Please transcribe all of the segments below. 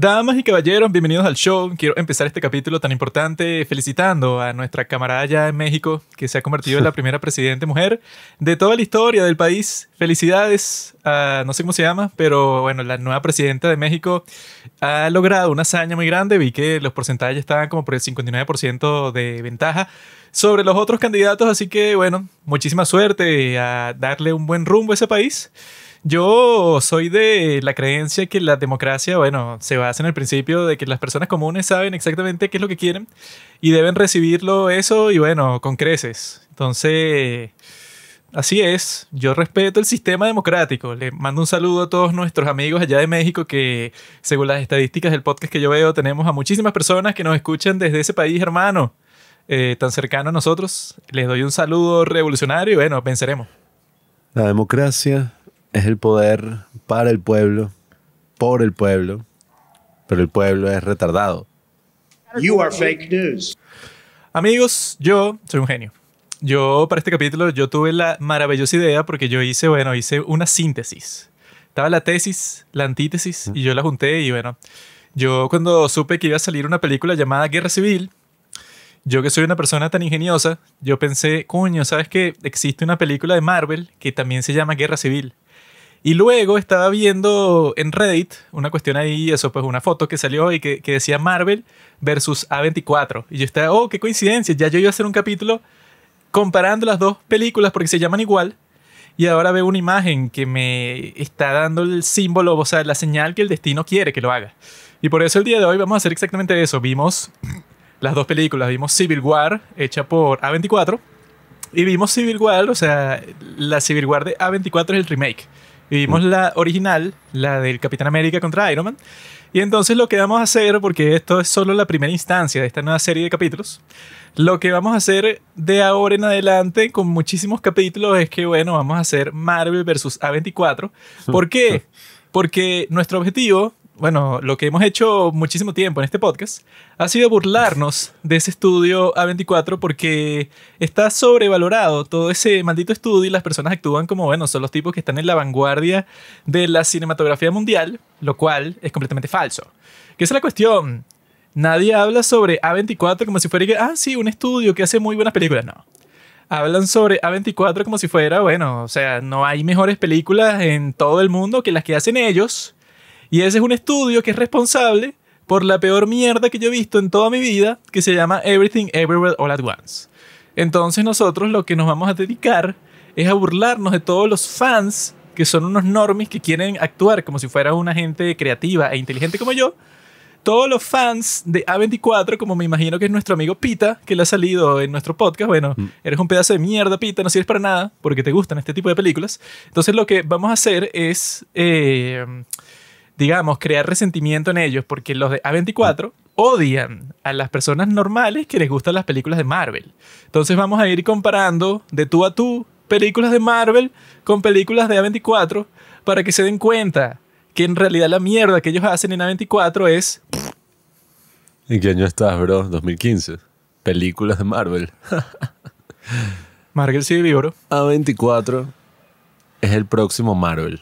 Damas y caballeros, bienvenidos al show. Quiero empezar este capítulo tan importante felicitando a nuestra camarada ya en México, que se ha convertido en la primera presidente mujer de toda la historia del país. Felicidades no sé cómo se llama, pero bueno, la nueva presidenta de México ha logrado una hazaña muy grande. Vi que los porcentajes estaban como por el 59% de ventaja sobre los otros candidatos, así que bueno, muchísima suerte a darle un buen rumbo a ese país. Yo soy de la creencia que la democracia, bueno, se basa en el principio de que las personas comunes saben exactamente qué es lo que quieren y deben recibirlo eso y bueno, con creces. Entonces, así es, yo respeto el sistema democrático. Le mando un saludo a todos nuestros amigos allá de México que, según las estadísticas del podcast que yo veo, tenemos a muchísimas personas que nos escuchan desde ese país, hermano. Eh, tan cercano a nosotros. Les doy un saludo revolucionario y bueno, venceremos. La democracia es el poder para el pueblo, por el pueblo, pero el pueblo es retardado. You are fake news. Amigos, yo soy un genio. Yo para este capítulo yo tuve la maravillosa idea porque yo hice, bueno, hice una síntesis. Estaba la tesis, la antítesis y yo la junté y bueno, yo cuando supe que iba a salir una película llamada Guerra Civil, yo que soy una persona tan ingeniosa, yo pensé, coño, ¿sabes que existe una película de Marvel que también se llama Guerra Civil? Y luego estaba viendo en Reddit una cuestión ahí, eso pues una foto que salió y que, que decía Marvel versus A24. Y yo estaba, oh, qué coincidencia, ya yo iba a hacer un capítulo comparando las dos películas porque se llaman igual. Y ahora veo una imagen que me está dando el símbolo, o sea, la señal que el destino quiere que lo haga. Y por eso el día de hoy vamos a hacer exactamente eso. Vimos las dos películas, vimos Civil War, hecha por A24, y vimos Civil War, o sea, la Civil War de A24 es el remake vimos mm. la original, la del Capitán América contra Iron Man. Y entonces lo que vamos a hacer, porque esto es solo la primera instancia de esta nueva serie de capítulos, lo que vamos a hacer de ahora en adelante con muchísimos capítulos es que, bueno, vamos a hacer Marvel versus A24. ¿Por qué? Porque nuestro objetivo bueno, lo que hemos hecho muchísimo tiempo en este podcast ha sido burlarnos de ese estudio A24 porque está sobrevalorado todo ese maldito estudio y las personas actúan como, bueno, son los tipos que están en la vanguardia de la cinematografía mundial, lo cual es completamente falso. ¿Qué es la cuestión? Nadie habla sobre A24 como si fuera ah, sí, un estudio que hace muy buenas películas. No. Hablan sobre A24 como si fuera, bueno, o sea, no hay mejores películas en todo el mundo que las que hacen ellos y ese es un estudio que es responsable por la peor mierda que yo he visto en toda mi vida, que se llama Everything Everywhere All at Once. Entonces nosotros lo que nos vamos a dedicar es a burlarnos de todos los fans que son unos normies que quieren actuar como si fuera una gente creativa e inteligente como yo. Todos los fans de A24, como me imagino que es nuestro amigo Pita, que le ha salido en nuestro podcast, bueno, mm. eres un pedazo de mierda, Pita, no sirves para nada, porque te gustan este tipo de películas. Entonces lo que vamos a hacer es... Eh, digamos, crear resentimiento en ellos porque los de A24 odian a las personas normales que les gustan las películas de Marvel. Entonces vamos a ir comparando de tú a tú películas de Marvel con películas de A24 para que se den cuenta que en realidad la mierda que ellos hacen en A24 es... ¿En qué año estás, bro? 2015. Películas de Marvel. Marvel sigue bro. A24 es el próximo Marvel.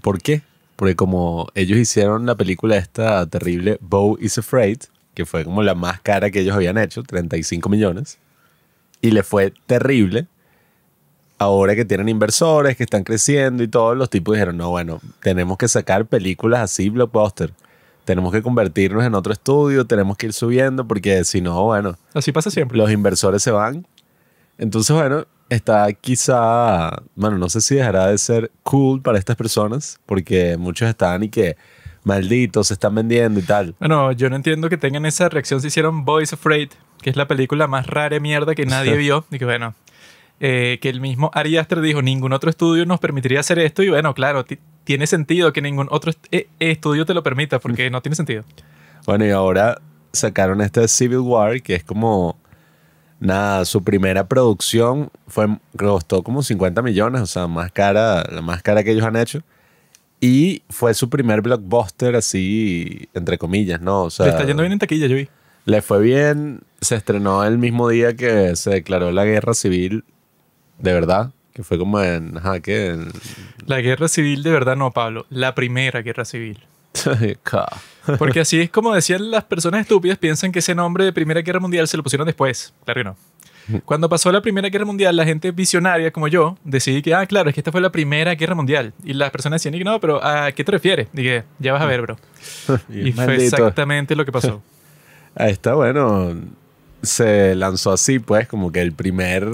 ¿Por qué? porque como ellos hicieron la película esta terrible, Bow is Afraid, que fue como la más cara que ellos habían hecho, 35 millones, y le fue terrible. Ahora que tienen inversores, que están creciendo y todos los tipos dijeron, no, bueno, tenemos que sacar películas así, blockbuster. Tenemos que convertirnos en otro estudio, tenemos que ir subiendo, porque si no, bueno. Así pasa siempre. Los inversores se van. Entonces, bueno, está quizá, bueno, no sé si dejará de ser cool para estas personas, porque muchos están y que, malditos, se están vendiendo y tal. Bueno, yo no entiendo que tengan esa reacción si hicieron Boys Afraid, que es la película más rara mierda que nadie vio, y que bueno, eh, que el mismo Ari Aster dijo, ningún otro estudio nos permitiría hacer esto, y bueno, claro, tiene sentido que ningún otro eh, estudio te lo permita, porque mm. no tiene sentido. Bueno, y ahora sacaron este Civil War, que es como Nada, su primera producción fue, costó como 50 millones, o sea, más cara, la más cara que ellos han hecho. Y fue su primer blockbuster así, entre comillas, ¿no? O sea, le está yendo bien en taquilla, yo vi. Le fue bien, se estrenó el mismo día que se declaró la guerra civil, de verdad, que fue como en... Ajá, La guerra civil de verdad no, Pablo, la primera guerra civil. Porque así es como decían las personas estúpidas, piensan que ese nombre de Primera Guerra Mundial se lo pusieron después. Claro que no. Cuando pasó la Primera Guerra Mundial, la gente visionaria como yo decidí que, ah, claro, es que esta fue la Primera Guerra Mundial. Y las personas decían, no, pero ¿a qué te refieres? Dije, ya vas a ver, bro. y, fue exactamente lo que pasó. Ahí está bueno. Se lanzó así, pues, como que el primer.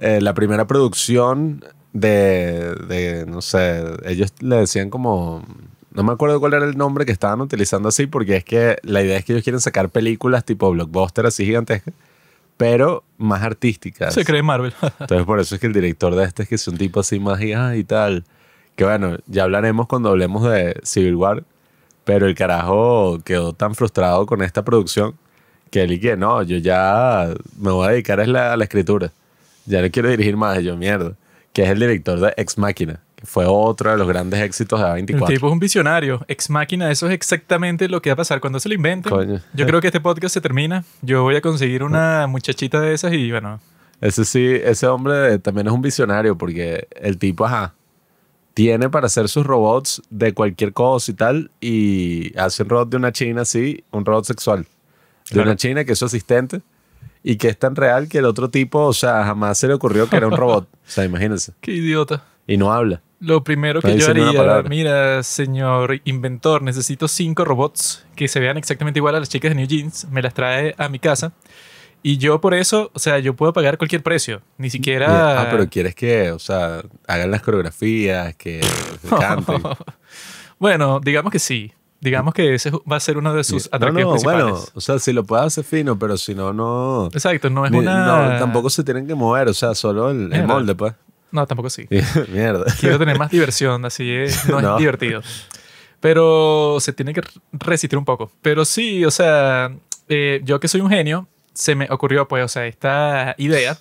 Eh, la primera producción de, de. No sé, ellos le decían como no me acuerdo cuál era el nombre que estaban utilizando así, porque es que la idea es que ellos quieren sacar películas tipo blockbuster así gigantescas, pero más artísticas. Se cree Marvel. Entonces, por eso es que el director de este es que es un tipo así más y tal. Que bueno, ya hablaremos cuando hablemos de Civil War, pero el carajo quedó tan frustrado con esta producción que él y que no, yo ya me voy a dedicar a la, escritura. Ya no quiero dirigir más, de yo mierda. Que es el director de Ex Máquina fue otro de los grandes éxitos de A24. El tipo es un visionario, ex máquina, eso es exactamente lo que va a pasar cuando se lo inventen. Yo creo que este podcast se termina, yo voy a conseguir una muchachita de esas y bueno. Ese sí, ese hombre también es un visionario porque el tipo, ajá, tiene para hacer sus robots de cualquier cosa y tal y hace un robot de una china así, un robot sexual. De una china que es su asistente y que es tan real que el otro tipo, o sea, jamás se le ocurrió que era un robot. O sea, imagínense. Qué idiota. Y no habla. Lo primero que yo haría, mira, señor inventor, necesito cinco robots que se vean exactamente igual a las chicas de New Jeans, me las trae a mi casa. Y yo por eso, o sea, yo puedo pagar cualquier precio, ni siquiera... Ah, pero quieres que, o sea, hagan las coreografías, que canten. bueno, digamos que sí. Digamos que ese va a ser uno de sus atractivos no, Bueno, o sea, si lo puedo hacer fino, pero si no, no... Exacto, no es nada. No, tampoco se tienen que mover, o sea, solo el molde, pues. No, tampoco sí. Mierda. Quiero tener más diversión, así es, no, es divertido. Pero se tiene que resistir un poco. Pero sí, o sea, eh, yo que soy un genio, se me ocurrió, pues, o sea, esta idea.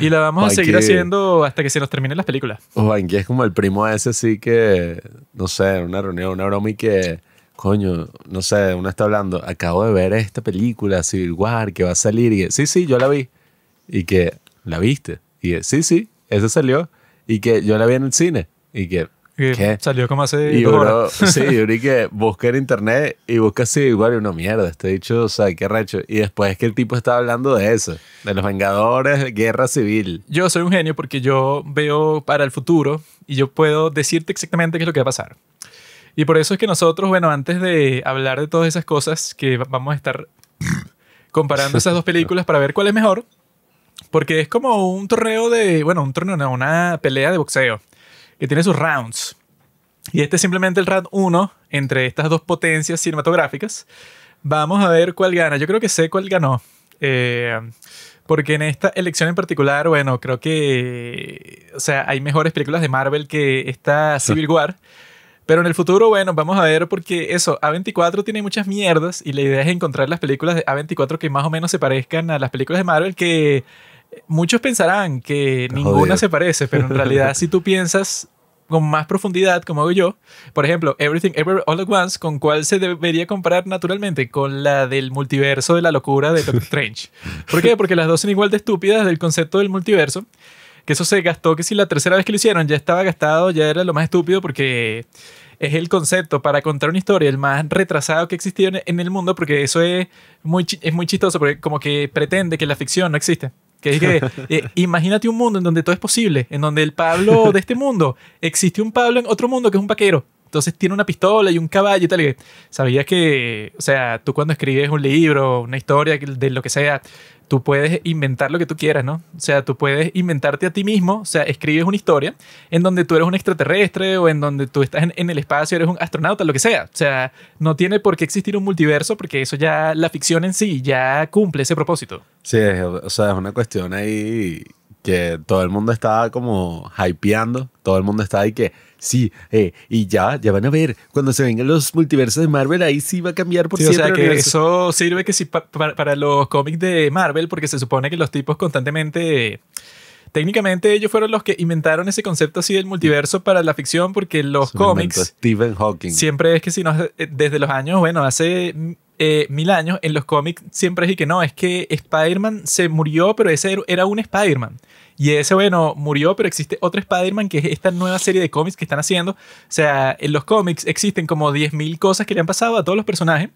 Y la vamos a seguir haciendo hasta que se nos terminen las películas. Oh, que es como el primo ese, sí que, no sé, en una reunión, una broma y que, coño, no sé, uno está hablando, acabo de ver esta película, Civil War, que va a salir. Y que, sí, sí, yo la vi. Y que, ¿la viste? Y que, sí, sí, ese salió y que yo la vi en el cine y que... Salió como hace y dos Sí, y que busca en internet y busca así igual y uno, mierda, este dicho, o sea, qué racho. Y después es que el tipo estaba hablando de eso, de los Vengadores, de guerra civil. Yo soy un genio porque yo veo para el futuro y yo puedo decirte exactamente qué es lo que va a pasar. Y por eso es que nosotros, bueno, antes de hablar de todas esas cosas que vamos a estar comparando esas dos películas para ver cuál es mejor, porque es como un torneo de, bueno, un torneo, una pelea de boxeo, que tiene sus rounds. Y este es simplemente el round 1 entre estas dos potencias cinematográficas. Vamos a ver cuál gana. Yo creo que sé cuál ganó. Eh, porque en esta elección en particular, bueno, creo que. O sea, hay mejores películas de Marvel que esta Civil War. Pero en el futuro, bueno, vamos a ver, porque eso, A24 tiene muchas mierdas y la idea es encontrar las películas de A24 que más o menos se parezcan a las películas de Marvel que Muchos pensarán que ninguna se parece, pero en realidad si tú piensas con más profundidad, como hago yo, por ejemplo, Everything Ever All at Once, ¿con cuál se debería comparar naturalmente? Con la del multiverso de la locura de Doctor Strange. ¿Por qué? Porque las dos son igual de estúpidas del concepto del multiverso que eso se gastó, que si la tercera vez que lo hicieron ya estaba gastado, ya era lo más estúpido porque es el concepto para contar una historia, el más retrasado que existió en el mundo, porque eso es muy, es muy chistoso, porque como que pretende que la ficción no existe. Que eh, imagínate un mundo en donde todo es posible, en donde el Pablo de este mundo, existe un Pablo en otro mundo que es un vaquero. Entonces tiene una pistola y un caballo y tal. Y, Sabías que, o sea, tú cuando escribes un libro, una historia de lo que sea, tú puedes inventar lo que tú quieras, ¿no? O sea, tú puedes inventarte a ti mismo, o sea, escribes una historia en donde tú eres un extraterrestre o en donde tú estás en, el espacio, eres un astronauta, lo que sea. O sea, no tiene por qué existir un multiverso porque eso ya, la ficción en sí, ya cumple ese propósito. Sí, o sea, es una cuestión ahí que todo el mundo está como hypeando, todo el mundo está ahí que sí, eh, y ya, ya van a ver, cuando se vengan los multiversos de Marvel, ahí sí va a cambiar por sí, O sea, que eso sirve que sí para los cómics de Marvel, porque se supone que los tipos constantemente... Técnicamente ellos fueron los que inventaron ese concepto así del multiverso para la ficción porque los cómics... Stephen Hawking. Siempre es que si no, eh, desde los años, bueno, hace mm, eh, mil años, en los cómics siempre es que no, es que Spider-Man se murió, pero ese era un Spider-Man. Y ese, bueno, murió, pero existe otro Spider-Man que es esta nueva serie de cómics que están haciendo. O sea, en los cómics existen como 10.000 cosas que le han pasado a todos los personajes.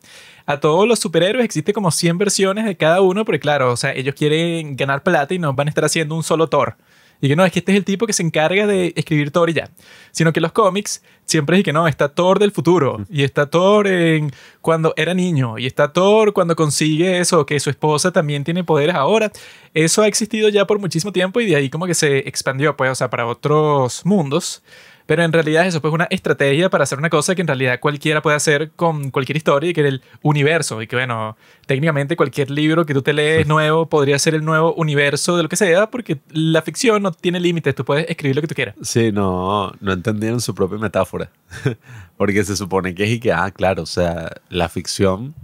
A todos los superhéroes existe como 100 versiones de cada uno, porque claro, o sea, ellos quieren ganar plata y no van a estar haciendo un solo Thor. Y que no, es que este es el tipo que se encarga de escribir Thor y ya. Sino que los cómics siempre es que no, está Thor del futuro. Y está Thor en cuando era niño. Y está Thor cuando consigue eso, que su esposa también tiene poderes ahora. Eso ha existido ya por muchísimo tiempo y de ahí como que se expandió, pues, o para otros mundos. Pero en realidad eso es pues, una estrategia para hacer una cosa que en realidad cualquiera puede hacer con cualquier historia y que el universo. Y que bueno, técnicamente cualquier libro que tú te lees nuevo podría ser el nuevo universo de lo que sea, porque la ficción no tiene límites, tú puedes escribir lo que tú quieras. Sí, no, no entendieron su propia metáfora. porque se supone que es y que, ah, claro, o sea, la ficción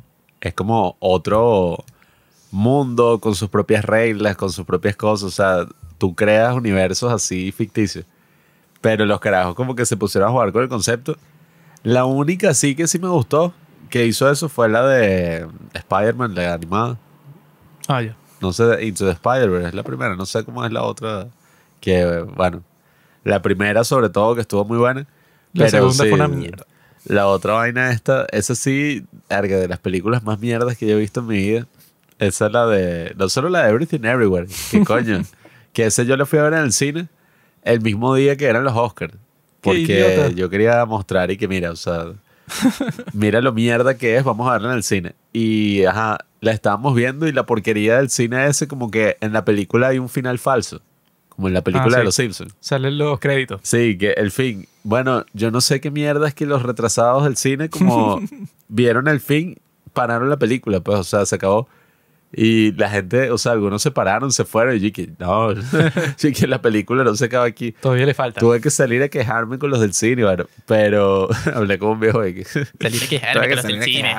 es como otro mundo con sus propias reglas, con sus propias cosas. O sea, tú creas universos así ficticios. Pero los carajos como que se pusieron a jugar con el concepto. La única sí que sí me gustó que hizo eso fue la de Spider-Man, la animada. Ah, ya. No sé, Into the Spider-Man es la primera, no sé cómo es la otra. Que, bueno, la primera sobre todo que estuvo muy buena. La segunda fue una mierda. La otra vaina esta, esa sí, es de las películas más mierdas que yo he visto en mi vida. Esa es la de, no solo la de Everything Everywhere, Qué coño. que ese yo la fui a ver en el cine el mismo día que eran los Oscars. Porque yo quería mostrar y que mira, o sea, mira lo mierda que es, vamos a verla en el cine. Y ajá, la estábamos viendo y la porquería del cine ese, como que en la película hay un final falso. Como en la película ah, de los Simpsons. Salen los créditos. Sí, que el fin. Bueno, yo no sé qué mierda es que los retrasados del cine, como vieron el fin, pararon la película, pues, o sea, se acabó. Y la gente, o sea, algunos se pararon, se fueron. Y yo dije, no, que la película no se acaba aquí. Todavía le falta. Tuve que salir a quejarme con los del cine, bueno, pero hablé con un viejo. De salir a quejarme con los del cine.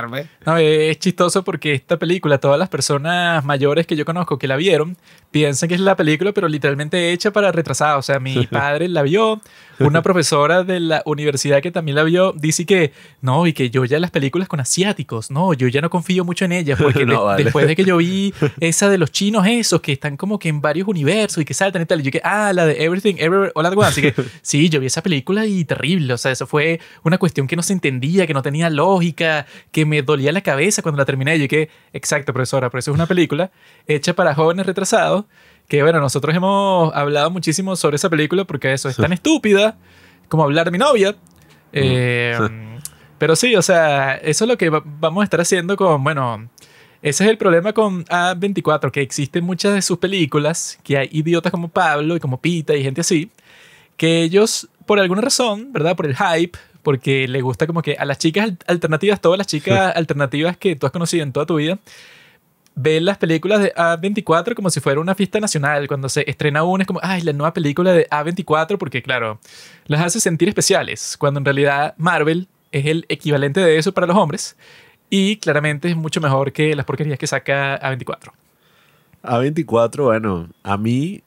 No, es chistoso porque esta película, todas las personas mayores que yo conozco que la vieron, piensan que es la película, pero literalmente hecha para retrasados. O sea, mi padre la vio, una profesora de la universidad que también la vio, dice que no, y que yo ya las películas con asiáticos, no, yo ya no confío mucho en ellas, porque después de que yo vi esa de los chinos, esos que están como que en varios universos y que saltan y tal, yo que, ah, la de Everything, Everywhere, All at Así que sí, yo vi esa película y terrible. O sea, eso fue una cuestión que no se entendía, que no tenía lógica, que me dolía la cabeza cuando la terminé. Yo que, exacto, profesora, pero eso es una película hecha para jóvenes retrasados que bueno, nosotros hemos hablado muchísimo sobre esa película porque eso es tan estúpida como hablar de mi novia. Mm. Eh, pero sí, o sea, eso es lo que vamos a estar haciendo con, bueno, ese es el problema con A24, que existen muchas de sus películas, que hay idiotas como Pablo y como Pita y gente así, que ellos, por alguna razón, ¿verdad? Por el hype, porque le gusta como que a las chicas alternativas, todas las chicas alternativas que tú has conocido en toda tu vida, ve las películas de A24 como si fuera una fiesta nacional. Cuando se estrena una es como, ay, la nueva película de A24, porque claro, las hace sentir especiales, cuando en realidad Marvel es el equivalente de eso para los hombres y claramente es mucho mejor que las porquerías que saca A24. A24, bueno, a mí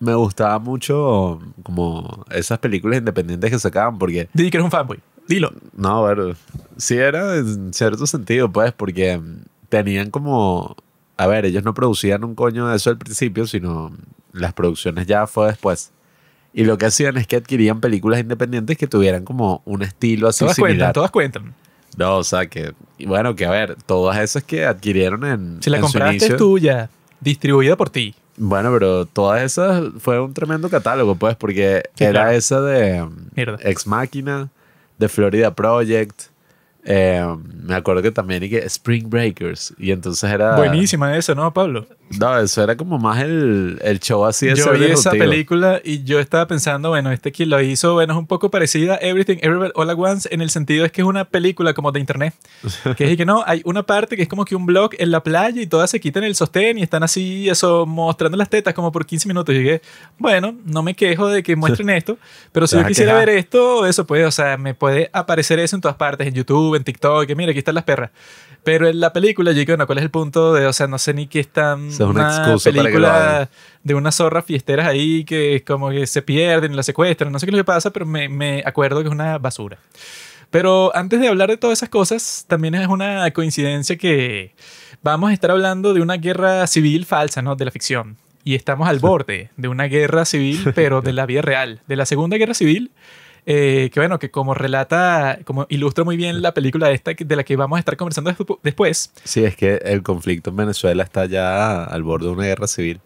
me gustaba mucho como esas películas independientes que sacaban porque... Dile que eres un fanboy, dilo. No, pero sí era en cierto sentido, pues, porque tenían como, a ver, ellos no producían un coño de eso al principio, sino las producciones ya fue después. Y lo que hacían es que adquirían películas independientes que tuvieran como un estilo así todas Cuentan, todas cuentan. No, o sea que, bueno, que a ver, todas esas que adquirieron en. Si la compraste es tuya, distribuida por ti. Bueno, pero todas esas fue un tremendo catálogo, pues, porque era esa de Ex Máquina, de Florida Project, eh, me acuerdo que también y que Spring Breakers. Y entonces era. Buenísima eso, ¿no, Pablo? No, eso era como más el, el show así Yo vi esa película y yo estaba pensando, bueno, este que lo hizo, bueno, es un poco parecida a Everything Everywhere All at Once en el sentido es que es una película como de internet. Que es que no, hay una parte que es como que un blog en la playa y todas se quitan el sostén y están así, eso, mostrando las tetas como por 15 minutos. Y dije, bueno, no me quejo de que muestren esto, pero si yo quisiera ver esto, eso, puede o sea, me puede aparecer eso en todas partes, en YouTube, en TikTok, que mira, aquí están las perras. Pero en la película, yo digo, no, ¿cuál es el punto de, o sea, no sé ni qué es tan es una, película de unas zorras fiesteras ahí que es como que se pierden, la secuestran, no sé qué es lo que pasa, pero me, me acuerdo que es una basura. Pero antes de hablar de todas esas cosas, también es una coincidencia que vamos a estar hablando de una guerra civil falsa, ¿no? De la ficción. Y estamos al borde de una guerra civil, pero de la vida real, de la Segunda Guerra Civil, eh, que bueno, que como relata, como ilustra muy bien la película esta de la que vamos a estar conversando después. Sí, es que el conflicto en Venezuela está ya al borde de una guerra civil.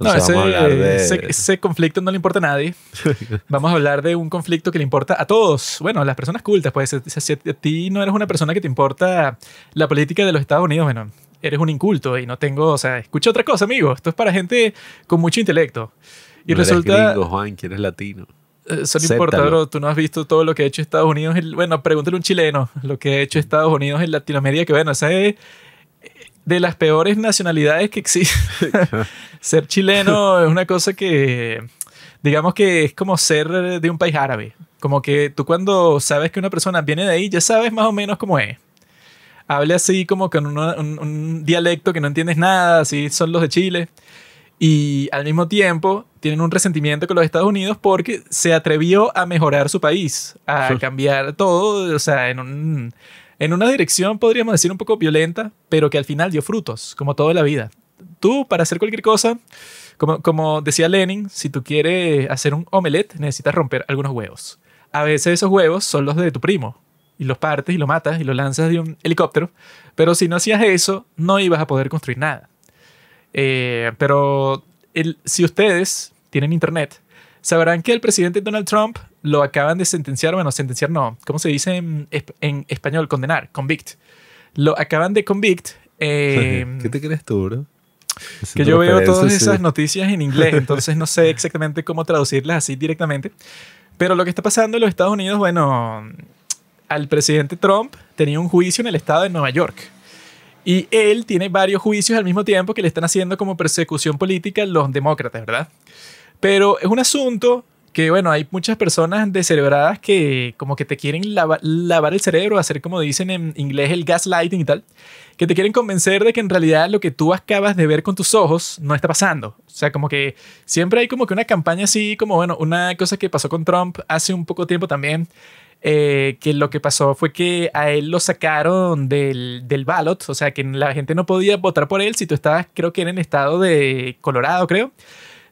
No, ese, de... ese, conflicto no le importa a nadie. Vamos a hablar de un conflicto que le importa a todos. Bueno, a las personas cultas. Pues si a ti no eres una persona que te importa la política de los Estados Unidos, bueno, eres un inculto y no tengo. O sea, escucha otra cosa, amigo. Esto es para gente con mucho intelecto. Y resulta. Eres gringo, Juan, que eres latino. Eh, eso no importa, Tú no has visto todo lo que ha hecho Estados Unidos. bueno, pregúntale a un chileno lo que ha hecho mm. Estados Unidos en Latinoamérica, que bueno, es eh, de las peores nacionalidades que existen. ser chileno es una cosa que, digamos que es como ser de un país árabe. Como que tú cuando sabes que una persona viene de ahí, ya sabes más o menos cómo es. Habla así como con un, un dialecto que no entiendes nada, así son los de Chile. Y al mismo tiempo tienen un resentimiento con los Estados Unidos porque se atrevió a mejorar su país, a cambiar todo, o sea, en, una dirección podríamos decir un poco violenta, pero que al final dio frutos, como toda la vida. Tú, para hacer cualquier cosa, como, decía Lenin, si tú quieres hacer un omelette, necesitas romper algunos huevos. A veces esos huevos son los de tu primo, y los partes y lo matas y lo lanzas de un helicóptero, pero si no hacías eso, no ibas a poder construir nada. Eh, pero si ustedes tienen internet, sabrán que el presidente Donald Trump lo acaban de sentenciar, bueno, sentenciar no, ¿cómo se dice en, español? Condenar, convict. Lo acaban de convict. Eh, ¿Qué te crees tú, bro? Que yo veo todas esas noticias en inglés, entonces no sé exactamente cómo traducirlas así directamente. Pero lo que está pasando en los Estados Unidos, bueno, al presidente Trump tenía un juicio en el estado de Nueva York y él tiene varios juicios al mismo tiempo que le están haciendo como persecución política los demócratas, ¿verdad? Pero es un asunto que, bueno, hay muchas personas descerebradas que como que te quieren lavar el cerebro, hacer como dicen en inglés el gaslighting y tal, que te quieren convencer de que en realidad lo que tú acabas de ver con tus ojos no está pasando. O sea, como que siempre hay como que una campaña así, como, bueno, una cosa que pasó con Trump hace un poco tiempo también, eh, que lo que pasó fue que a él lo sacaron del, del ballot, o sea que la gente no podía votar por él si tú estabas, creo que era en estado de Colorado, creo.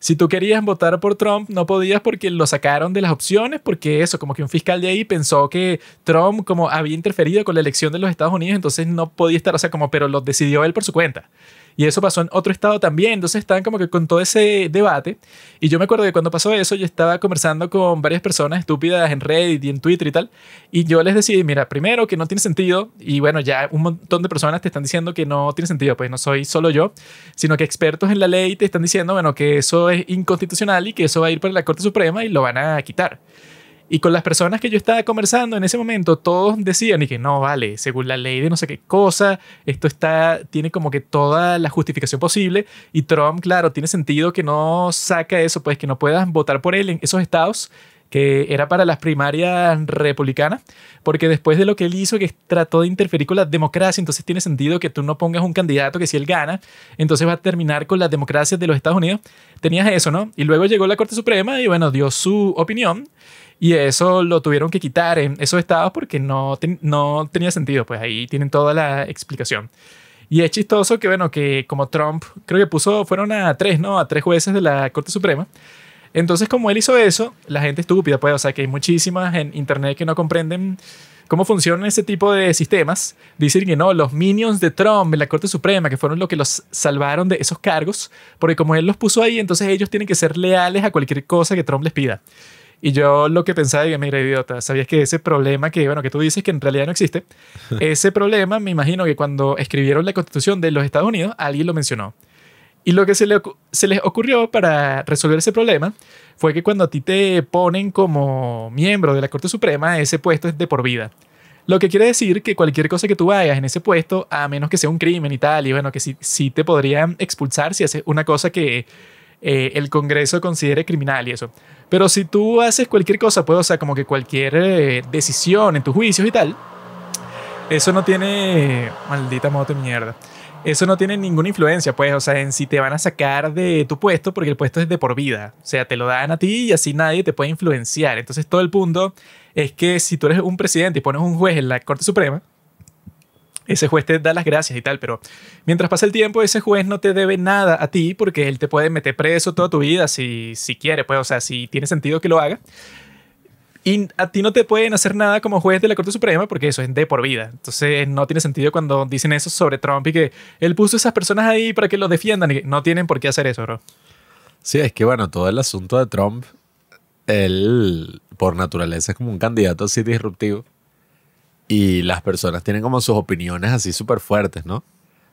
Si tú querías votar por Trump, no podías porque lo sacaron de las opciones, porque eso, como que un fiscal de ahí pensó que Trump como había interferido con la elección de los Estados Unidos, entonces no podía estar, o sea, como, pero lo decidió él por su cuenta. Y eso pasó en otro estado también. Entonces estaban como que con todo ese debate. Y yo me acuerdo que cuando pasó eso, yo estaba conversando con varias personas estúpidas en Reddit y en Twitter y tal. Y yo les decía, mira, primero que no tiene sentido. Y bueno, ya un montón de personas te están diciendo que no tiene sentido. Pues no soy solo yo, sino que expertos en la ley te están diciendo, bueno, que eso es inconstitucional y que eso va a ir para la Corte Suprema y lo van a quitar. Y con las personas que yo estaba conversando en ese momento, todos decían y que no, vale, según la ley de no sé qué cosa, esto está, tiene como que toda la justificación posible. Y Trump, claro, tiene sentido que no saca eso, pues que no puedas votar por él en esos estados que era para las primarias republicanas, porque después de lo que él hizo, que trató de interferir con la democracia, entonces tiene sentido que tú no pongas un candidato que si él gana, entonces va a terminar con la democracia de los Estados Unidos. Tenías eso, ¿no? Y luego llegó la Corte Suprema y bueno, dio su opinión y eso lo tuvieron que quitar en em, esos estados porque no, no tenía sentido. Pues ahí tienen toda la explicación. Y es chistoso que, bueno, que como Trump creo que puso, fueron a tres, ¿no? A tres jueces de la Corte Suprema. Entonces, como él hizo eso, la gente estúpida, pues, o sea, que hay muchísimas en Internet que no comprenden cómo funcionan ese tipo de sistemas. Dicen que no, los minions de Trump en la Corte Suprema, que fueron los que los salvaron de esos cargos, porque como él los puso ahí, entonces ellos tienen que ser leales a cualquier cosa que Trump les pida. Y yo lo que pensaba, era, mira, idiota, ¿sabías que ese problema que, bueno, que tú dices que en realidad no existe? ese problema, me imagino que cuando escribieron la constitución de los Estados Unidos, alguien lo mencionó. Y lo que se, le, se, les ocurrió para resolver ese problema fue que cuando a ti te ponen como miembro de la Corte Suprema, ese puesto es de por vida. Lo que quiere decir que cualquier cosa que tú hagas en ese puesto, a menos que sea un crimen y tal, y bueno, que sí, sí te podrían expulsar si haces una cosa que eh, el Congreso considere criminal y eso. Pero si tú haces cualquier cosa, pues, o sea, como que cualquier eh, decisión en tus juicios y tal, eso no tiene. Maldita moto de mierda. Eso no tiene ninguna influencia, pues, o sea, en si te van a sacar de tu puesto, porque el puesto es de por vida. O sea, te lo dan a ti y así nadie te puede influenciar. Entonces, todo el punto es que si tú eres un presidente y pones un juez en la Corte Suprema, ese juez te da las gracias y tal, pero mientras pasa el tiempo, ese juez no te debe nada a ti porque él te puede meter preso toda tu vida si, si quiere, pues, o sea, si tiene sentido que lo haga. Y a ti no te pueden hacer nada como juez de la Corte Suprema porque eso es de por vida. Entonces no tiene sentido cuando dicen eso sobre Trump y que él puso esas personas ahí para que los defiendan. Y que no tienen por qué hacer eso, bro. Sí, es que bueno, todo el asunto de Trump, él por naturaleza es como un candidato así disruptivo y las personas tienen como sus opiniones así súper fuertes, ¿no?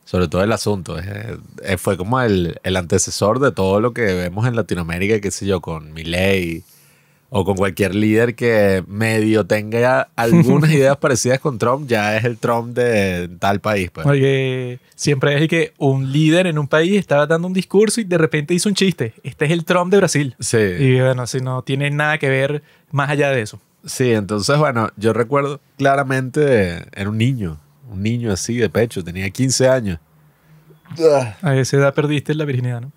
Sobre todo el asunto. Eh, fue como el, antecesor de todo lo que vemos en Latinoamérica, qué sé yo, con Milei o con cualquier líder que medio tenga algunas ideas parecidas con Trump, ya es el Trump de tal país. Porque siempre es que un líder en un país estaba dando un discurso y de repente hizo un chiste. Este es el Trump de Brasil. Sí. Y bueno, si no tiene nada que ver más allá de eso. Sí, entonces, bueno, yo recuerdo claramente, era un niño, un niño así de pecho, tenía 15 años. Ah. A esa edad perdiste la virginidad, ¿no?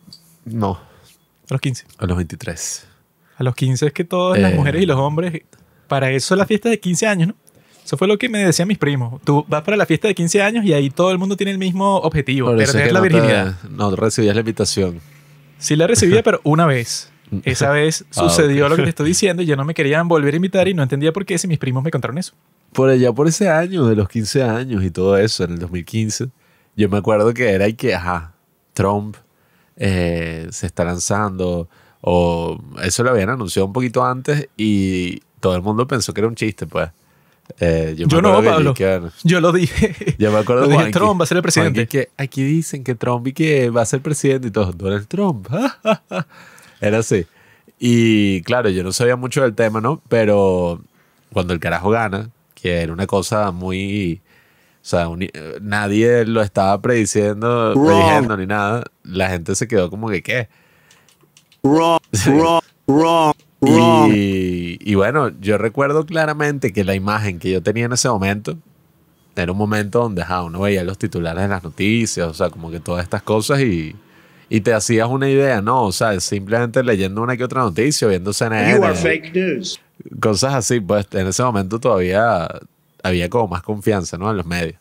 No. A los 15. A los 23. A los 15 es que todas las eh. mujeres y los hombres, para eso la fiesta de 15 años, ¿no? Eso fue lo que me decían mis primos. Tú vas para la fiesta de 15 años y ahí todo el mundo tiene el mismo objetivo, perder la virginidad. no recibías la invitación. Sí la recibía, pero una vez. Esa vez ah, sucedió lo que te estoy diciendo y ya no me querían volver a invitar y no entendía por qué si mis primos me contaron eso. Por allá, por ese año, de los 15 años y todo eso, en el 2015, yo me acuerdo que era y que, ajá, Trump eh, se está lanzando o eso lo habían anunciado un poquito antes y todo el mundo pensó que era un chiste, pues. Eh, yo, no, Pablo. yo lo dije. Yo me acuerdo lo Trump va a ser el presidente. que, aquí dicen que Trump y que va a ser presidente y todo. Donald Trump. Era así. Y claro, yo no sabía mucho del tema, ¿no? Pero cuando el carajo gana, que era una cosa muy... O sea, eh, nadie lo estaba prediciendo, ni nada. La gente se quedó como que, ¿qué? Wrong, wrong, wrong. Y, bueno, yo recuerdo claramente que la imagen que yo tenía en ese momento era un momento donde ja, uno veía los titulares de las noticias, o sea, como que todas estas cosas y y te hacías una idea, no, o sea, simplemente leyendo una que otra noticia, viendo CNN. Cosas así, pues en ese momento todavía había como más confianza, ¿no? En los medios.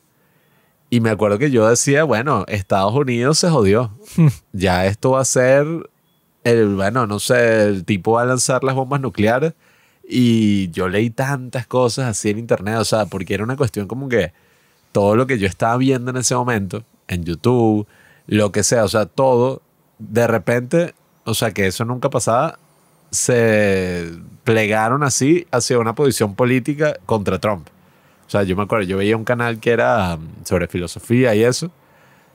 Y me acuerdo que yo decía, bueno, Estados Unidos se jodió. ya esto va a ser, el, bueno, no sé, el tipo va a lanzar las bombas nucleares. Y yo leí tantas cosas así en internet, o sea, porque era una cuestión como que todo lo que yo estaba viendo en ese momento, en YouTube, lo que sea, o sea, todo, de repente, o sea, que eso nunca pasaba, se plegaron así hacia una posición política contra Trump. O sea, yo me acuerdo, yo veía un canal que era um, sobre filosofía y eso,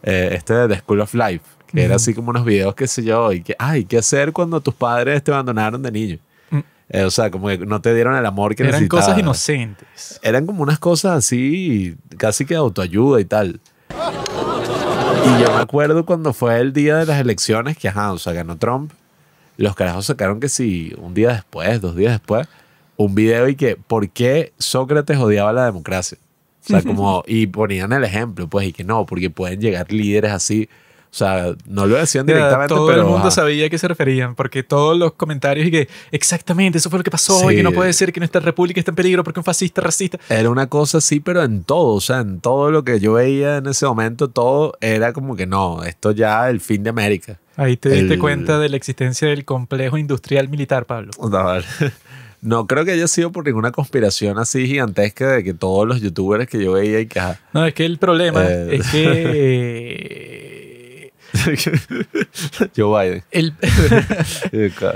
eh, este de The School of Life, que era así como unos videos, que sé yo, y que, ay, ¿qué hacer cuando tus padres te abandonaron de niño? Mm. Eh, o sea, como que no te dieron el amor que Eran cosas inocentes. Eran como unas cosas así, casi que autoayuda y tal. Y yo me acuerdo cuando fue el día de las elecciones que, ajá, ganó Trump. Los carajos sacaron que sí, un día después, dos días después, un video y que, ¿por qué Sócrates odiaba la democracia? O sea, como, y ponían el ejemplo, pues, y que no, porque pueden llegar líderes así. O sea, no lo decían directamente, pero... Todo el mundo sabía a qué se referían, porque todos los comentarios y que exactamente, eso fue lo que pasó, y que no puede ser que nuestra república está en peligro porque un fascista, racista. Era una cosa así, pero en todo, o sea, en todo lo que yo veía en ese momento, todo era como que no, esto ya el fin de América. Ahí te diste cuenta de la existencia del complejo industrial militar, Pablo. No creo que haya sido por ninguna conspiración así gigantesca de que todos los youtubers que yo veía y que... No, es que el problema eh. es que Joe Biden.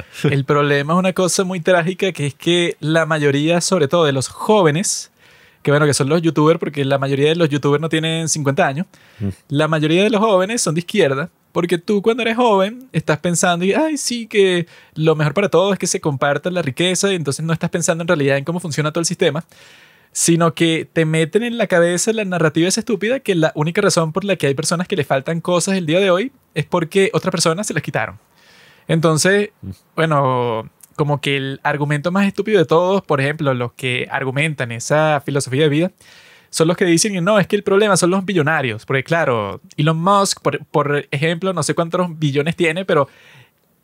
El, problema es una cosa muy trágica que es que la mayoría, sobre todo de los jóvenes, que bueno, que son los youtubers, porque la mayoría de los youtubers no tienen 50 años, mm. la mayoría de los jóvenes son de izquierda, porque tú cuando eres joven estás pensando, y, ay, sí, que lo mejor para todos es que se comparta la riqueza, y entonces no estás pensando en realidad en cómo funciona todo el sistema sino que te meten en la cabeza la narrativa estúpida que la única razón por la que hay personas que le faltan cosas el día de hoy es porque otras personas se las quitaron. Entonces, mm. bueno, como que el argumento más estúpido de todos, por ejemplo, los que argumentan esa filosofía de vida, son los que dicen no, es que el problema son los millonarios, porque claro, Elon Musk, por, por ejemplo, no sé cuántos billones tiene, pero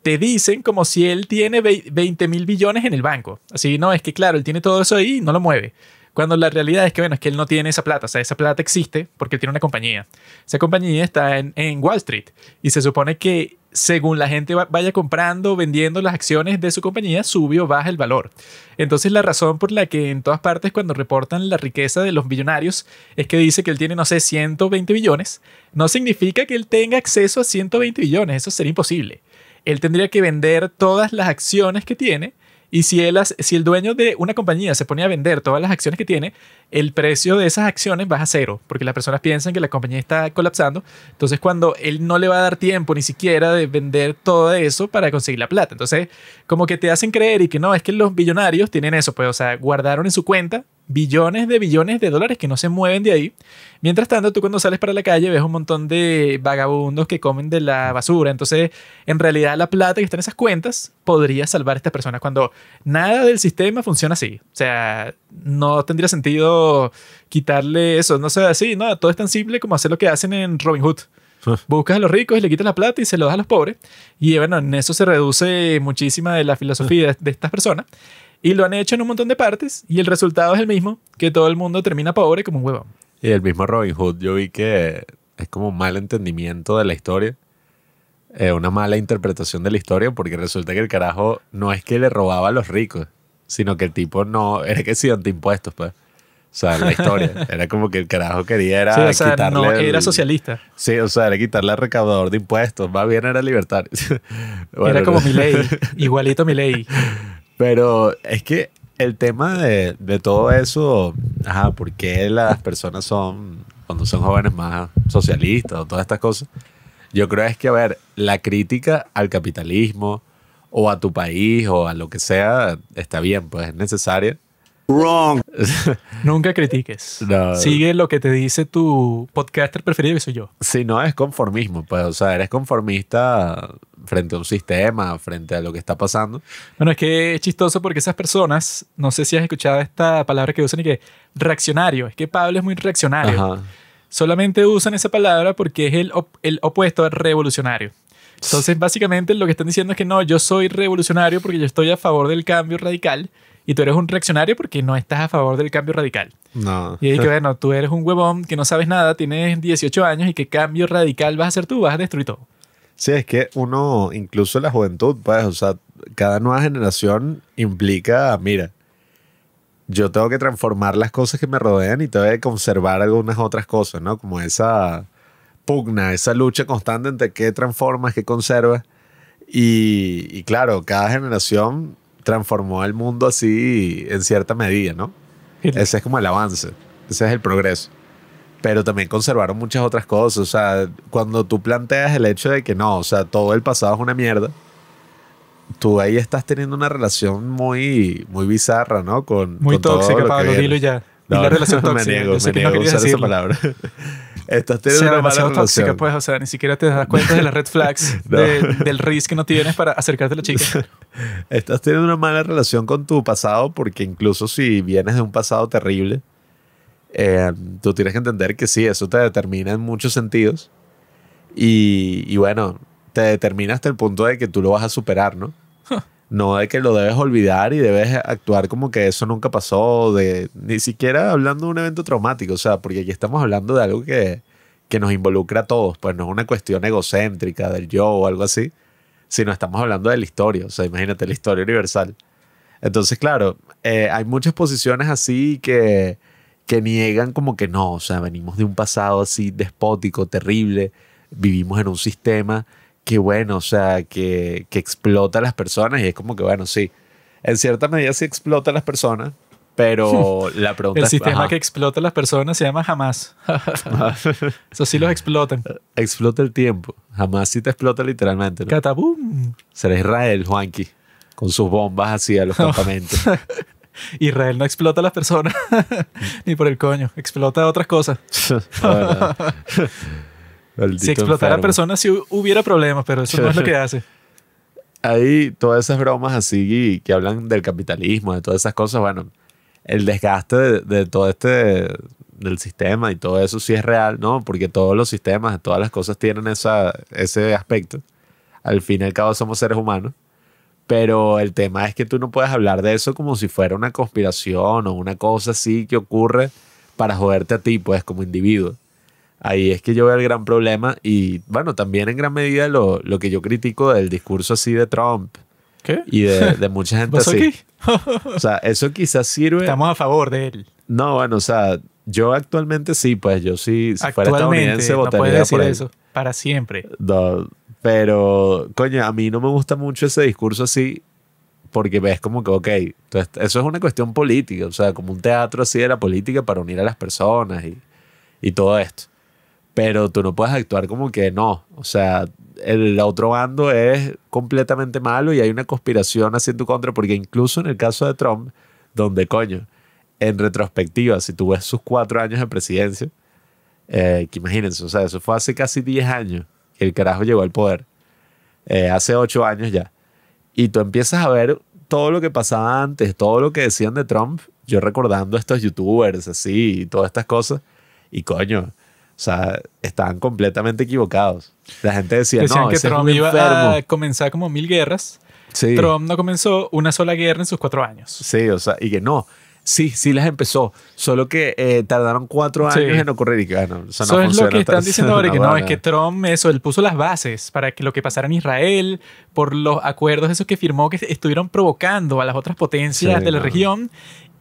te dicen como si él tiene 20 mil billones en el banco. Así, no, es que claro, él tiene todo eso ahí y no lo mueve. Cuando la realidad es que, bueno, es que él no tiene esa plata. O sea, esa plata existe porque tiene una compañía. Esa compañía está en, Wall Street y se supone que según la gente vaya comprando, o vendiendo las acciones de su compañía, sube o baja el valor. Entonces la razón por la que en todas partes cuando reportan la riqueza de los millonarios es que dice que él tiene, no sé, 120 billones, no significa que él tenga acceso a 120 billones, eso sería imposible. Él tendría que vender todas las acciones que tiene y si, él, si el dueño de una compañía se pone a vender todas las acciones que tiene, el precio de esas acciones baja a cero, porque las personas piensan que la compañía está colapsando. Entonces, cuando él no le va a dar tiempo ni siquiera de vender todo eso para conseguir la plata. Entonces, como que te hacen creer y que no, es que los billonarios tienen eso, pues, o sea, guardaron en su cuenta billones de billones de dólares que no se mueven de ahí. Mientras tanto, tú cuando sales para la calle ves un montón de vagabundos que comen de la basura. Entonces, en realidad la plata que está en esas cuentas podría salvar a estas personas cuando nada del sistema funciona así. O sea, no tendría sentido quitarle eso. No sé, así, no, todo es tan simple como hacer lo que hacen en Robin Hood. Buscas a los ricos y le quitas la plata y se lo das a los pobres. Y bueno, en eso se reduce muchísima de la filosofía de estas personas. Y lo han hecho en un montón de partes y el resultado es el mismo, que todo el mundo termina pobre como un huevón. Y el mismo Robin Hood, yo vi que es como un mal entendimiento de la historia, eh, una mala interpretación de la historia, porque resulta que el carajo no es que le robaba a los ricos, sino que el tipo no, era que sí impuestos pues. O sea, la historia. Era como que el carajo quería era sí, o sea, quitarle era socialista. Sí, o sea, era quitarle al recaudador de impuestos. Más bien era libertario. era como mi ley. Igualito mi ley. Pero es que el tema de, de todo eso, ajá, ¿por qué las personas son, cuando son jóvenes más socialistas o todas estas cosas? Yo creo es que, a ver, la crítica al capitalismo o a tu país o a lo que sea está bien, pues es necesaria. Wrong. Nunca critiques. Sigue lo que te dice tu podcaster preferido, que soy yo. Si no, es conformismo, pues, o sea, eres conformista frente a un sistema, frente a lo que está pasando. Bueno, es que es chistoso porque esas personas, no sé si has escuchado esta palabra que usan y que reaccionario, es que Pablo es muy reaccionario. Solamente usan esa palabra porque es el, el opuesto a revolucionario. Entonces, básicamente lo que están diciendo es que no, yo soy revolucionario porque yo estoy a favor del cambio radical y tú eres un reaccionario porque no estás a favor del cambio radical. No. Y que, bueno, tú eres un huevón que no sabes nada, tienes 18 años y qué cambio radical vas a hacer tú, vas a destruir todo. Sí, es que uno, incluso la juventud, pues, o sea, cada nueva generación implica, mira, yo tengo que transformar las cosas que me rodean y tengo que conservar algunas otras cosas, ¿no? Como esa pugna, esa lucha constante entre qué transformas, qué conservas. Y, y claro, cada generación transformó el mundo así en cierta medida, ¿no? Ese es como el avance, ese es el progreso pero también conservaron muchas otras cosas. O sea, cuando tú planteas el hecho de que no, o sea, todo el pasado es una mierda, tú ahí estás teniendo una relación muy, muy bizarra, ¿no? Con, muy tóxica, Pablo, dilo ya. la relación tóxica. Me niego, me niego a usar esa palabra. Estás teniendo una mala relación. pues, o sea, ni siquiera te das cuenta de las red flags, del risk que no tienes para acercarte a la chica. Estás teniendo una mala relación con tu pasado porque incluso si vienes de un pasado terrible, eh, tú tienes que entender que sí, eso te determina en muchos sentidos. Y, bueno, te determina hasta el punto de que tú lo vas a superar, ¿no? No de que lo debes olvidar y debes actuar como que eso nunca pasó, de, ni siquiera hablando de un evento traumático, o sea, porque aquí estamos hablando de algo que, que nos involucra a todos, pues no es una cuestión egocéntrica del yo o algo así, sino estamos hablando de la historia, o sea, imagínate la historia universal. Entonces, claro, eh, hay muchas posiciones así que que niegan como que no, o sea, venimos de un pasado así despótico, terrible, vivimos en un sistema que bueno, o sea, que, que explota a las personas y es como que bueno, sí, en cierta medida sí explota a las personas, pero la pregunta El sistema que explota a las personas se llama jamás. Eso sí los explotan. Explota el tiempo. Jamás sí te explota literalmente. ¿no? Catabum. Será Israel, Juanqui, con sus bombas hacia los campamentos. Israel no explota a las personas, ni por el coño, explota otras cosas. si explotara a personas, sí hubiera problemas, pero eso no es lo que hace. Ahí todas esas bromas así que hablan del capitalismo, de todas esas cosas, bueno, el desgaste de, todo este del sistema y todo eso sí es real, ¿no? Porque todos los sistemas, todas las cosas tienen esa, ese aspecto. Al fin y al cabo somos seres humanos pero el tema es que tú no puedes hablar de eso como si fuera una conspiración o una cosa así que ocurre para joderte a ti, pues como individuo. Ahí es que yo veo el gran problema y bueno, también en gran medida lo, que yo critico del discurso así de Trump ¿Qué? y de, de mucha gente así. o sea, eso quizás sirve. Estamos a favor de él. No, bueno, o sea, yo actualmente sí, pues yo sí, si fuera estadounidense, votaría no puedes decir eso. Para siempre. No, pero, coño, a mí no me gusta mucho ese discurso así, porque ves como que, ok, entonces eso es una cuestión política, o sea, como un teatro así de la política para unir a las personas y, todo esto. Pero tú no puedes actuar como que no, o sea, el otro bando es completamente malo y hay una conspiración haciendo contra, porque incluso en el caso de Trump, donde, coño, en retrospectiva, si tú ves sus cuatro años de presidencia, eh, que imagínense, o sea, eso fue hace casi diez años el carajo llegó al poder eh, hace ocho años ya. Y tú empiezas a ver todo lo que pasaba antes, todo lo que decían de Trump. Yo recordando a estos youtubers así y todas estas cosas. Y coño, o sea, estaban completamente equivocados. La gente decía, no, que Trump iba a comenzar como mil guerras. Sí. Trump no comenzó una sola guerra en sus cuatro años. Sí, o sea, y que no, Sí, sí las empezó, solo que eh, tardaron cuatro años en ocurrir y que, ah, eso, es lo que están diciendo ahora, que no, es que Trump, eso, él puso las bases para que lo que pasara en Israel, por los acuerdos esos que firmó que estuvieron provocando a las otras potencias de la región,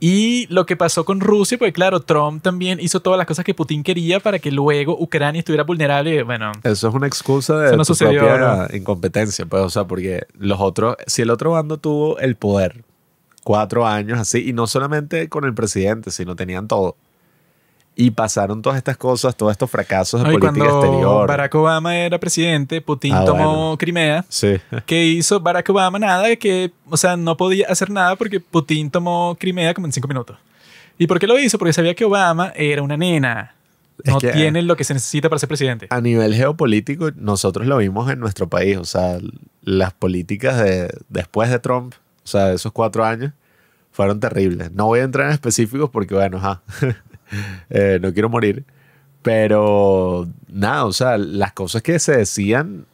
y lo que pasó con Rusia, porque claro, Trump también hizo todas las cosas que Putin quería para que luego Ucrania estuviera vulnerable. Bueno, eso es una excusa de no propia incompetencia, pues, o sea, porque los otros, si el otro bando tuvo el poder cuatro años así, y no solamente con el presidente, sino tenían todo. Y pasaron todas estas cosas, todos estos fracasos de política cuando exterior. Barack Obama era presidente, Putin ah, tomó Crimea. Sí. ¿Qué hizo Barack Obama? Nada, que, o sea, no podía hacer nada porque Putin tomó Crimea como en cinco minutos. ¿Y por qué lo hizo? Porque sabía que Obama era una nena. no tiene lo que se necesita para ser presidente. A nivel geopolítico, nosotros lo vimos en nuestro país. O sea, las políticas de después de Trump, o sea, de esos cuatro años, fueron terribles. No voy a entrar en específicos porque, bueno, eh, no quiero morir. Pero nada, o sea, las cosas que se decían,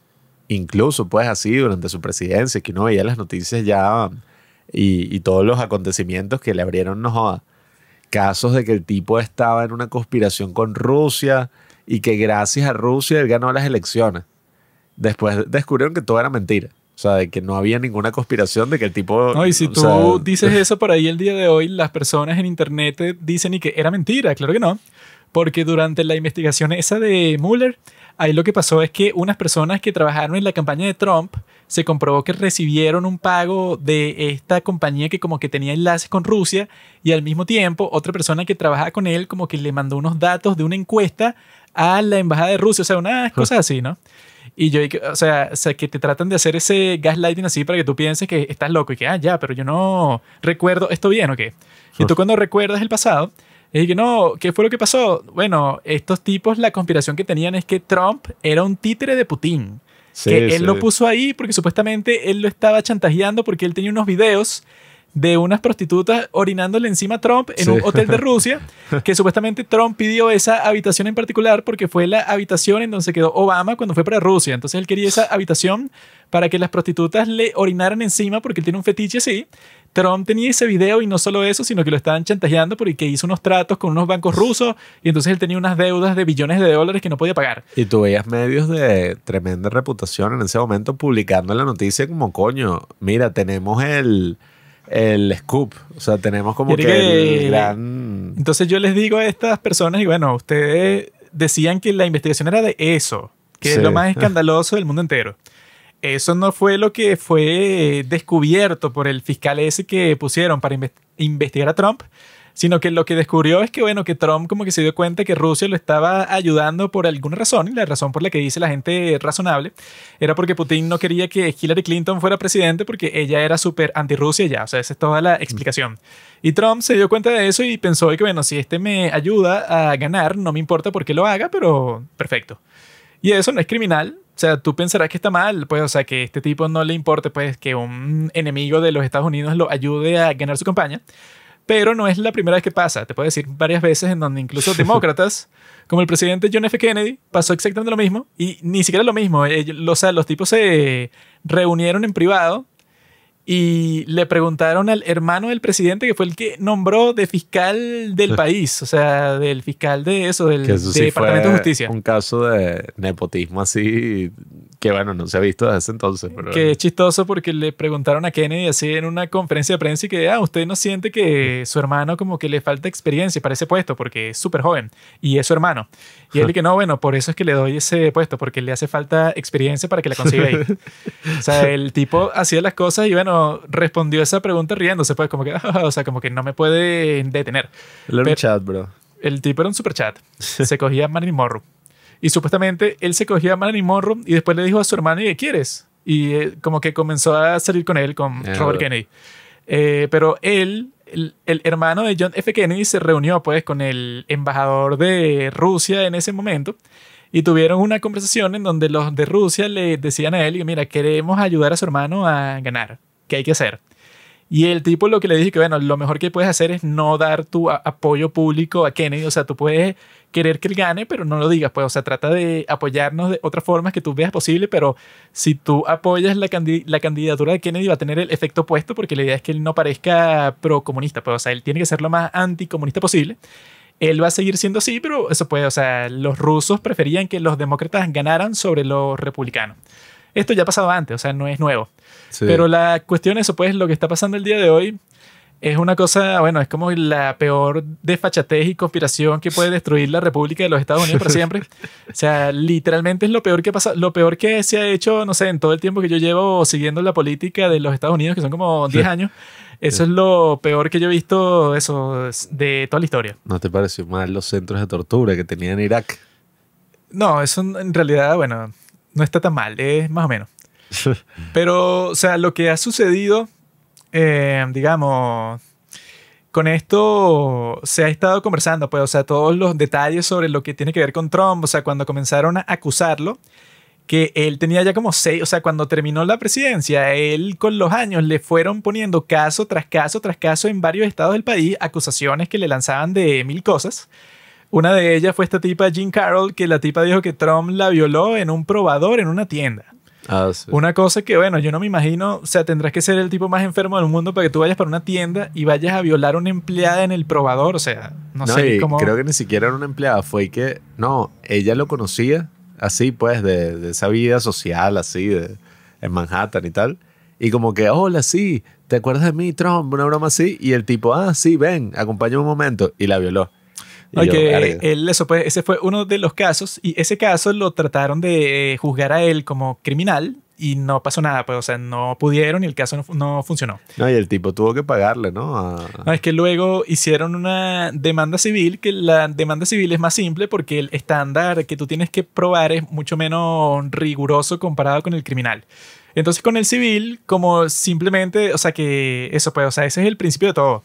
incluso pues así durante su presidencia, que uno veía las noticias ya y, todos los acontecimientos que le abrieron, no Casos de que el tipo estaba en una conspiración con Rusia y que gracias a Rusia él ganó las elecciones. Después descubrieron que todo era mentira. O sea, de que no había ninguna conspiración de que el tipo... No, y si tú dices eso por ahí el día de hoy, las personas en internet dicen y que era mentira, claro que no. Porque durante la investigación esa de Mueller, ahí lo que pasó es que unas personas que trabajaron en la campaña de Trump se comprobó que recibieron un pago de esta compañía que como que tenía enlaces con Rusia y al mismo tiempo otra persona que trabajaba con él como que le mandó unos datos de una encuesta a la embajada de Rusia, o sea, unas cosas así, ¿no? Y yo, o sea, que te tratan de hacer ese gaslighting así para que tú pienses que estás loco y que, ah, ya, pero yo no recuerdo esto bien o qué. Y tú cuando recuerdas el pasado, es que no, ¿qué fue lo que pasó? Bueno, estos tipos, la conspiración que tenían es que Trump era un títere de Putin. que él lo puso ahí porque supuestamente él lo estaba chantajeando porque él tenía unos videos de unas prostitutas orinándole encima a Trump en un hotel de Rusia, que supuestamente Trump pidió esa habitación en particular porque fue la habitación en donde se quedó Obama cuando fue para Rusia. Entonces él quería esa habitación para que las prostitutas le orinaran encima porque él tiene un fetiche así. Trump tenía ese video y no solo eso, sino que lo estaban chantajeando porque hizo unos tratos con unos bancos rusos y entonces él tenía unas deudas de billones de dólares que no podía pagar. Y tú veías medios de tremenda reputación en ese momento publicando la noticia como, coño, mira, tenemos el el scoop. O sea, tenemos como que, Entonces yo les digo a estas personas, y bueno, ustedes decían que la investigación era de eso, que es lo más escandaloso del mundo entero. Eso no fue lo que fue descubierto por el fiscal ese que pusieron para investigar a Trump, sino que lo que descubrió es que, bueno, que Trump como que se dio cuenta que Rusia lo estaba ayudando por alguna razón, y la razón por la que dice la gente razonable era porque Putin no quería que Hillary Clinton fuera presidente porque ella era súper anti-Rusia ya, o sea, esa es toda la mm. explicación. Y Trump se dio cuenta de eso y pensó que, bueno, si este me ayuda a ganar, no me importa por qué lo haga, pero perfecto. Y eso no es criminal, o sea, tú pensarás que está mal, pues, o sea, que este tipo no le importe, pues, que un enemigo de los Estados Unidos lo ayude a ganar su campaña. Pero no es la primera vez que pasa. Te puedo decir varias veces en donde incluso demócratas, como el presidente John F. Kennedy, pasó exactamente lo mismo. Y ni siquiera lo mismo. o sea, los tipos se reunieron en privado y le preguntaron al hermano del presidente, que fue el que nombró de fiscal del país, o sea, del fiscal de eso, del Departamento de Justicia. Un caso de nepotismo así que bueno, no se ha visto desde entonces. Pero... Que es chistoso porque le preguntaron a Kennedy así en una conferencia de prensa y que, ah, usted no siente que su hermano como que le falta experiencia para ese puesto porque es súper joven y es su hermano. Y él que no, bueno, por eso es que le doy ese puesto porque le hace falta experiencia para que la consiga ahí. o sea, el tipo hacía las cosas y bueno, respondió esa pregunta riéndose, pues como que, o sea, como que no me puede detener. El pero, chat, bro. El tipo era un super chat. Se cogía Marilyn morro. Y supuestamente él se cogía a Marilyn Monroe y después le dijo a su hermano, ¿qué quieres? Y eh, como que comenzó a salir con él, con Robert Kennedy. Eh, pero él, el, hermano de John F. Kennedy, se reunió pues con el embajador de Rusia en ese momento y tuvieron una conversación en donde los de Rusia le decían a él, mira, queremos ayudar a su hermano a ganar, ¿qué hay que hacer? Y el tipo lo que le dije que, bueno, lo mejor que puedes hacer es no dar tu apoyo público a Kennedy. O sea, tú puedes querer que él gane, pero no lo digas. Pues, o sea, trata de apoyarnos de otras formas que tú veas posible, pero si tú apoyas la, candidatura de Kennedy va a tener el efecto opuesto porque la idea es que él no parezca pro Pues, o sea, él tiene que ser lo más anticomunista posible. Él va a seguir siendo así, pero eso puede, o sea, los rusos preferían que los demócratas ganaran sobre los republicanos. Esto ya ha pasado antes, o sea, no es nuevo. Pero la cuestión eso, pues lo que está pasando el día de hoy es una cosa, bueno, es como la peor desfachatez y conspiración que puede destruir la República de los Estados Unidos para siempre. O sea, literalmente es lo peor que pasa, lo peor que se ha hecho, no sé, en todo el tiempo que yo llevo siguiendo la política de los Estados Unidos, que son como 10 años. Eso es lo peor que yo he visto eso, de toda la historia. ¿No te pareció mal los centros de tortura que tenían en Irak? No, eso en realidad, bueno, no está tan mal, es más o menos. Pero, o sea, lo que ha sucedido, eh, digamos, con esto se ha estado conversando, pues, o sea, todos los detalles sobre lo que tiene que ver con Trump, o sea, cuando comenzaron a acusarlo, que él tenía ya como seis, o sea, cuando terminó la presidencia, él con los años le fueron poniendo caso tras caso tras caso en varios estados del país, acusaciones que le lanzaban de mil cosas. Una de ellas fue esta tipa, Jean Carroll, que la tipa dijo que Trump la violó en un probador en una tienda. Ah, una cosa que, bueno, yo no me imagino, o sea, tendrás que ser el tipo más enfermo del mundo para que tú vayas para una tienda y vayas a violar a una empleada en el probador, o sea, no, sé Creo que ni siquiera era una empleada, fue que, no, ella lo conocía así, pues, de, esa vida social, así, de, en Manhattan y tal. Y como que, hola, sí, ¿te acuerdas de mí, Trump? Una broma así. Y el tipo, ah, sí, ven, acompáñame un momento. Y la violó él, eso ese fue uno de los casos y ese caso lo trataron de eh, juzgar a él como criminal y no pasó nada, pues, o sea, no pudieron y el caso no, no funcionó. No, y el tipo tuvo que pagarle, ¿no? Es que luego hicieron una demanda civil, que la demanda civil es más simple porque el estándar que tú tienes que probar es mucho menos riguroso comparado con el criminal. Entonces, con el civil, como simplemente, o sea, que eso, pues, o sea, ese es el principio de todo.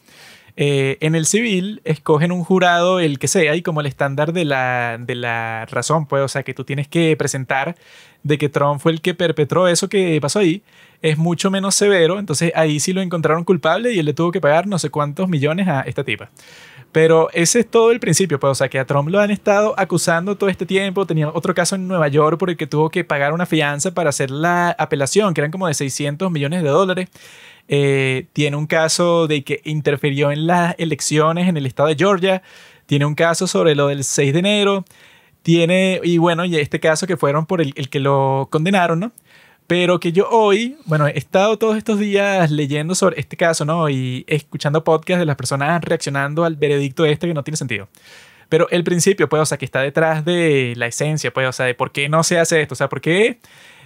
Eh, en el civil escogen un jurado, el que sea, y como el estándar de la, de la razón, pues, o sea, que tú tienes que presentar de que Trump fue el que perpetró eso que pasó ahí, es mucho menos severo, entonces ahí sí lo encontraron culpable y él le tuvo que pagar no sé cuántos millones a esta tipa. Pero ese es todo el principio, pues, o sea, que a Trump lo han estado acusando todo este tiempo. Tenía otro caso en Nueva York por el que tuvo que pagar una fianza para hacer la apelación, que eran como de 600 millones de dólares. Eh, tiene un caso de que interfirió en las elecciones en el estado de Georgia, tiene un caso sobre lo del 6 de enero, tiene, y bueno, y este caso que fueron por el, que lo condenaron, Pero que yo hoy, bueno, he estado todos estos días leyendo sobre este caso, ¿no? Y escuchando podcasts de las personas reaccionando al veredicto este que no tiene sentido. Pero el principio, pues, o sea, que está detrás de la esencia, pues, o sea, de por qué no se hace esto, o sea, por qué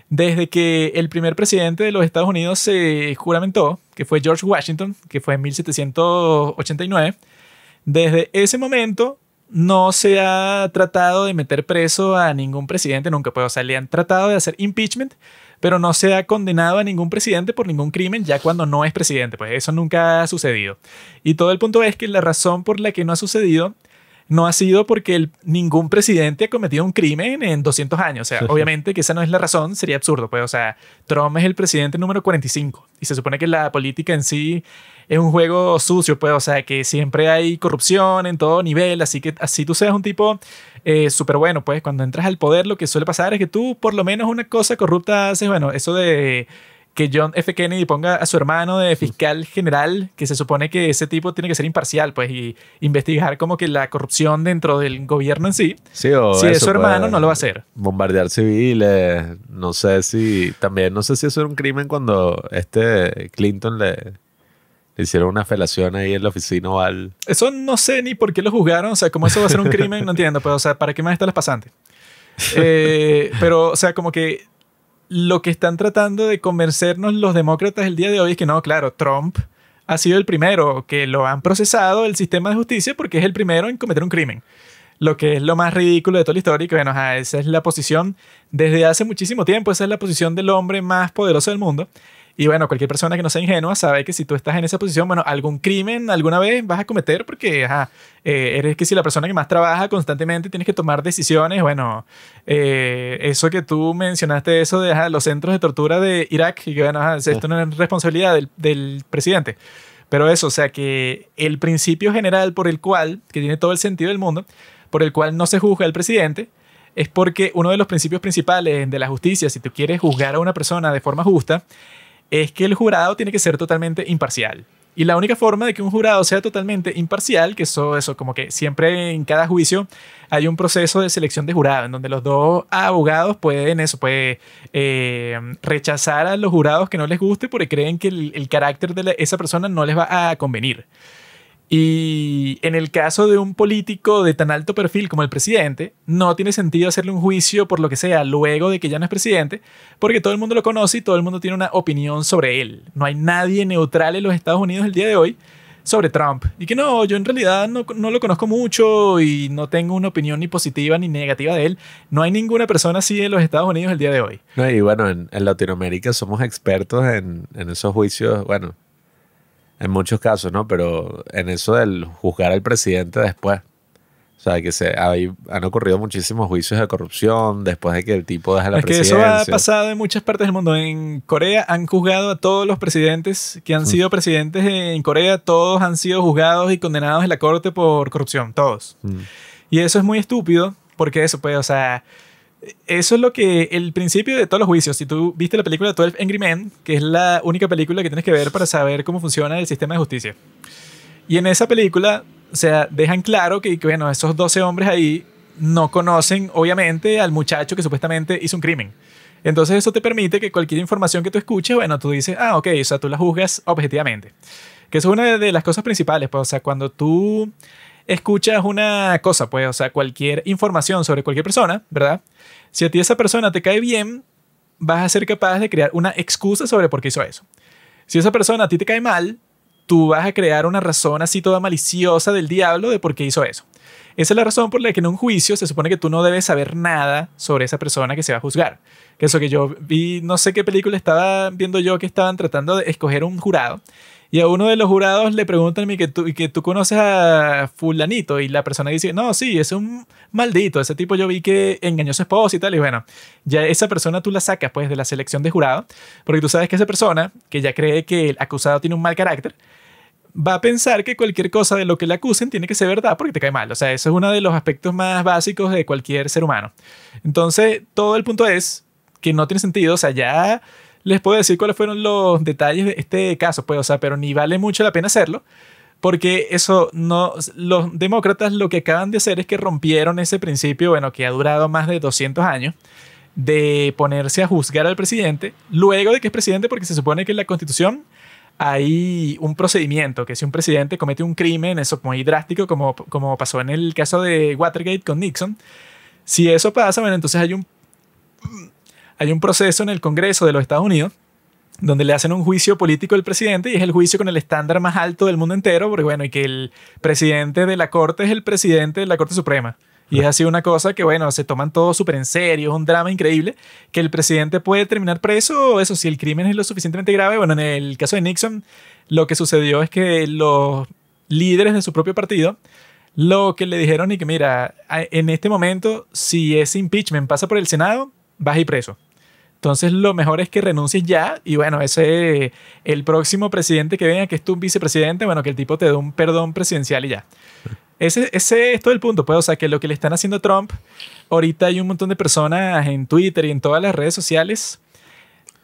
desde que el primer presidente de los Estados Unidos se juramentó, que fue George Washington, que fue en 1789, desde ese momento no se ha tratado de meter preso a ningún presidente, nunca pues, O sea, le han tratado de hacer impeachment, pero no se ha condenado a ningún presidente por ningún crimen ya cuando no es presidente. Pues eso nunca ha sucedido. Y todo el punto es que la razón por la que no ha sucedido no ha sido porque ningún presidente ha cometido un crimen en 200 años. O sea, obviamente que esa no es la razón, sería absurdo. Pues, o sea, Trump es el presidente número 45 y se supone que la política en sí es un juego sucio, pues, o sea, que siempre hay corrupción en todo nivel, así que así tú seas un tipo eh, súper bueno, pues, cuando entras al poder lo que suele pasar es que tú por lo menos una cosa corrupta haces, bueno, eso de que John F. Kennedy ponga a su hermano de fiscal general, que se supone que ese tipo tiene que ser imparcial, pues, y investigar como que la corrupción dentro del gobierno en sí. sí o si es su hermano, no lo va a hacer. Bombardear civiles, no sé si, también no sé si eso era un crimen cuando este Clinton le, hicieron una felación ahí en la oficina o al... Eso no sé ni por qué lo juzgaron. O sea, como eso va a ser un crimen, no entiendo. Pero, pues, o sea, ¿para qué más están los pasantes? Eh, pero, o sea, como que lo que están tratando de convencernos los demócratas el día de hoy es que no, claro, Trump ha sido el primero que lo han procesado el sistema de justicia porque es el primero en cometer un crimen. Lo que es lo más ridículo de todo la historia y que, bueno, esa es la posición desde hace muchísimo tiempo, esa es la posición del hombre más poderoso del mundo. Y bueno, cualquier persona que no sea ingenua sabe que si tú estás en esa posición, bueno, algún crimen alguna vez vas a cometer porque eh, eres que si la persona que más trabaja constantemente tienes que tomar decisiones. Bueno, eh, eso que tú mencionaste, eso de los centros de tortura de Irak, y que bueno, esto no es responsabilidad del, del presidente. Pero eso, o sea que el principio general por el cual, que tiene todo el sentido del mundo, por el cual no se juzga al presidente, es porque uno de los principios principales de la justicia, si tú quieres juzgar a una persona de forma justa, es que el jurado tiene que ser totalmente imparcial. Y la única forma de que un jurado sea totalmente imparcial, que eso, eso como que siempre en cada juicio hay un proceso de selección de jurado, en donde los dos abogados pueden eso, puede eh, rechazar a los jurados que no les guste porque creen que el, carácter de esa persona no les va a convenir. Y en el caso de un político de tan alto perfil como el presidente, no tiene sentido hacerle un juicio por lo que sea luego de que ya no es presidente, porque todo el mundo lo conoce y todo el mundo tiene una opinión sobre él. No hay nadie neutral en los Estados Unidos el día de hoy sobre Trump. Y que no, yo en realidad no, lo conozco mucho y no tengo una opinión ni positiva ni negativa de él. No hay ninguna persona así en los Estados Unidos el día de hoy. No, y bueno, en, Latinoamérica somos expertos en, en esos juicios, bueno, en muchos casos, ¿no? Pero en eso del juzgar al presidente después. O sea, que se, han ocurrido muchísimos juicios de corrupción después de que el tipo deje la es presidencia. que Eso ha pasado en muchas partes del mundo. En Corea han juzgado a todos los presidentes que han mm. sido presidentes en Corea. Todos han sido juzgados y condenados en la corte por corrupción. Todos. Mm. Y eso es muy estúpido porque eso, puede, o sea, eso es lo que el principio de todos los juicios. Si tú viste la película 12 Angry Men, que es la única película que tienes que ver para saber cómo funciona el sistema de justicia. Y en esa película, o sea, dejan claro que, bueno, esos 12 hombres ahí no conocen, obviamente, al muchacho que supuestamente hizo un crimen. Entonces eso te permite que cualquier información que tú escuches, bueno, tú dices, ah, ok, o sea, tú la juzgas objetivamente. Que eso es una de las cosas principales, pues, o sea, cuando tú escuchas una cosa, pues, o sea, cualquier información sobre cualquier persona, ¿verdad? Si a ti esa persona te cae bien, vas a ser capaz de crear una excusa sobre por qué hizo eso. Si esa persona a ti te cae mal, tú vas a crear una razón así toda maliciosa del diablo de por qué hizo eso. Esa es la razón por la que en un juicio se supone que tú no debes saber nada sobre esa persona que se va a juzgar. Que eso que yo vi, no sé qué película estaba viendo yo que estaban tratando de escoger un jurado y a uno de los jurados le preguntan que tú, que tú conoces a fulanito y la persona dice, no, sí, es un maldito, ese tipo yo vi que engañó a su esposa y tal, y bueno, ya esa persona tú la sacas pues de la selección de jurado, porque tú sabes que esa persona que ya cree que el acusado tiene un mal carácter, va a pensar que cualquier cosa de lo que le acusen tiene que ser verdad porque te cae mal. O sea, eso es uno de los aspectos más básicos de cualquier ser humano. Entonces, todo el punto es que no tiene sentido, o sea, ya les puedo decir cuáles fueron los detalles de este caso, pues, o pero ni vale mucho la pena hacerlo. Porque eso no. Los demócratas lo que acaban de hacer es que rompieron ese principio, bueno, que ha durado más de 200 años, de ponerse a juzgar al presidente luego de que es presidente, porque se supone que en la Constitución hay un procedimiento, que si un presidente comete un crimen, eso muy drástico, como, como pasó en el caso de Watergate con Nixon, si eso pasa, bueno, entonces hay un hay un proceso en el Congreso de los Estados Unidos donde le hacen un juicio político al presidente y es el juicio con el estándar más alto del mundo entero, porque bueno, y que el presidente de la Corte es el presidente de la Corte Suprema. Y es así una cosa que, bueno, se toman todo súper en serio, es un drama increíble, que el presidente puede terminar preso, o eso, si el crimen es lo suficientemente grave. Bueno, en el caso de Nixon, lo que sucedió es que los líderes de su propio partido, lo que le dijeron y que, mira, en este momento, si ese impeachment pasa por el Senado, vas a ir preso. Entonces lo mejor es que renuncies ya y bueno, ese el próximo presidente que venga, que es tu vicepresidente, bueno, que el tipo te dé un perdón presidencial y ya. Ese, ese es todo el punto, pues, o sea, que lo que le están haciendo a Trump, ahorita hay un montón de personas en Twitter y en todas las redes sociales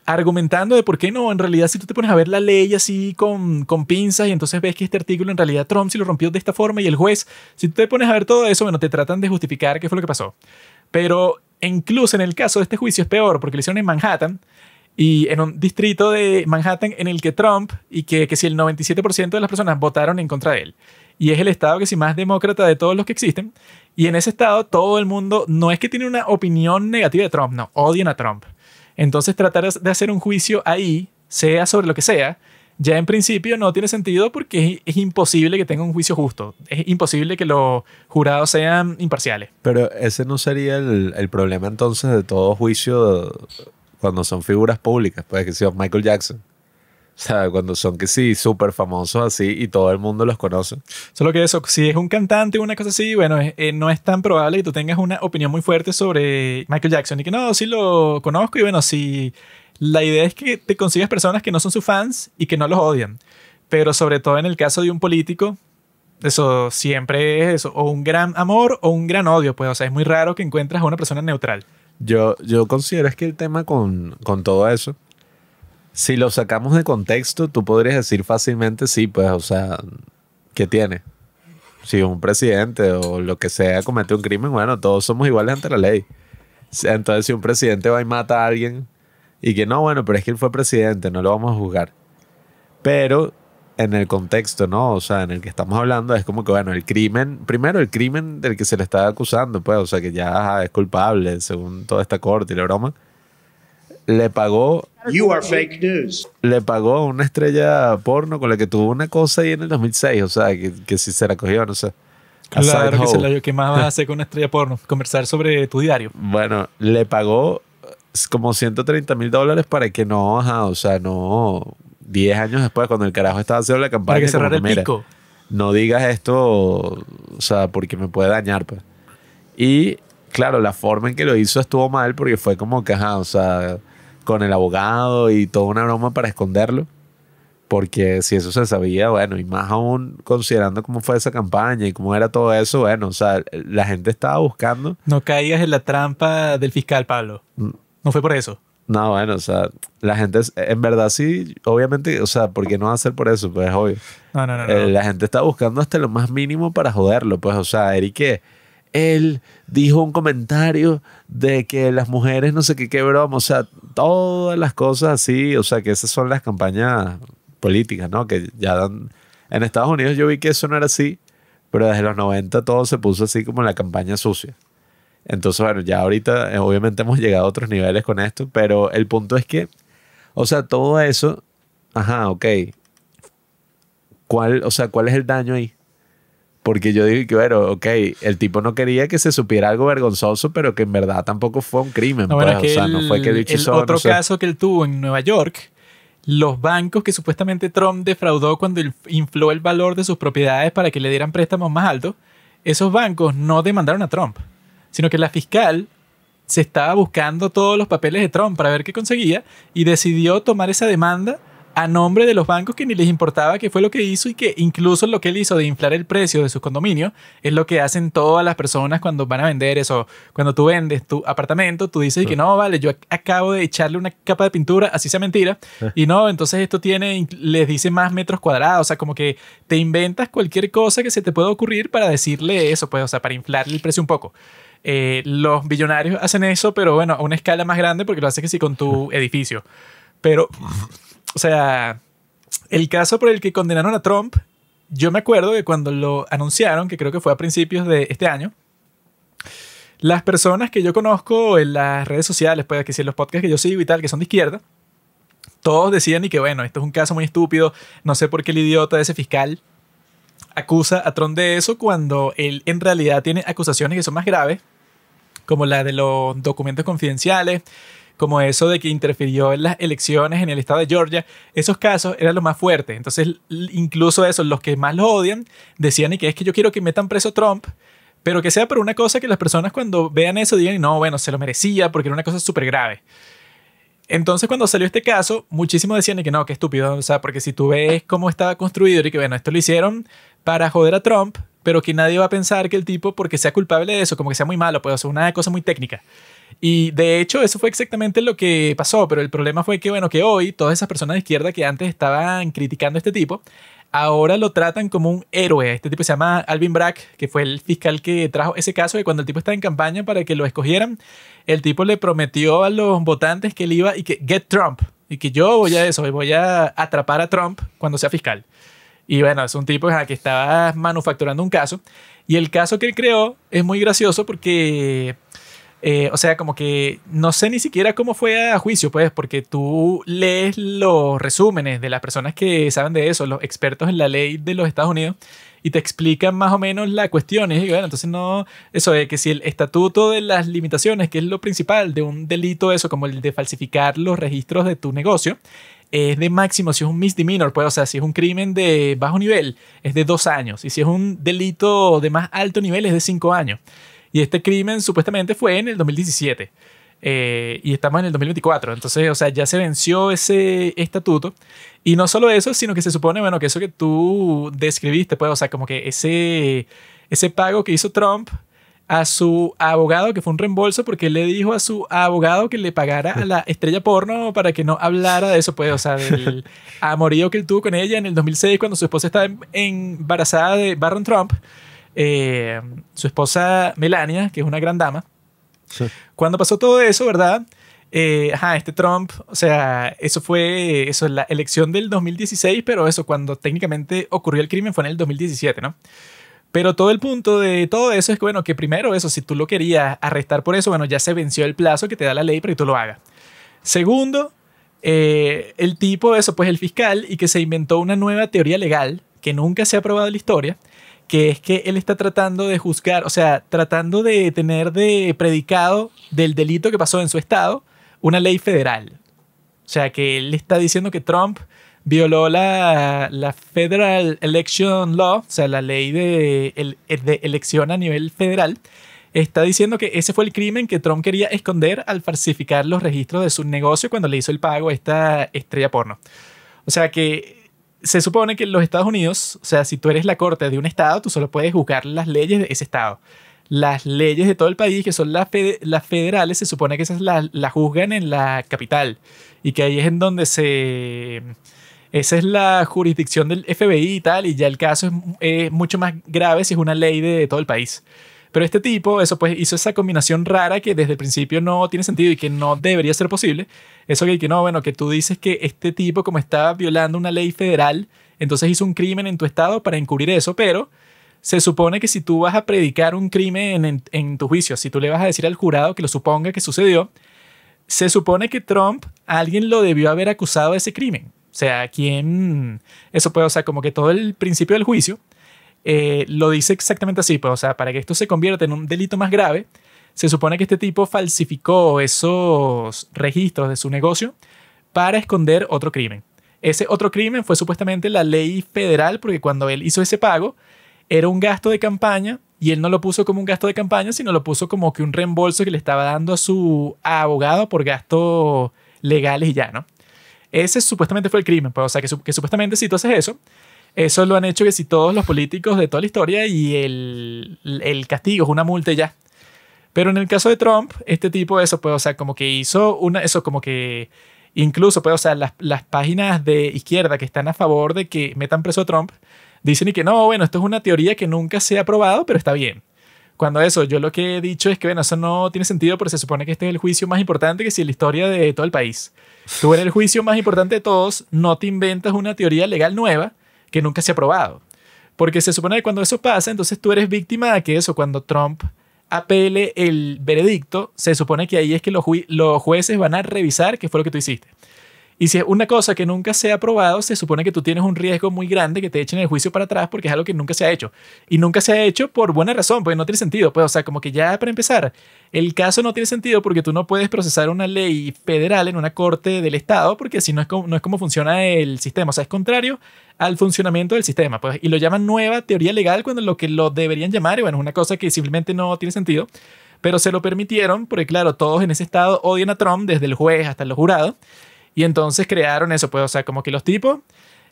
argumentando de por qué no. En realidad, si tú te pones a ver la ley así con, con pinzas y entonces ves que este artículo en realidad Trump sí lo rompió de esta forma y el juez, si tú te pones a ver todo eso, bueno, te tratan de justificar qué fue lo que pasó. Pero Incluso en el caso de este juicio es peor porque lo hicieron en Manhattan y en un distrito de Manhattan en el que Trump y que, si el 97% de las personas votaron en contra de él. Y es el estado que si más demócrata de todos los que existen. Y en ese estado todo el mundo no es que tiene una opinión negativa de Trump, no, odian a Trump. Entonces tratar de hacer un juicio ahí, sea sobre lo que sea, ya en principio no tiene sentido porque es, imposible que tenga un juicio justo. Es imposible que los jurados sean imparciales. Pero ese no sería el, problema entonces de todo juicio cuando son figuras públicas, pues que sea Michael Jackson. O sea, cuando son que sí, súper famosos así y todo el mundo los conoce. Solo que eso, si es un cantante o una cosa así, bueno, eh, no es tan probable que tú tengas una opinión muy fuerte sobre Michael Jackson y que no, sí lo conozco y bueno, sí... La idea es que te consigas personas que no son sus fans y que no los odian. Pero sobre todo en el caso de un político, eso siempre es eso, o un gran amor o un gran odio, pues, o sea, es muy raro que encuentres a una persona neutral. Yo, yo considero que el tema con, con todo eso, si lo sacamos de contexto, tú podrías decir fácilmente, sí, pues, o sea, ¿qué tiene? Si un presidente o lo que sea comete un crimen, bueno, todos somos iguales ante la ley. Entonces, si un presidente va y mata a alguien, y que no, bueno, pero es que él fue presidente, no lo vamos a juzgar. Pero en el contexto, ¿no? O sea, en el que estamos hablando, es como que, bueno, el crimen, primero el crimen del que se le está acusando, pues, o sea, que ya es culpable según toda esta corte y la broma, le pagó... Le pagó una estrella porno con la que tuvo una cosa ahí en el 2006, o sea, que, que si se la cogió, no sé. Claro ¿Qué más vas a hacer con una estrella porno? Conversar sobre tu diario. Bueno, le pagó como 130 mil dólares para que no, o sea, no, 10 años después, cuando el carajo estaba haciendo la campaña, para No digas esto, o sea, porque me puede dañar, pues. Y claro, la forma en que lo hizo estuvo mal porque fue como que, o sea, con el abogado y toda una broma para esconderlo. Porque si eso se sabía, bueno, y más aún considerando cómo fue esa campaña y cómo era todo eso, bueno, o sea, la gente estaba buscando. No caigas en la trampa del fiscal Pablo. Mm, no fue por eso. No, bueno, o sea, la gente, en verdad sí, obviamente, o sea, ¿por qué no ser por eso? Pues obvio. No, no, no, eh, La gente está buscando hasta lo más mínimo para joderlo, pues, o sea, Eric, él dijo un comentario de que las mujeres no sé qué, qué broma, o sea, todas las cosas así, o sea, que esas son las campañas políticas, ¿no? Que ya dan. En Estados Unidos yo vi que eso no era así, pero desde los 90 todo se puso así como la campaña sucia. Entonces, bueno, ya ahorita eh, obviamente hemos llegado a otros niveles con esto, pero el punto es que, o sea, todo eso, ajá, ok. ¿Cuál, o sea, ¿cuál es el daño ahí? Porque yo digo que, bueno, ok, el tipo no quería que se supiera algo vergonzoso, pero que en verdad tampoco fue un crimen. pues, o sea, no fue que el otro caso que él tuvo en Nueva York, los bancos que supuestamente Trump defraudó cuando infló el valor de sus propiedades para que le dieran préstamos más altos, esos bancos no demandaron a Trump sino que la fiscal se estaba buscando todos los papeles de Trump para ver qué conseguía y decidió tomar esa demanda a nombre de los bancos que ni les importaba qué fue lo que hizo y que incluso lo que él hizo de inflar el precio de sus condominios es lo que hacen todas las personas cuando van a vender eso. Cuando tú vendes tu apartamento, tú dices que no, vale, yo acabo de echarle una capa de pintura, así sea mentira, eh. y no, entonces esto tiene, les dice más metros cuadrados, o sea, como que te inventas cualquier cosa que se te pueda ocurrir para decirle eso, pues, o sea, para inflarle el precio un poco. Eh, los billonarios hacen eso, pero bueno, a una escala más grande porque lo haces que sí con tu edificio. Pero, o sea, el caso por el que condenaron a Trump, yo me acuerdo que cuando lo anunciaron, que creo que fue a principios de este año, las personas que yo conozco en las redes sociales, Puede que si los podcasts que yo sigo y tal, que son de izquierda, todos decían y que bueno, esto es un caso muy estúpido, no sé por qué el idiota de ese fiscal acusa a Trump de eso cuando él en realidad tiene acusaciones que son más graves como la de los documentos confidenciales, como eso de que interfirió en las elecciones en el estado de Georgia, esos casos eran los más fuertes. Entonces, incluso esos, los que más lo odian, decían y que es que yo quiero que metan preso a Trump, pero que sea por una cosa que las personas cuando vean eso digan, no, bueno, se lo merecía porque era una cosa súper grave. Entonces, cuando salió este caso, muchísimos decían que no, qué estúpido, o sea, porque si tú ves cómo estaba construido y que, bueno, esto lo hicieron para joder a Trump, pero que nadie va a pensar que el tipo, porque sea culpable de eso, como que sea muy malo, puede hacer una cosa muy técnica. Y de hecho, eso fue exactamente lo que pasó, pero el problema fue que, bueno, que hoy todas esas personas de izquierda que antes estaban criticando a este tipo, ahora lo tratan como un héroe. Este tipo se llama Alvin Brack, que fue el fiscal que trajo ese caso y cuando el tipo estaba en campaña para que lo escogieran, el tipo le prometió a los votantes que él iba y que get Trump, y que yo voy a eso, voy a atrapar a Trump cuando sea fiscal. Y bueno, es un tipo que estaba manufacturando un caso. Y el caso que él creó es muy gracioso porque, eh, o sea, como que no sé ni siquiera cómo fue a juicio, pues, porque tú lees los resúmenes de las personas que saben de eso, los expertos en la ley de los Estados Unidos, y te explican más o menos la cuestión. Y bueno, entonces no, eso es que si el estatuto de las limitaciones, que es lo principal de un delito, eso como el de falsificar los registros de tu negocio, es de máximo, si es un misdemeanor, pues, o sea, si es un crimen de bajo nivel, es de dos años. Y si es un delito de más alto nivel, es de cinco años. Y este crimen supuestamente fue en el 2017. Eh, y estamos en el 2024. Entonces, o sea, ya se venció ese estatuto. Y no solo eso, sino que se supone, bueno, que eso que tú describiste, pues, o sea, como que ese, ese pago que hizo Trump a su abogado, que fue un reembolso, porque le dijo a su abogado que le pagara a la estrella porno para que no hablara de eso, pues, o sea, del amorío que él tuvo con ella en el 2006 cuando su esposa estaba embarazada de Barron Trump, eh, su esposa Melania, que es una gran dama. Cuando pasó todo eso, ¿verdad? Eh, ajá, este Trump, o sea, eso fue, eso, la elección del 2016, pero eso, cuando técnicamente ocurrió el crimen fue en el 2017, ¿no? Pero todo el punto de todo eso es que, bueno, que primero eso, si tú lo querías arrestar por eso, bueno, ya se venció el plazo que te da la ley para que tú lo hagas. Segundo, eh, el tipo, eso, pues el fiscal, y que se inventó una nueva teoría legal que nunca se ha probado en la historia, que es que él está tratando de juzgar, o sea, tratando de tener de predicado del delito que pasó en su estado una ley federal. O sea, que él está diciendo que Trump violó la, Federal Election Law, o sea, la ley de, elección a nivel federal, está diciendo que ese fue el crimen que Trump quería esconder al falsificar los registros de su negocio cuando le hizo el pago a esta estrella porno. O sea que se supone que en los Estados Unidos, o sea, si tú eres la corte de un estado, tú solo puedes juzgar las leyes de ese estado. Las leyes de todo el país, que son las, las federales, se supone que esas las juzgan en la capital y que ahí es en donde se esa es la jurisdicción del FBI y tal, y ya el caso es, mucho más grave si es una ley de todo el país. Pero este tipo, eso pues hizo esa combinación rara que desde el principio no tiene sentido y que no debería ser posible. Eso que, no, bueno, que tú dices que este tipo como estaba violando una ley federal, entonces hizo un crimen en tu estado para encubrir eso, pero se supone que si tú vas a predicar un crimen en, en tu juicio, si tú le vas a decir al jurado que lo suponga que sucedió, se supone que Trump, alguien lo debió haber acusado de ese crimen. O sea, quién. Eso puede, o sea, como que todo el principio del juicio eh, lo dice exactamente así, pues, o sea, para que esto se convierta en un delito más grave, se supone que este tipo falsificó esos registros de su negocio para esconder otro crimen. Ese otro crimen fue supuestamente la ley federal, porque cuando él hizo ese pago, era un gasto de campaña y él no lo puso como un gasto de campaña, sino lo puso como que un reembolso que le estaba dando a su abogado por gastos legales y ya, ¿no? Ese supuestamente fue el crimen, pues, o sea, que, supuestamente si tú haces eso, eso lo han hecho que si todos los políticos de toda la historia y el, castigo es una multa ya. Pero en el caso de Trump, este tipo eso, pues, o sea, como que hizo una, eso como que incluso, pues, o sea, las, las páginas de izquierda que están a favor de que metan preso a Trump, dicen y que no, bueno, esto es una teoría que nunca se ha probado, pero está bien. Cuando eso, yo lo que he dicho es que, bueno, eso no tiene sentido porque se supone que este es el juicio más importante que si la historia de todo el país. Tú en el juicio más importante de todos, no te inventas una teoría legal nueva que nunca se ha probado. Porque se supone que cuando eso pasa, entonces tú eres víctima de que eso, cuando Trump apele el veredicto, se supone que ahí es que los, los jueces van a revisar qué fue lo que tú hiciste. Y si es una cosa que nunca se ha probado, se supone que tú tienes un riesgo muy grande que te echen el juicio para atrás porque es algo que nunca se ha hecho. Y nunca se ha hecho por buena razón, porque no tiene sentido. Pues, o sea, como que ya para empezar, el caso no tiene sentido porque tú no puedes procesar una ley federal en una corte del Estado porque así no es como, no es como funciona el sistema. O sea, es contrario al funcionamiento del sistema. Pues, y lo llaman nueva teoría legal cuando lo que lo deberían llamar, y bueno, es una cosa que simplemente no tiene sentido pero se lo permitieron porque claro, todos en ese estado odian a Trump, desde el juez hasta los jurados, y entonces crearon eso, pues, o sea, como que los tipos,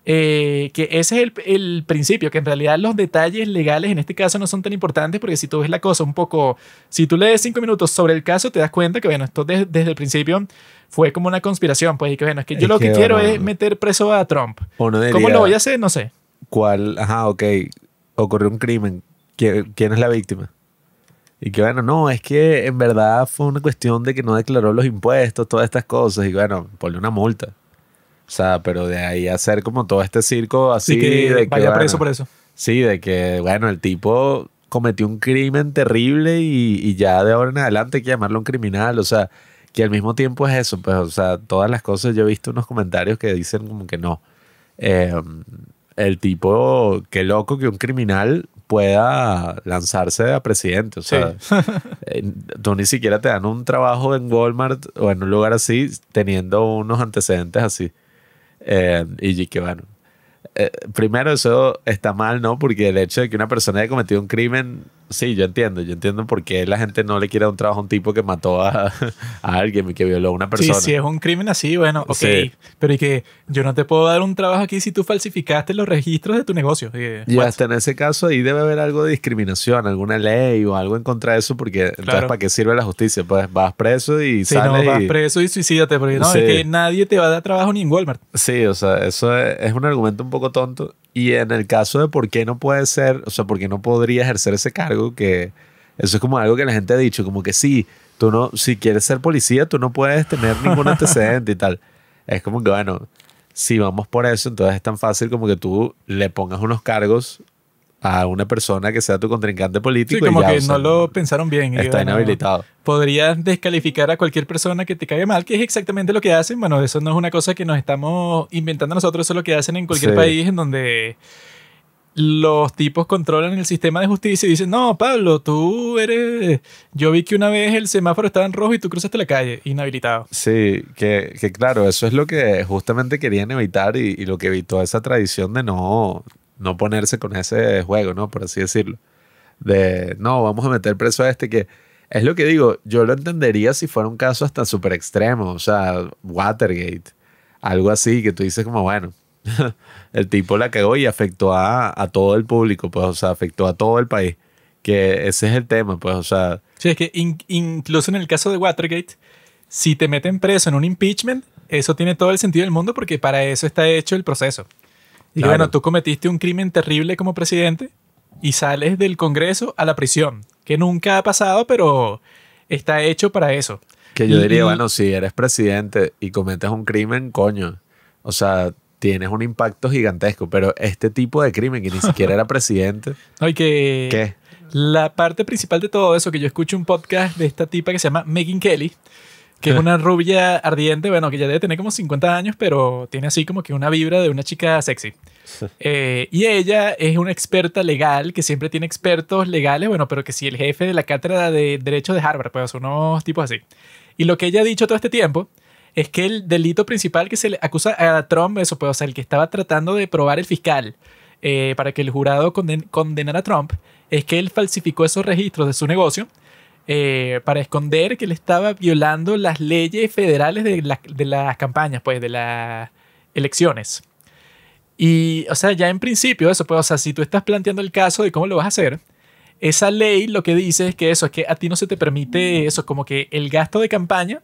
eh, que ese es el, el, principio, que en realidad los detalles legales en este caso no son tan importantes, porque si tú ves la cosa un poco, si tú lees cinco minutos sobre el caso, te das cuenta que, bueno, esto desde el principio fue como una conspiración, pues, y que, bueno, es que yo lo que, quiero es meter preso a Trump. ¿Cómo lo voy a hacer? No sé. ¿Cuál? Ajá, ok. Ocurrió un crimen. ¿Quién, quién es la víctima? Y que bueno, no, es que en verdad fue una cuestión de que no declaró los impuestos, todas estas cosas. Y bueno, ponle una multa. O sea, pero de ahí hacer como todo este circo así. Sí, que vaya preso, preso por eso. Sí, de que, bueno, el tipo cometió un crimen terrible y, y, ya de ahora en adelante hay que llamarlo un criminal. O sea, que al mismo tiempo es eso. Pues, o sea, todas las cosas, yo he visto unos comentarios que dicen como que no. Em, el tipo, qué loco que un criminal pueda lanzarse a presidente. O sea, tú ni siquiera te dan un trabajo en Walmart o en un lugar así teniendo unos antecedentes así. Eh, y que bueno, eh, primero eso está mal, ¿no? Porque el hecho de que una persona haya cometido un crimen Sí, yo entiendo, yo entiendo por qué la gente no le quiere dar un trabajo a un tipo que mató a, alguien que violó a una persona. Sí, si es un crimen así, bueno, ok. Pero y que yo no te puedo dar un trabajo aquí si tú falsificaste los registros de tu negocio. y eh, hasta en ese caso ahí debe haber algo de discriminación, alguna ley o algo en contra de eso, porque entonces ¿para qué sirve la justicia? Pues vas preso y sí, no, vas preso y suicídate, porque no, es que nadie te va a dar trabajo ni en Walmart. Sí, o sea, eso es, es un argumento un poco tonto y en el caso de por qué no puede ser, o sea, por qué no podría ejercer ese cargo, que eso es como algo que la gente ha dicho, como que sí, tú no, si quieres ser policía, tú no puedes tener ningún antecedente y tal. Es como que, bueno, si vamos por eso, entonces es tan fácil como que tú le pongas unos cargos a una persona que sea tu contrincante político. como y ya, que como que no lo pensaron bien. Está inhabilitado. podrías descalificar a cualquier persona que te caiga mal, que es exactamente lo que hacen. Bueno, eso no es una cosa que nos estamos inventando nosotros, eso es lo que hacen en cualquier país en donde los tipos controlan el sistema de justicia y dicen, no, Pablo, tú eres... Yo vi que una vez el semáforo estaba en rojo y tú cruzaste la calle, inhabilitado. Sí, que, claro, eso es lo que justamente querían evitar y, lo que evitó esa tradición de no, no ponerse con ese juego, ¿no? Por así decirlo. De, no, vamos a meter preso a este que... Es lo que digo, yo lo entendería si fuera un caso hasta súper extremo, o sea, Watergate, algo así, que tú dices como, bueno, el tipo la cagó y afectó a, todo el público, pues, o sea, afectó a todo el país, que ese es el tema, pues, o sea... Sí, es que incluso en el caso de Watergate, si te meten preso en un impeachment, eso tiene todo el sentido del mundo porque para eso está hecho el proceso. Y bueno, tú cometiste un crimen terrible como presidente y sales del Congreso a la prisión, que nunca ha pasado, pero está hecho para eso. Que yo diría, bueno, si eres presidente y cometes un crimen, coño, o sea, tienes un impacto gigantesco, pero este tipo de crimen que ni siquiera era presidente. No, que... ¿Qué? La parte principal de todo eso, que yo escucho un podcast de esta tipa que se llama Megan Kelly, que es una rubia ardiente, bueno, que ya debe tener como 50 años, pero tiene así como que una vibra de una chica sexy. Eh, y ella es una experta legal, que siempre tiene expertos legales, bueno, pero que sí, el jefe de la cátedra de Derecho de Harvard, pues unos tipos así. Y lo que ella ha dicho todo este tiempo es que el delito principal que se le acusa a Trump, eso pues, o sea, el que estaba tratando de probar el fiscal eh, para que el jurado condenara a Trump, es que él falsificó esos registros de su negocio eh, para esconder que le estaba violando las leyes federales de, las campañas, pues, de las elecciones. Y, o sea, ya en principio eso, pues, o sea, si tú estás planteando el caso de cómo lo vas a hacer, esa ley lo que dice es que eso, es que a ti no se te permite mm. eso, como que el gasto de campaña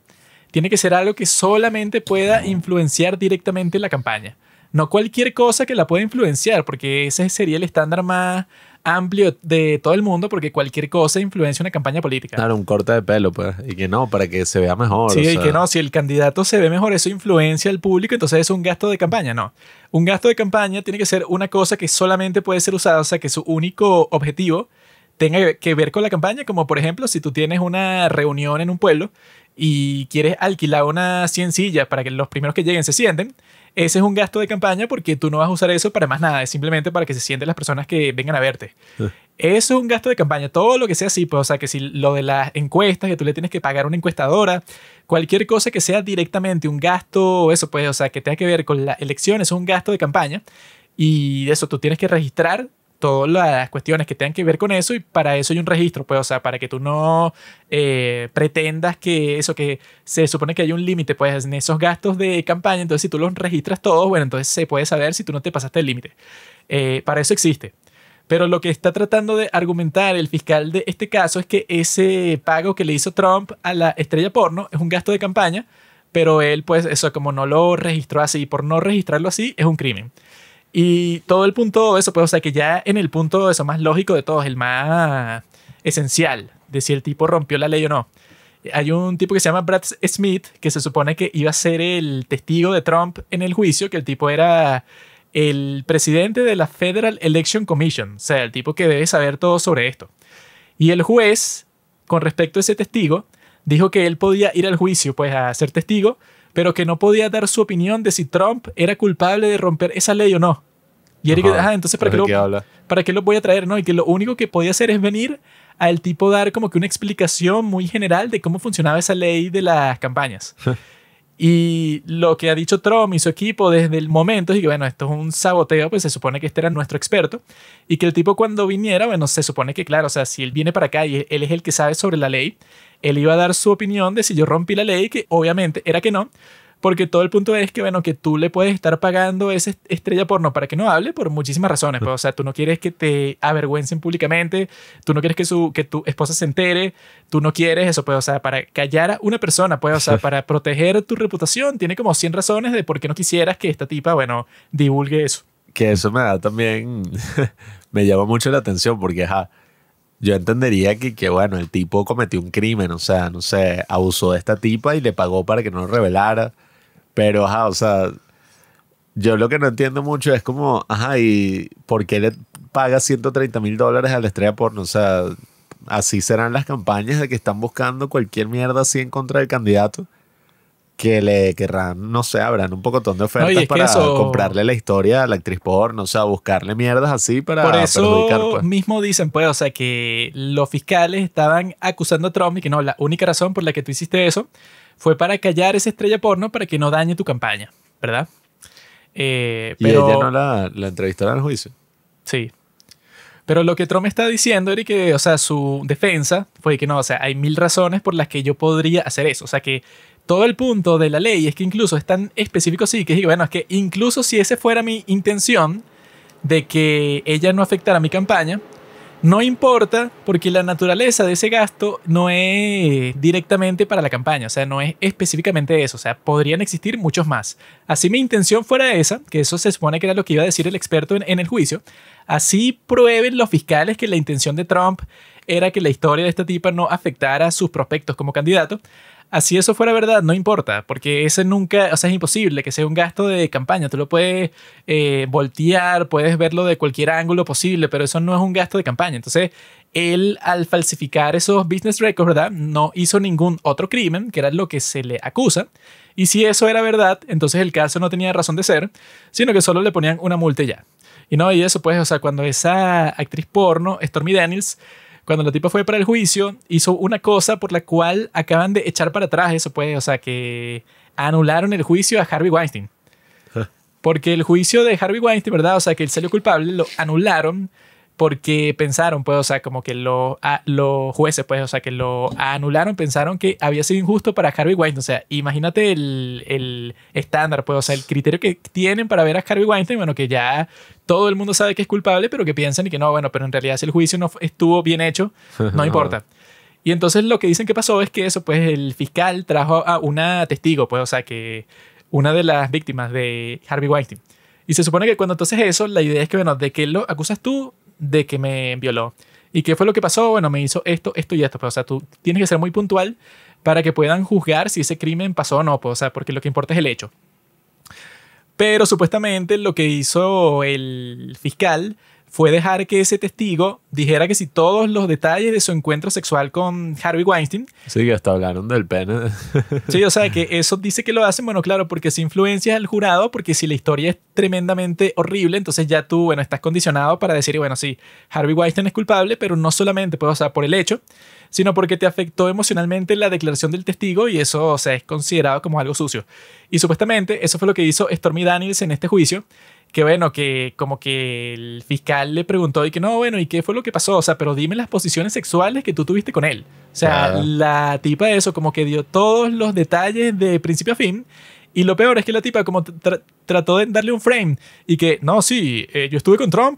tiene que ser algo que solamente pueda influenciar directamente la campaña. No cualquier cosa que la pueda influenciar, porque ese sería el estándar más amplio de todo el mundo porque cualquier cosa influencia una campaña política. Claro, un corte de pelo, pues. Y que no, para que se vea mejor. Sí, y que no, si el candidato se ve mejor, eso influencia al público, entonces es un gasto de campaña, no. Un gasto de campaña tiene que ser una cosa que solamente puede ser usada, o sea, que su único objetivo tenga que ver con la campaña, como por ejemplo si tú tienes una reunión en un pueblo y quieres alquilar una 100 sillas para que los primeros que lleguen se sienten, ese es un gasto de campaña porque tú no vas a usar eso para más nada, es simplemente para que se sienten las personas que vengan a verte. Eso es un gasto de campaña, todo lo que sea así, pues, o sea, que si lo de las encuestas, que tú le tienes que pagar a una encuestadora, cualquier cosa que sea directamente un gasto, eso pues, o sea, que tenga que ver con las elecciones, es un gasto de campaña. Y de eso, tú tienes que registrar todas las cuestiones que tengan que ver con eso y para eso hay un registro, pues, o sea, para que tú no eh, pretendas que eso, que se supone que hay un límite, pues, en esos gastos de campaña, entonces si tú los registras todos, bueno, entonces se puede saber si tú no te pasaste el límite. Eh, para eso existe. Pero lo que está tratando de argumentar el fiscal de este caso es que ese pago que le hizo Trump a la estrella porno es un gasto de campaña, pero él, pues, eso, como no lo registró así, por no registrarlo así, es un crimen. Y todo el punto eso, pues, o sea, que ya en el punto eso más lógico de todos, el más esencial, de si el tipo rompió la ley o no. Hay un tipo que se llama Brad Smith, que se supone que iba a ser el testigo de Trump en el juicio, que el tipo era el presidente de la Federal Election Commission, o sea, el tipo que debe saber todo sobre esto. Y el juez, con respecto a ese testigo, dijo que él podía ir al juicio, pues, a ser testigo, pero que no podía dar su opinión de si Trump era culpable de romper esa ley o no. Y Eric, ah, entonces ¿para qué, lo, lo voy a traer? No, y que lo único que podía hacer es venir al tipo dar como que una explicación muy general de cómo funcionaba esa ley de las campañas. y lo que ha dicho Trump y su equipo desde el momento es que, bueno, esto es un saboteo, pues se supone que este era nuestro experto. Y que el tipo cuando viniera, bueno, se supone que, claro, o sea, si él viene para acá y él es el que sabe sobre la ley, él iba a dar su opinión de si yo rompí la ley, que obviamente era que no, porque todo el punto es que, bueno, que tú le puedes estar pagando esa estrella porno para que no hable por muchísimas razones. Pues, o sea, tú no quieres que te avergüencen públicamente, tú no quieres que, su, que tu esposa se entere, tú no quieres eso, pues, o sea, para callar a una persona, pues, o sea, para proteger tu reputación, tiene como 100 razones de por qué no quisieras que esta tipa, bueno, divulgue eso. Que eso me da también, me llama mucho la atención porque, yo entendería que, que, bueno, el tipo cometió un crimen, o sea, no sé, abusó de esta tipa y le pagó para que no lo revelara. Pero, ajá, o sea, yo lo que no entiendo mucho es como, ajá, ¿y por qué le paga 130 mil dólares a la estrella porno? O sea, así serán las campañas de que están buscando cualquier mierda así en contra del candidato que le querrán, no sé, habrán un poco de ofertas para comprarle la historia a la actriz porno, o sea, buscarle mierdas así para Por eso pues. mismo dicen, pues, o sea, que los fiscales estaban acusando a Trump y que no, la única razón por la que tú hiciste eso fue para callar esa estrella porno para que no dañe tu campaña, ¿verdad? Eh, pero... Y ella no la, entrevistó al juicio. Sí. Pero lo que Trump está diciendo era que, o sea, su defensa fue que no, o sea, hay mil razones por las que yo podría hacer eso. O sea, que todo el punto de la ley es que incluso es tan específico sí que bueno, es que incluso si esa fuera mi intención de que ella no afectara mi campaña, no importa porque la naturaleza de ese gasto no es directamente para la campaña, o sea, no es específicamente eso, o sea, podrían existir muchos más. Así mi intención fuera esa, que eso se supone que era lo que iba a decir el experto en, en el juicio, así prueben los fiscales que la intención de Trump era que la historia de esta tipa no afectara a sus prospectos como candidato. Así ah, eso fuera verdad, no importa, porque ese nunca, o sea, es imposible que sea un gasto de campaña. Tú lo puedes eh, voltear, puedes verlo de cualquier ángulo posible, pero eso no es un gasto de campaña. Entonces, él al falsificar esos business records, ¿verdad? No hizo ningún otro crimen, que era lo que se le acusa. Y si eso era verdad, entonces el caso no tenía razón de ser, sino que solo le ponían una multa ya. Y no, y eso pues, o sea, cuando esa actriz porno, Stormy Daniels, cuando la tipa fue para el juicio, hizo una cosa por la cual acaban de echar para atrás eso, pues, o sea, que anularon el juicio a Harvey Weinstein. Porque el juicio de Harvey Weinstein, ¿verdad? O sea, que el salió culpable, lo anularon porque pensaron, pues, o sea, como que los ah, jueces, pues, o sea, que lo anularon, pensaron que había sido injusto para Harvey Weinstein. O sea, imagínate el, estándar, pues, o sea, el criterio que tienen para ver a Harvey Weinstein, bueno, que ya todo el mundo sabe que es culpable, pero que piensan y que no, bueno, pero en realidad si el juicio no estuvo bien hecho, no importa. Y entonces lo que dicen que pasó es que eso, pues, el fiscal trajo a una testigo, pues, o sea, que una de las víctimas de Harvey Weinstein. Y se supone que cuando entonces eso, la idea es que, bueno, de que lo acusas tú, de que me violó. ¿Y qué fue lo que pasó? Bueno, me hizo esto, esto y esto. Pues, o sea, tú tienes que ser muy puntual para que puedan juzgar si ese crimen pasó o no. Pues, o sea, porque lo que importa es el hecho. Pero supuestamente lo que hizo el fiscal fue dejar que ese testigo dijera que si todos los detalles de su encuentro sexual con Harvey Weinstein. Sí, que hasta hablaron del pene. sí, o sea, que eso dice que lo hacen, bueno, claro, porque si influencia al jurado, porque si la historia es tremendamente horrible, entonces ya tú, bueno, estás condicionado para decir, bueno, sí, Harvey Weinstein es culpable, pero no solamente, pues, o sea, por el hecho, sino porque te afectó emocionalmente la declaración del testigo y eso, o sea, es considerado como algo sucio. Y supuestamente eso fue lo que hizo Stormy Daniels en este juicio que bueno, que como que el fiscal le preguntó y que no, bueno, ¿y qué fue lo que pasó? O sea, pero dime las posiciones sexuales que tú tuviste con él. O sea, la tipa de eso como que dio todos los detalles de principio a fin. Y lo peor es que la tipa como trató de darle un frame y que, no, sí, eh, yo estuve con Trump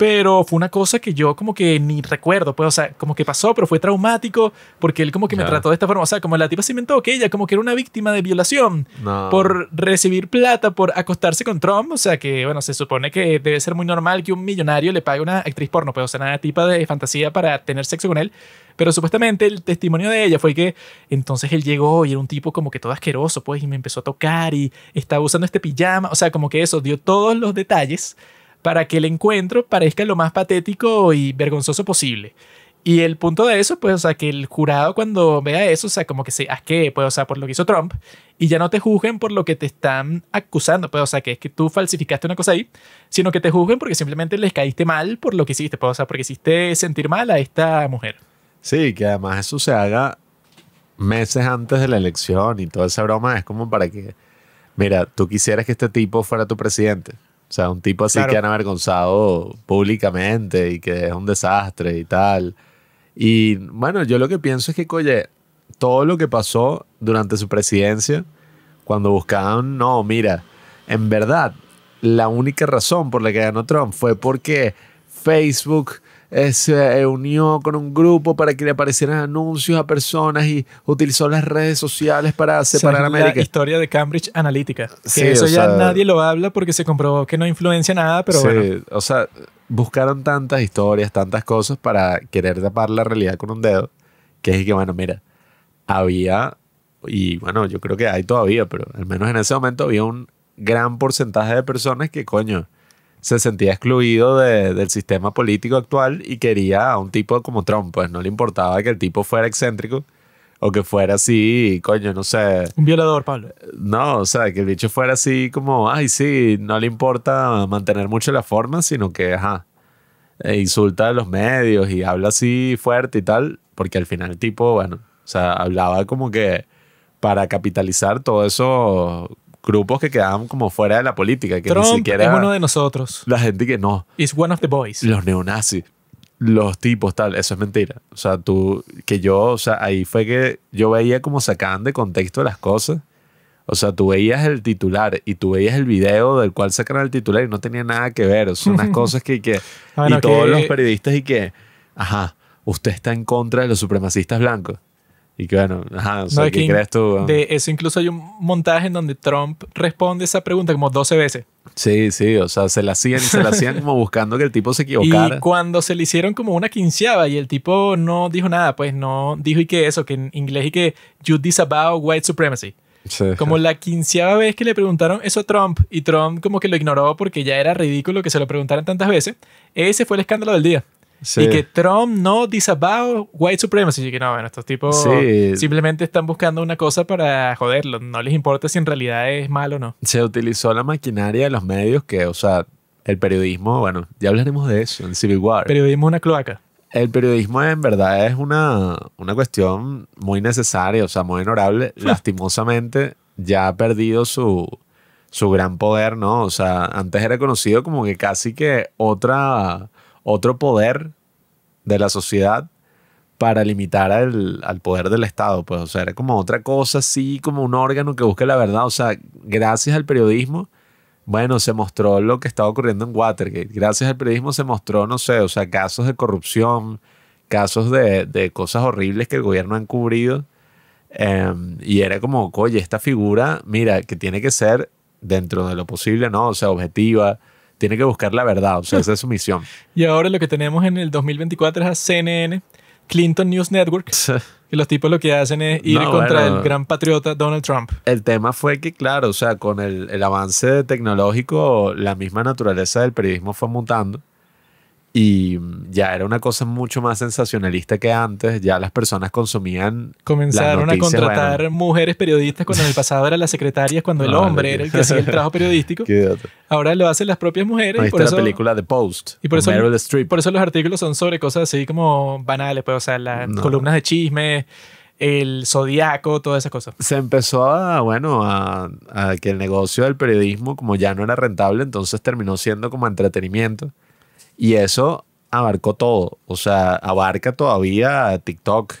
pero fue una cosa que yo como que ni recuerdo, pues, o sea, como que pasó, pero fue traumático, porque él como que me trató de esta forma, o sea, como la tipa se inventó que ella como que era una víctima de violación por recibir plata, por acostarse con Trump, o sea, que bueno, se supone que debe ser muy normal que un millonario le pague a una actriz porno, pues, o sea, una tipa de fantasía para tener sexo con él, pero supuestamente el testimonio de ella fue que entonces él llegó y era un tipo como que todo asqueroso, pues, y me empezó a tocar y estaba usando este pijama, o sea, como que eso dio todos los detalles para que el encuentro parezca lo más patético y vergonzoso posible. Y el punto de eso, pues, o sea, que el jurado cuando vea eso, o sea, como que se que pues, o sea, por lo que hizo Trump, y ya no te juzguen por lo que te están acusando, pues, o sea, que es que tú falsificaste una cosa ahí, sino que te juzguen porque simplemente les caíste mal por lo que hiciste, pues, o sea, porque hiciste sentir mal a esta mujer. Sí, que además eso se haga meses antes de la elección y toda esa broma es como para que, mira, tú quisieras que este tipo fuera tu presidente. O sea, un tipo así que han avergonzado públicamente y que es un desastre y tal. Y bueno, yo lo que pienso es que, oye, todo lo que pasó durante su presidencia, cuando buscaban, no, mira, en verdad, la única razón por la que ganó Trump fue porque Facebook eh, se unió con un grupo para que le aparecieran anuncios a personas y utilizó las redes sociales para separar América. La historia de Cambridge Analytica. Que sí, eso ya nadie lo habla porque se comprobó que no influencia nada, pero sí, O sea, buscaron tantas historias, tantas cosas para querer tapar la realidad con un dedo, que es que, bueno, mira, había, y bueno, yo creo que hay todavía, pero al menos en ese momento había un gran porcentaje de personas que, coño, se sentía excluido del sistema político actual y quería a un tipo como Trump, pues no le importaba que el tipo fuera excéntrico o que fuera así, coño, no sé. Un violador, Pablo. No, o sea, que el bicho fuera así como, ay, sí, no le importa mantener mucho la forma, sino que, ajá, e insulta a los medios y habla así fuerte y tal, porque al final el tipo, bueno, o sea, hablaba como que para capitalizar todo eso grupos que quedaban como fuera de la política. Que ni siquiera es uno de nosotros. La gente que no. It's one of the boys. Los neonazis, los tipos, tal. Eso es mentira. O sea, tú, que yo, o sea, ahí fue que yo veía como sacaban de contexto las cosas. O sea, tú veías el titular y tú veías el video del cual sacaron el titular y no tenía nada que ver. Son unas cosas que... que y todos los periodistas y que... Ajá, usted está en contra de los supremacistas blancos. Y que bueno, ajá, ¿qué crees tú? De eso incluso hay un montaje en donde Trump responde esa pregunta como 12 veces. Sí, sí, o sea, se la hacían y se la hacían como buscando que el tipo se equivocara. Y cuando se le hicieron como una quinceava y el tipo no dijo nada, pues no dijo y que eso, que en inglés y que you disavow white supremacy. como la quinceava vez que le preguntaron eso a Trump y Trump como que lo ignoró porque ya era ridículo que se lo preguntaran tantas veces, ese fue el escándalo del día. Y que Trump no disavow white supremacy. Y que no, bueno, estos tipos simplemente están buscando una cosa para joderlo. No les importa si en realidad es malo o no. Se utilizó la maquinaria de los medios que, o sea, el periodismo, bueno, ya hablaremos de eso en Civil War. periodismo es una cloaca. El periodismo en verdad es una, una cuestión muy necesaria, o sea, muy honorable. Hmm. Lastimosamente ya ha perdido su, su gran poder, ¿no? O sea, antes era conocido como que casi que otra otro poder de la sociedad para limitar al, poder del Estado. Pues, o sea, era como otra cosa, sí, como un órgano que busque la verdad. O sea, gracias al periodismo, bueno, se mostró lo que estaba ocurriendo en Watergate. Gracias al periodismo se mostró, no sé, o sea, casos de corrupción, casos de, cosas horribles que el gobierno ha encubrido. Em, y era como, oye, esta figura, mira, que tiene que ser dentro de lo posible, ¿no? O sea, objetiva, tiene que buscar la verdad, o sea, esa es su misión. Y ahora lo que tenemos en el 2024 es a CNN, Clinton News Network. Y los tipos lo que hacen es ir contra el gran patriota Donald Trump. El tema fue que, claro, o sea, con el, el avance tecnológico, la misma naturaleza del periodismo fue mutando y mm, ya era una cosa mucho más sensacionalista que antes. Ya las personas consumían. Comenzaron a contratar mujeres periodistas cuando en el pasado eran las secretarias, cuando el hombre era el que hacía el trabajo periodístico. Ahora lo hacen las propias mujeres. y la película de Post. Y por eso, por eso los artículos son sobre cosas así como banales, pues, o sea, las columnas de chisme el zodiaco, todas esas cosas. Se empezó a, bueno, a, que el negocio del periodismo, como ya no era rentable, entonces terminó siendo como entretenimiento. Y eso abarcó todo, o sea, abarca todavía TikTok,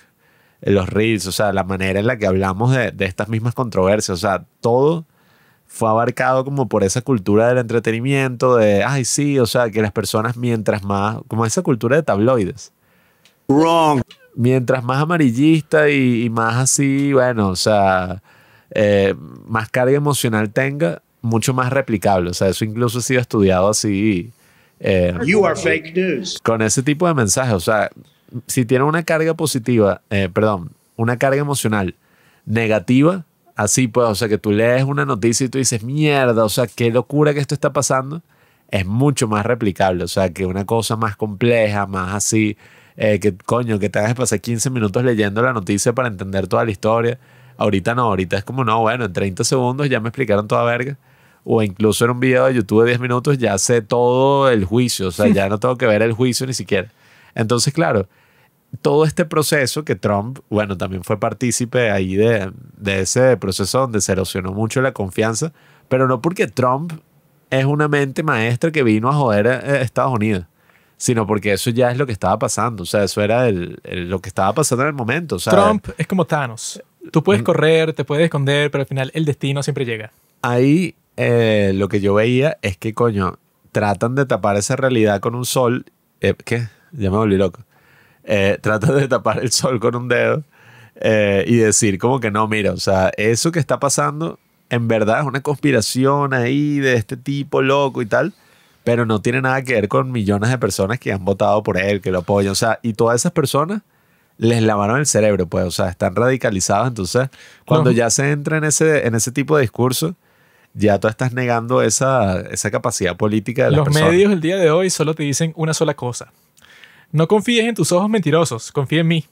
los reels, o sea, la manera en la que hablamos de, estas mismas controversias, o sea, todo fue abarcado como por esa cultura del entretenimiento, de, ay, sí, o sea, que las personas mientras más, como esa cultura de tabloides. Wrong. Mientras más amarillista y, más así, bueno, o sea, eh, más carga emocional tenga, mucho más replicable. O sea, eso incluso ha sido estudiado así eh, you are fake news. Con ese tipo de mensajes, o sea, si tiene una carga positiva, eh, perdón, una carga emocional negativa, así pues, o sea, que tú lees una noticia y tú dices, mierda, o sea, qué locura que esto está pasando, es mucho más replicable, o sea, que una cosa más compleja, más así, eh, que coño, que te hagas pasar 15 minutos leyendo la noticia para entender toda la historia. Ahorita no, ahorita es como, no, bueno, en 30 segundos ya me explicaron toda verga o incluso en un video de YouTube de 10 minutos ya sé todo el juicio, o sea, ya no tengo que ver el juicio ni siquiera. Entonces, claro, todo este proceso que Trump, bueno, también fue partícipe ahí de, ese proceso donde se erosionó mucho la confianza, pero no porque Trump es una mente maestra que vino a joder eh, a Estados Unidos, sino porque eso ya es lo que estaba pasando, o sea, eso era lo que estaba pasando en el momento. sea, Trump es como Thanos. Tú puedes mm. correr, te puedes esconder, pero al final el destino siempre llega. Ahí eh, lo que yo veía es que, coño, tratan de tapar esa realidad con un sol. Eh, ¿Qué? Ya me volví loco. Eh, tratan de tapar el sol con un dedo eh, y decir, como que no, mira, o sea, eso que está pasando en verdad es una conspiración ahí de este tipo loco y tal, pero no tiene nada que ver con millones de personas que han votado por él, que lo apoyan. O sea, y todas esas personas les lavaron el cerebro, pues, o sea, están radicalizados. Entonces, cuando ya se entra en ese, en ese tipo de discurso, ya tú estás negando esa, capacidad política de Los medios el día de hoy solo te dicen una sola cosa. No confíes en tus ojos mentirosos, confíe en mí.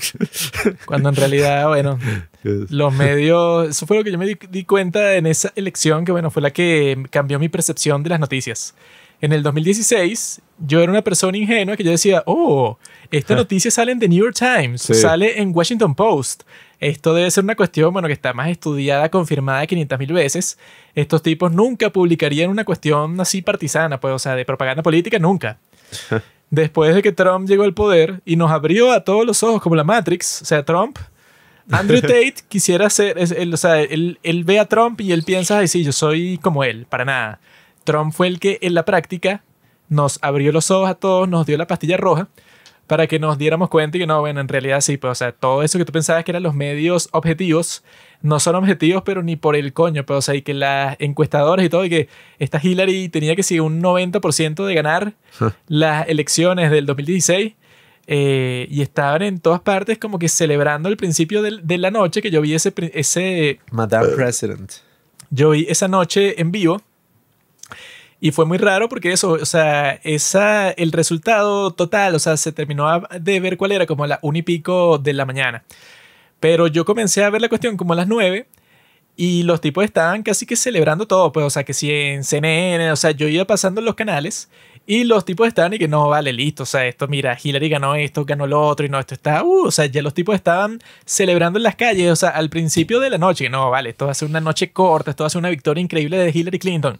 Cuando en realidad, bueno, los medios, eso fue lo que yo me di, cuenta en esa elección, que bueno, fue la que cambió mi percepción de las noticias. En el 2016, yo era una persona ingenua que yo decía, oh, noticia sale en The New York Times, sale en Washington Post, esto debe ser una cuestión, bueno, que está más estudiada, confirmada 500.000 veces. Estos tipos nunca publicarían una cuestión así partisana, pues, o sea, de propaganda política, nunca. Después de que Trump llegó al poder y nos abrió a todos los ojos, como la Matrix, o sea, Trump, Andrew Tate quisiera ser, o sea, él, él, ve a Trump y él piensa, ay, sí, yo soy como él, para nada. Trump fue el que en la práctica nos abrió los ojos a todos, nos dio la pastilla roja para que nos diéramos cuenta y que no, bueno, en realidad sí, pues, o sea, todo eso que tú pensabas que eran los medios objetivos, no son objetivos, pero ni por el coño, pues, o sea, y que las encuestadoras y todo, y que esta Hillary tenía que seguir un 90% de ganar las elecciones del 2016. Eh, y estaban en todas partes como que celebrando el principio de, la noche que yo vi ese... ese Madame eh. President. Yo vi esa noche en vivo y fue muy raro porque eso, o sea, esa, el resultado total, o sea, se terminó de ver cuál era, como a la un y pico de la mañana. Pero yo comencé a ver la cuestión como a las 9 y los tipos estaban casi que celebrando todo, pues, o sea, que si en CNN, o sea, yo iba pasando los canales y los tipos estaban y que no, vale, listo, o sea, esto, mira, Hillary ganó esto, ganó lo otro y no, esto está, uh, o sea, ya los tipos estaban celebrando en las calles, o sea, al principio de la noche, no, vale, esto va a ser una noche corta, esto va a ser una victoria increíble de Hillary Clinton.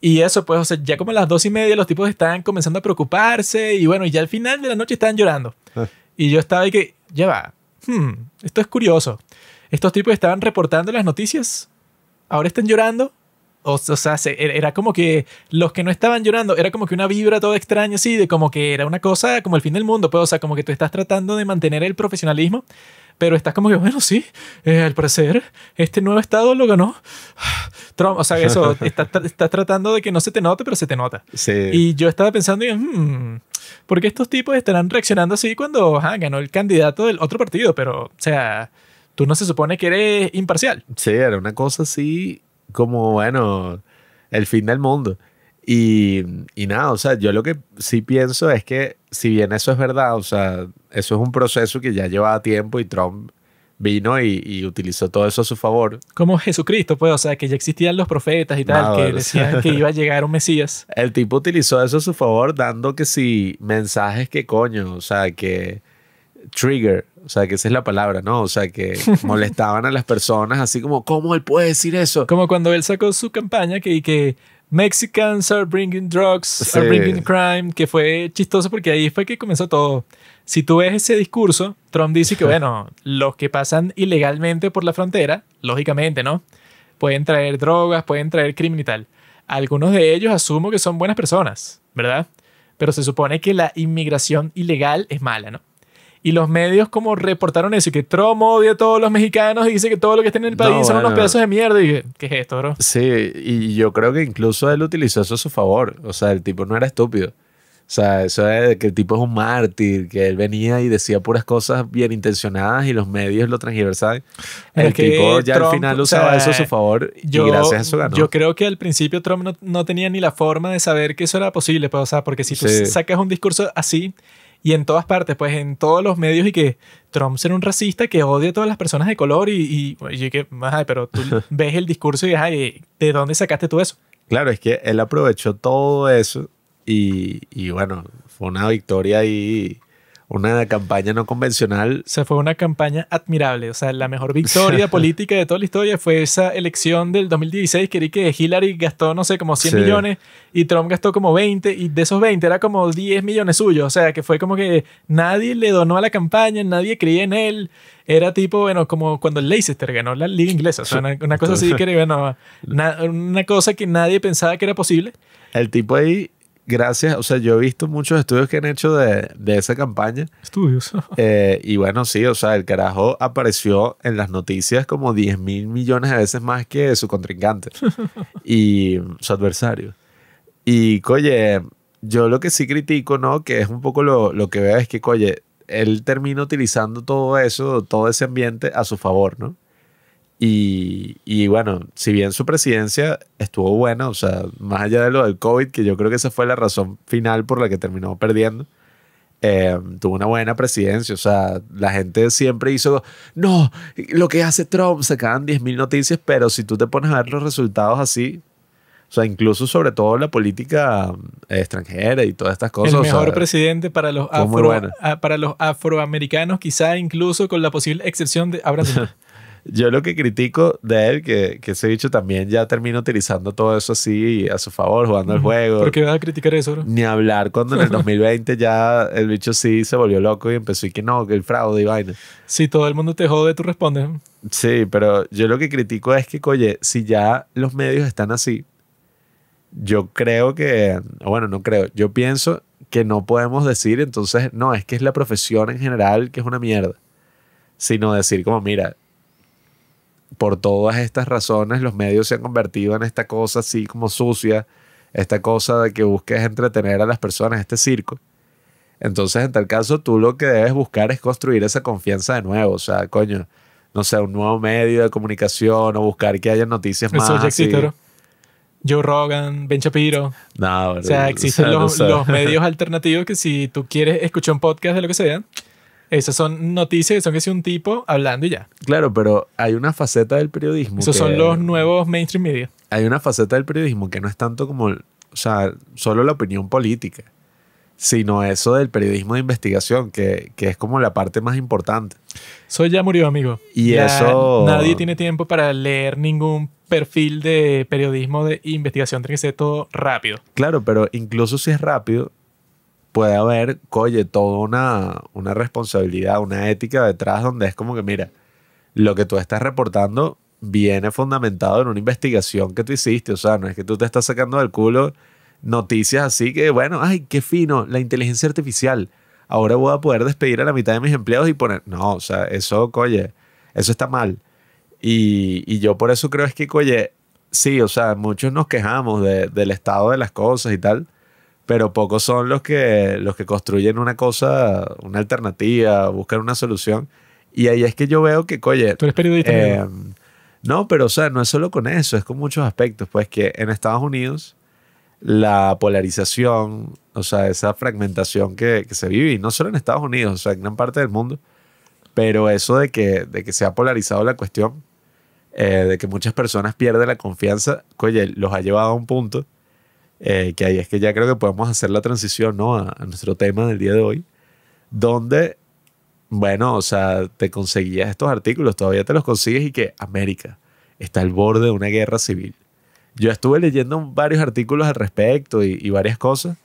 Y eso, pues, ya como a las dos y media los tipos estaban comenzando a preocuparse y bueno, y ya al final de la noche están llorando. Ah. Y yo estaba ahí que, ya va, hmm, esto es curioso. Estos tipos estaban reportando las noticias, ahora están llorando. O, sea, era como que los que no estaban llorando, era como que una vibra toda extraña así, de como que era una cosa como el fin del mundo, pues, o sea, como que tú estás tratando de mantener el profesionalismo, pero estás como que, bueno, sí, eh, al parecer, este nuevo estado lo ganó Trump, o sea, eso, estás, tratando de que no se te note, pero se te nota. Sí. Y yo estaba pensando, hmm, ¿por qué estos tipos estarán reaccionando así cuando ah, ganó el candidato del otro partido? Pero, o sea, tú no se supone que eres imparcial. Sí, era una cosa así como, bueno, el fin del mundo. Y, y, nada, o sea, yo lo que sí pienso es que si bien eso es verdad, o sea, eso es un proceso que ya llevaba tiempo y Trump vino y, utilizó todo eso a su favor. Como Jesucristo, pues, o sea, que ya existían los profetas y tal, que pues. decían que iba a llegar un Mesías. El tipo utilizó eso a su favor, dando que sí, mensajes que coño, o sea, que trigger, o sea, que esa es la palabra, ¿no? O sea, que molestaban a las personas, así como, ¿cómo él puede decir eso? Como cuando él sacó su campaña que, que Mexicans are bringing drugs, are bringing crime, que fue chistoso porque ahí fue que comenzó todo. Si tú ves ese discurso, Trump dice que, bueno, los que pasan ilegalmente por la frontera, lógicamente, ¿no? Pueden traer drogas, pueden traer crimen y tal. Algunos de ellos asumo que son buenas personas, ¿verdad? Pero se supone que la inmigración ilegal es mala, ¿no? Y los medios como reportaron eso, y que Trump odia a todos los mexicanos y dice que todo lo que está en el país son unos pedazos de mierda. Y dije, ¿qué es esto, bro? Sí, y yo creo que incluso él utilizó eso a su favor. O sea, el tipo no era estúpido. O sea, eso de que el tipo es un mártir, que él venía y decía puras cosas bien intencionadas y los medios lo transversaban. El que tipo ya al final usaba eso a su favor y gracias a eso ganó. Yo creo que al principio Trump no, tenía ni la forma de saber que eso era posible, pues, o sea, porque si tú sacas un discurso así, y en todas partes, pues en todos los medios y que Trump será un racista que odia a todas las personas de color y, y, y que, pero tú ves el discurso y, ay, ¿de dónde sacaste tú eso? Claro, es que él aprovechó todo eso y, y bueno, fue una victoria ahí una campaña no convencional. O sea, fue una campaña admirable. O sea, la mejor victoria política de toda la historia fue esa elección del 2016 que que Hillary gastó, no sé, como 100 millones y Trump gastó como 20 y de esos 20 era como 10 millones suyos. O sea, que fue como que nadie le donó a la campaña, nadie creía en él. Era tipo, bueno, como cuando Leicester ganó la liga inglesa. O sea, una, cosa así que, bueno, una cosa que nadie pensaba que era posible. El tipo ahí gracias, o sea, yo he visto muchos estudios que han hecho de, esa campaña. Estudios. Eh, y bueno, sí, o sea, el carajo apareció en las noticias como 10 mil millones de veces más que su contrincante y su adversario. Y, coye, yo lo que sí critico, ¿no? Que es un poco lo, lo que veo es que, coye, él termina utilizando todo eso, todo ese ambiente a su favor, ¿no? Y, y, bueno, si bien su presidencia estuvo buena, o sea, más allá de lo del COVID, que yo creo que esa fue la razón final por la que terminó perdiendo, eh, tuvo una buena presidencia. O sea, la gente siempre hizo, no, lo que hace Trump, se sacaban 10.000 noticias, pero si tú te pones a ver los resultados así, o sea, incluso sobre todo la política eh, extranjera y todas estas cosas. El mejor presidente para los, para los afroamericanos, quizá incluso con la posible excepción de Abraham Yo lo que critico de él, que, que ese bicho también ya termina utilizando todo eso así a su favor, jugando al juego. ¿Por qué vas a criticar eso? Bro? Ni hablar cuando en el 2020 ya el bicho sí se volvió loco y empezó y que no, que el fraude y vaina. Si todo el mundo te jode, tú respondes. Sí, pero yo lo que critico es que, oye, si ya los medios están así, yo creo que, bueno, no creo, yo pienso que no podemos decir entonces, no, es que es la profesión en general que es una mierda, sino decir como, mira, por todas estas razones los medios se han convertido en esta cosa así como sucia, esta cosa de que busques entretener a las personas, este circo. Entonces, en tal caso, tú lo que debes buscar es construir esa confianza de nuevo. O sea, coño, no sé, un nuevo medio de comunicación o buscar que haya noticias más. Eso ya existe, Joe Rogan, Ben Shapiro. No, o sea, existen los, medios alternativos que si tú quieres escuchar un podcast de lo que sea, esas son noticias son que si un tipo hablando y ya. Claro, pero hay una faceta del periodismo. Esos son los nuevos mainstream media. Hay una faceta del periodismo que no es tanto como, o sea, solo la opinión política, sino eso del periodismo de investigación, que, es como la parte más importante. Eso ya murió, amigo. Y eso. Nadie tiene tiempo para leer ningún perfil de periodismo de investigación, tiene que ser todo rápido. Claro, pero incluso si es rápido, puede haber, coye, toda una, una responsabilidad, una ética detrás donde es como que, mira, lo que tú estás reportando viene fundamentado en una investigación que tú hiciste, o sea, no es que tú te estás sacando del culo noticias así que, bueno, ay, qué fino, la inteligencia artificial, ahora voy a poder despedir a la mitad de mis empleados y poner, no, o sea, eso, coye, eso está mal. Y, yo por eso creo es que, coye, sí, o sea, muchos nos quejamos del estado de las cosas y tal, pero pocos son los que, los que construyen una cosa, una alternativa, buscan una solución. Y ahí es que yo veo que, oye, tú eres periodista. Eh, no, pero o sea, no es solo con eso, es con muchos aspectos, pues que en Estados Unidos la polarización, o sea, esa fragmentación que, que, se vive, y no solo en Estados Unidos, o sea, en gran parte del mundo, pero eso de que, de que se ha polarizado la cuestión, eh, de que muchas personas pierden la confianza, oye, los ha llevado a un punto eh, que ahí es que ya creo que podemos hacer la transición ¿no? a, nuestro tema del día de hoy, donde, bueno, o sea, te conseguías estos artículos, todavía te los consigues y que América está al borde de una guerra civil. Yo estuve leyendo varios artículos al respecto y, y varias cosas.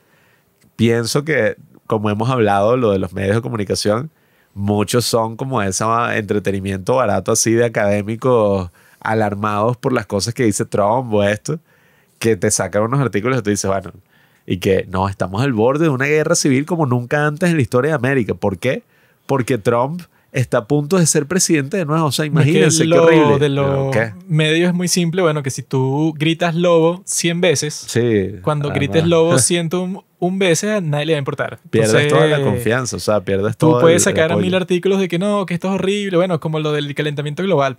Pienso que, como hemos hablado, lo de los medios de comunicación, muchos son como ese entretenimiento barato así de académicos alarmados por las cosas que dice Trump o esto que te sacan unos artículos y tú dices, bueno, y que no, estamos al borde de una guerra civil como nunca antes en la historia de América. ¿Por qué? Porque Trump está a punto de ser presidente de nuevo. O sea, imagínense lo, qué horrible. De los medios es muy simple. Bueno, que si tú gritas lobo 100 veces, cuando grites lobo 101 veces, a nadie le va a importar. Pierdes toda la confianza, o sea, pierdes todo. Tú puedes sacar mil artículos de que no, que esto es horrible. Bueno, como lo del calentamiento global.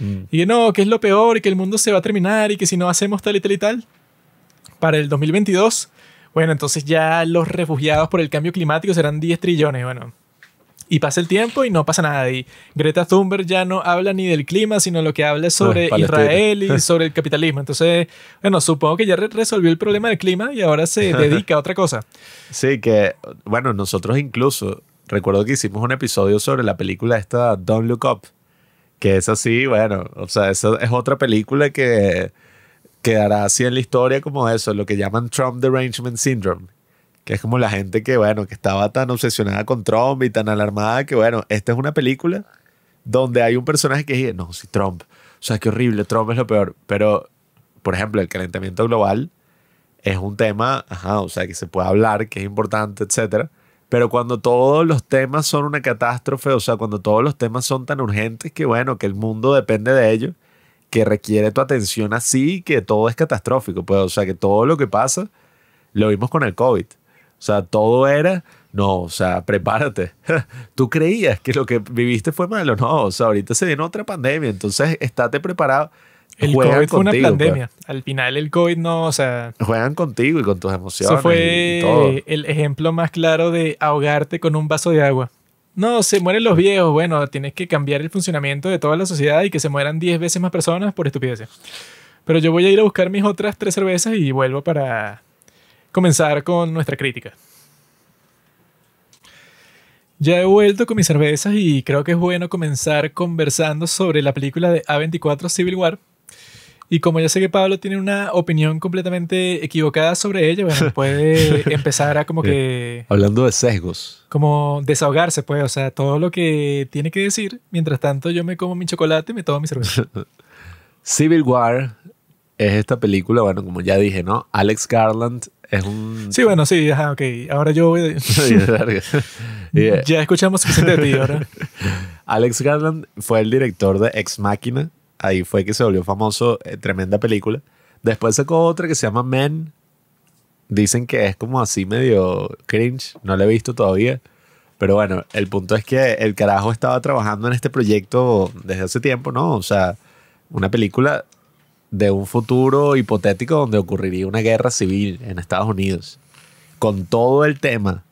Mm. Y que no, que es lo peor y que el mundo se va a terminar y que si no hacemos tal y tal y tal, para el 2022, bueno, entonces ya los refugiados por el cambio climático serán 10 trillones, bueno. Y pasa el tiempo y no pasa nada. Y Greta Thunberg ya no habla ni del clima, sino lo que habla es sobre Israel y sobre el capitalismo. Entonces, bueno, supongo que ya resolvió el problema del clima y ahora se dedica a otra cosa. Sí, que, bueno, nosotros incluso, recuerdo que hicimos un episodio sobre la película esta Don't Look Up que es así, bueno, o sea, eso es otra película que quedará así en la historia como eso, lo que llaman Trump Derangement Syndrome, que es como la gente que, bueno, que estaba tan obsesionada con Trump y tan alarmada que, bueno, esta es una película donde hay un personaje que dice, no, si Trump, o sea, qué horrible, Trump es lo peor, pero, por ejemplo, el calentamiento global es un tema, ajá, o sea, que se puede hablar, que es importante, etcétera, pero cuando todos los temas son una catástrofe, o sea, cuando todos los temas son tan urgentes que bueno, que el mundo depende de ellos, que requiere tu atención así, que todo es catastrófico, pues, o sea, que todo lo que pasa, lo vimos con el COVID. O sea, todo era, no, o sea, prepárate. Tú creías que lo que viviste fue malo, no, o sea, ahorita se viene otra pandemia, entonces estate preparado. El COVID fue una pues. pandemia. Al final el COVID no, o sea... Juegan contigo y con tus emociones. Eso fue el ejemplo más claro de ahogarte con un vaso de agua. No, se mueren los viejos. Bueno, tienes que cambiar el funcionamiento de toda la sociedad y que se mueran 10 veces más personas por estupidez. Pero yo voy a ir a buscar mis otras tres cervezas y vuelvo para comenzar con nuestra crítica. Ya he vuelto con mis cervezas y creo que es bueno comenzar conversando sobre la película de A24 Civil War, y como ya sé que Pablo tiene una opinión completamente equivocada sobre ella, bueno, puede empezar a como que... Hablando de sesgos. Como desahogarse, pues, o sea, todo lo que tiene que decir. Mientras tanto, yo me como mi chocolate y me tomo mi cerveza. Civil War es esta película, bueno, como ya dije, ¿no? Alex Garland es un... Sí, bueno, sí, ajá, ok. Ahora yo voy... De... Eh, ya escuchamos suficiente de ti ahora. Alex Garland fue el director de Ex Machina Ahí fue que se volvió famoso, eh, tremenda película. Después sacó otra que se llama Men. Dicen que es como así medio cringe, no la he visto todavía. Pero bueno, el punto es que el carajo estaba trabajando en este proyecto desde hace tiempo, ¿no? O sea, una película de un futuro hipotético donde ocurriría una guerra civil en Estados Unidos. Con todo el tema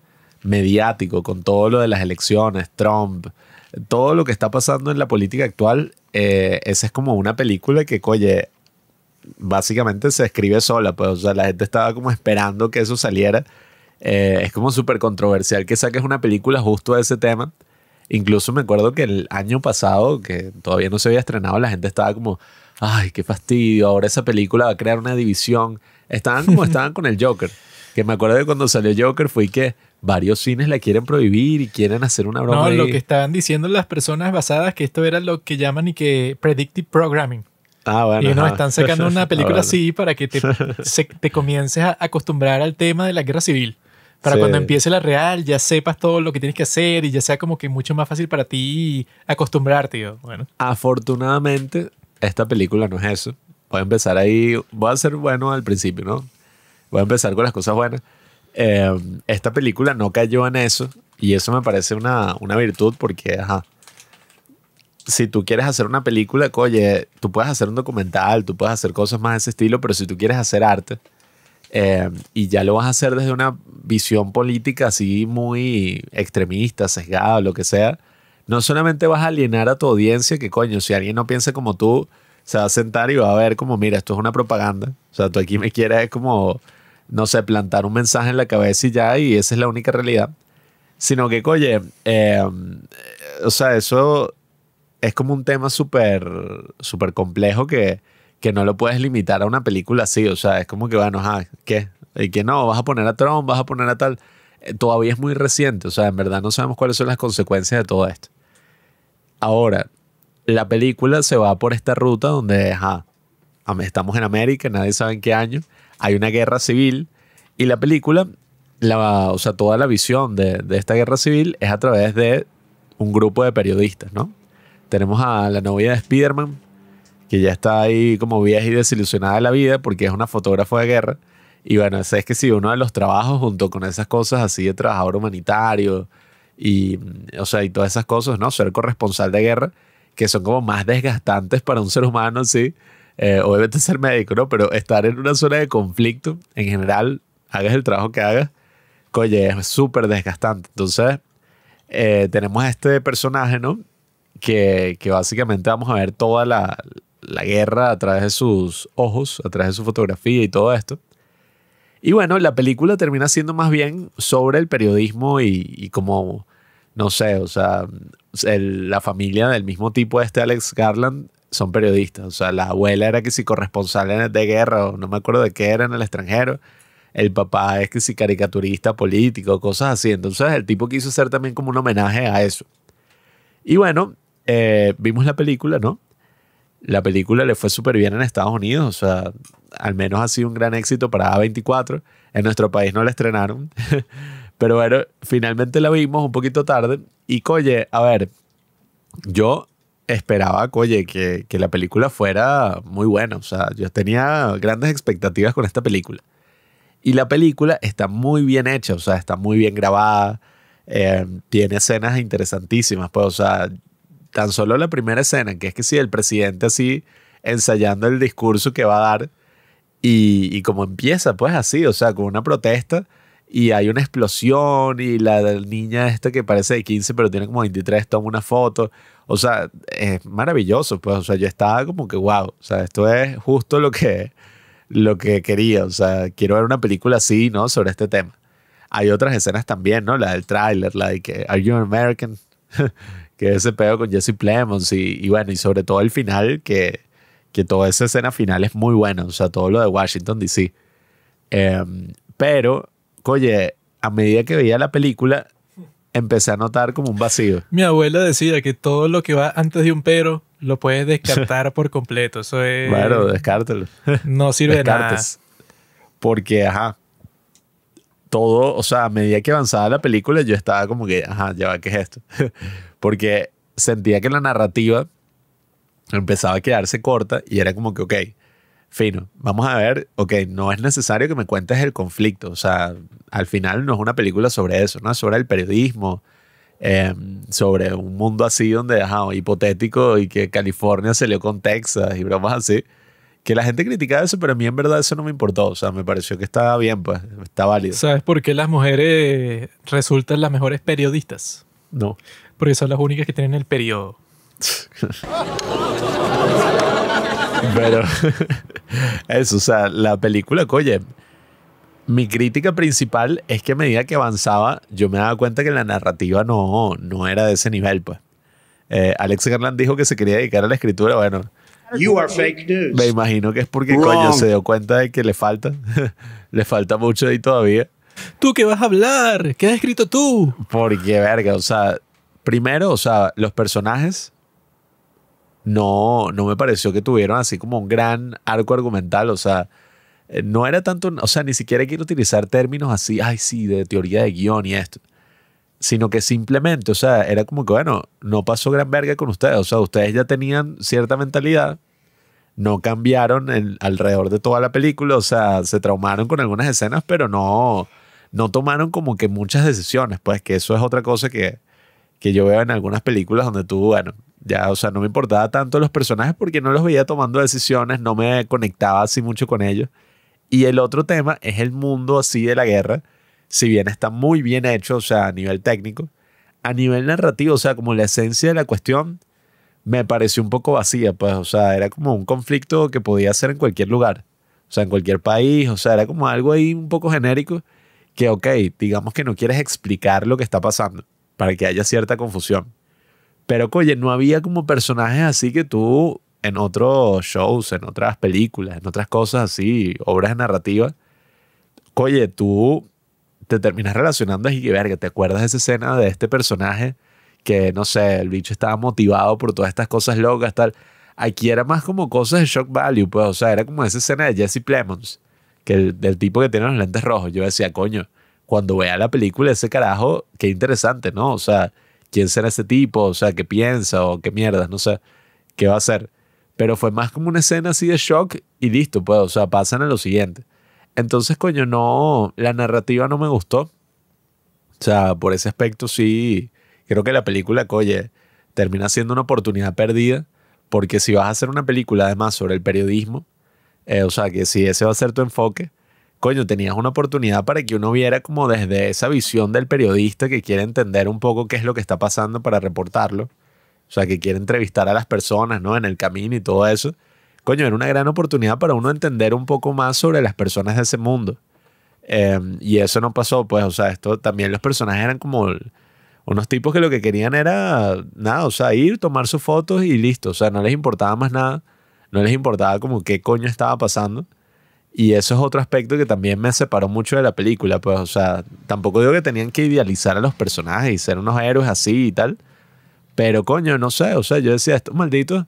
mediático, con todo lo de las elecciones, Trump, todo lo que está pasando en la política actual, eh, esa es como una película que, coye básicamente se escribe sola, pues, o sea, la gente estaba como esperando que eso saliera. Eh, es como súper controversial que saques una película justo a ese tema. Incluso me acuerdo que el año pasado, que todavía no se había estrenado, la gente estaba como, ay, qué fastidio, ahora esa película va a crear una división. Estaban como estaban con el Joker. Que me acuerdo que cuando salió Joker fui que varios cines la quieren prohibir y quieren hacer una broma. No, lo que estaban diciendo las personas basadas que esto era lo que llaman y que predictive programming. Ah, bueno, y nos están sacando una película así para que te, te comiences a acostumbrar al tema de la guerra civil. Para cuando empiece la real ya sepas todo lo que tienes que hacer y ya sea como que mucho más fácil para ti acostumbrarte. Bueno. Afortunadamente, esta película no es eso. Voy a empezar ahí, voy a ser bueno al principio, ¿no? Voy a empezar con las cosas buenas Em, esta película no cayó en eso y eso me parece una, una virtud porque, ajá, si tú quieres hacer una película, oye, tú puedes hacer un documental, tú puedes hacer cosas más de ese estilo, pero si tú quieres hacer arte em, y ya lo vas a hacer desde una visión política así muy extremista, sesgada, lo que sea, no solamente vas a alienar a tu audiencia, que coño, si alguien no piensa como tú, se va a sentar y va a ver como, mira, esto es una propaganda. O sea, tú aquí me quieres como no sé, plantar un mensaje en la cabeza y ya, y esa es la única realidad. Sino que, oye, eh, o sea, eso es como un tema súper, súper complejo que, que, no lo puedes limitar a una película así. O sea, es como que, bueno, ah, ¿qué? Y que no, vas a poner a Trump, vas a poner a tal. Eh, todavía es muy reciente, o sea, en verdad no sabemos cuáles son las consecuencias de todo esto. Ahora, la película se va por esta ruta donde, ah estamos en América, nadie sabe en qué año hay una guerra civil y la película, o sea, toda la visión de, esta guerra civil es a través de un grupo de periodistas, ¿no? Tenemos a la novia de Spider-Man, que ya está ahí como vieja y desilusionada de la vida porque es una fotógrafa de guerra. Y bueno, es que si uno de los trabajos junto con esas cosas así de trabajador humanitario y, o sea, y todas esas cosas, ¿no? Ser corresponsal de guerra, que son como más desgastantes para un ser humano, sí. Eh, obviamente ser médico, ¿no? Pero estar en una zona de conflicto, en general, hagas el trabajo que hagas, coye es súper desgastante. Entonces, eh, tenemos este personaje, ¿no? Que, básicamente vamos a ver toda la, guerra a través de sus ojos, a través de su fotografía y todo esto. Y bueno, la película termina siendo más bien sobre el periodismo y, como, no sé, o sea, la familia del mismo tipo, de este Alex Garland, son periodistas. O sea, la abuela era que si corresponsal de guerra o no me acuerdo de qué era en el extranjero. El papá es que si caricaturista político, cosas así. Entonces el tipo quiso hacer también como un homenaje a eso. Y bueno, eh, vimos la película, ¿no? La película le fue súper bien en Estados Unidos, o sea, al menos ha sido un gran éxito para A24. En nuestro país no la estrenaron, pero bueno, finalmente la vimos un poquito tarde. Y coye, a ver, yo esperaba, oye, que, que, la película fuera muy buena. O sea, yo tenía grandes expectativas con esta película. Y la película está muy bien hecha, o sea, está muy bien grabada, eh, tiene escenas interesantísimas. Pues, o sea, tan solo la primera escena, que es que si sí, el presidente así ensayando el discurso que va a dar y, y como empieza, pues así, o sea, con una protesta y hay una explosión y la niña esta que parece de 15 pero tiene como 23 toma una foto. O sea, es maravilloso, pues, o sea, yo estaba como que, wow, o sea, esto es justo lo que, lo que quería, o sea, quiero ver una película así, ¿no? Sobre este tema. Hay otras escenas también, ¿no? La del tráiler, la de que, ¿Are you American? que ese pedo con Jesse Plemons y, bueno, y sobre todo el final, que, que toda esa escena final es muy buena, o sea, todo lo de Washington DC. Em, pero, oye, a medida que veía la película, empecé a notar como un vacío. Mi abuela decía que todo lo que va antes de un pero lo puedes descartar por completo. Eso es. Claro, descártelo. No sirve de nada. Porque, ajá. Todo, o sea, a medida que avanzaba la película, yo estaba como que, ajá, ya va, ¿qué es esto? Porque sentía que la narrativa empezaba a quedarse corta y era como que, ok, fino, vamos a ver, ok, no es necesario que me cuentes el conflicto, o sea, al final no es una película sobre eso, ¿no? Es sobre el periodismo, em, sobre un mundo así donde, ajá, hipotético y que California se leó con Texas y bromas así. Que la gente criticaba eso, pero a mí en verdad eso no me importó. O sea, me pareció que estaba bien, pues, está válido. ¿Sabes por qué las mujeres resultan las mejores periodistas? No. Porque son las únicas que tienen el periodo. pero, eso, o sea, la película, oye, mi crítica principal es que a medida que avanzaba, yo me daba cuenta que la narrativa no, no era de ese nivel, pues. Eh, Alex Garland dijo que se quería dedicar a la escritura, bueno. Me imagino que es porque coño se dio cuenta de que le falta, le falta mucho ahí todavía. ¿Tú qué vas a hablar? ¿Qué has escrito tú? Porque verga, o sea, primero, o sea, los personajes no, no me pareció que tuvieron así como un gran arco argumental, o sea, eh, no era tanto, o sea, ni siquiera quiero utilizar términos así, ay, sí, de teoría de guión y esto, sino que simplemente, o sea, era como que, bueno, no pasó gran verga con ustedes, o sea, ustedes ya tenían cierta mentalidad, no cambiaron alrededor de toda la película, o sea, se traumaron con algunas escenas, pero no, no tomaron como que muchas decisiones, pues que eso es otra cosa que, que yo veo en algunas películas donde tú, bueno, ya, o sea, no me importaba tanto los personajes porque no los veía tomando decisiones, no me conectaba así mucho con ellos. Y el otro tema es el mundo así de la guerra, si bien está muy bien hecho, o sea, a nivel técnico, a nivel narrativo, o sea, como la esencia de la cuestión, me pareció un poco vacía, pues, o sea, era como un conflicto que podía ser en cualquier lugar, o sea, en cualquier país, o sea, era como algo ahí un poco genérico, que, ok, digamos que no quieres explicar lo que está pasando, para que haya cierta confusión. Pero, oye, no había como personajes así que tú en otros shows, en otras películas, en otras cosas así, obras narrativas, oye, tú te terminas relacionando y verga, ¿te acuerdas de esa escena de este personaje que, no sé, el bicho estaba motivado por todas estas cosas locas, tal? Aquí era más como cosas de shock value, pues, o sea, era como esa escena de Jesse Plemons, que del tipo que tiene los lentes rojos. Yo decía, coño, cuando vea la película ese carajo, qué interesante, ¿no? O sea, ¿quién será ese tipo? O sea, ¿qué piensa? O qué mierdas, no sé, ¿qué va a hacer? Pero fue más como una escena así de shock y listo, pues, o sea, pasan a lo siguiente. Entonces, coño, no, la narrativa no me gustó. O sea, por ese aspecto sí, creo que la película, coye, termina siendo una oportunidad perdida, porque si vas a hacer una película además sobre el periodismo, eh, o sea, que si ese va a ser tu enfoque, coño, tenías una oportunidad para que uno viera como desde esa visión del periodista que quiere entender un poco qué es lo que está pasando para reportarlo o sea, que quiere entrevistar a las personas, ¿no? En el camino y todo eso. Coño, era una gran oportunidad para uno entender un poco más sobre las personas de ese mundo. Em, y eso no pasó, pues, o sea, esto también los personajes eran como unos tipos que lo que querían era, nada, o sea, ir, tomar sus fotos y listo, o sea, no les importaba más nada, no les importaba como qué coño estaba pasando. Y eso es otro aspecto que también me separó mucho de la película, pues, o sea, tampoco digo que tenían que idealizar a los personajes y ser unos héroes así y tal, pero coño, no sé, o sea, yo decía, estos malditos,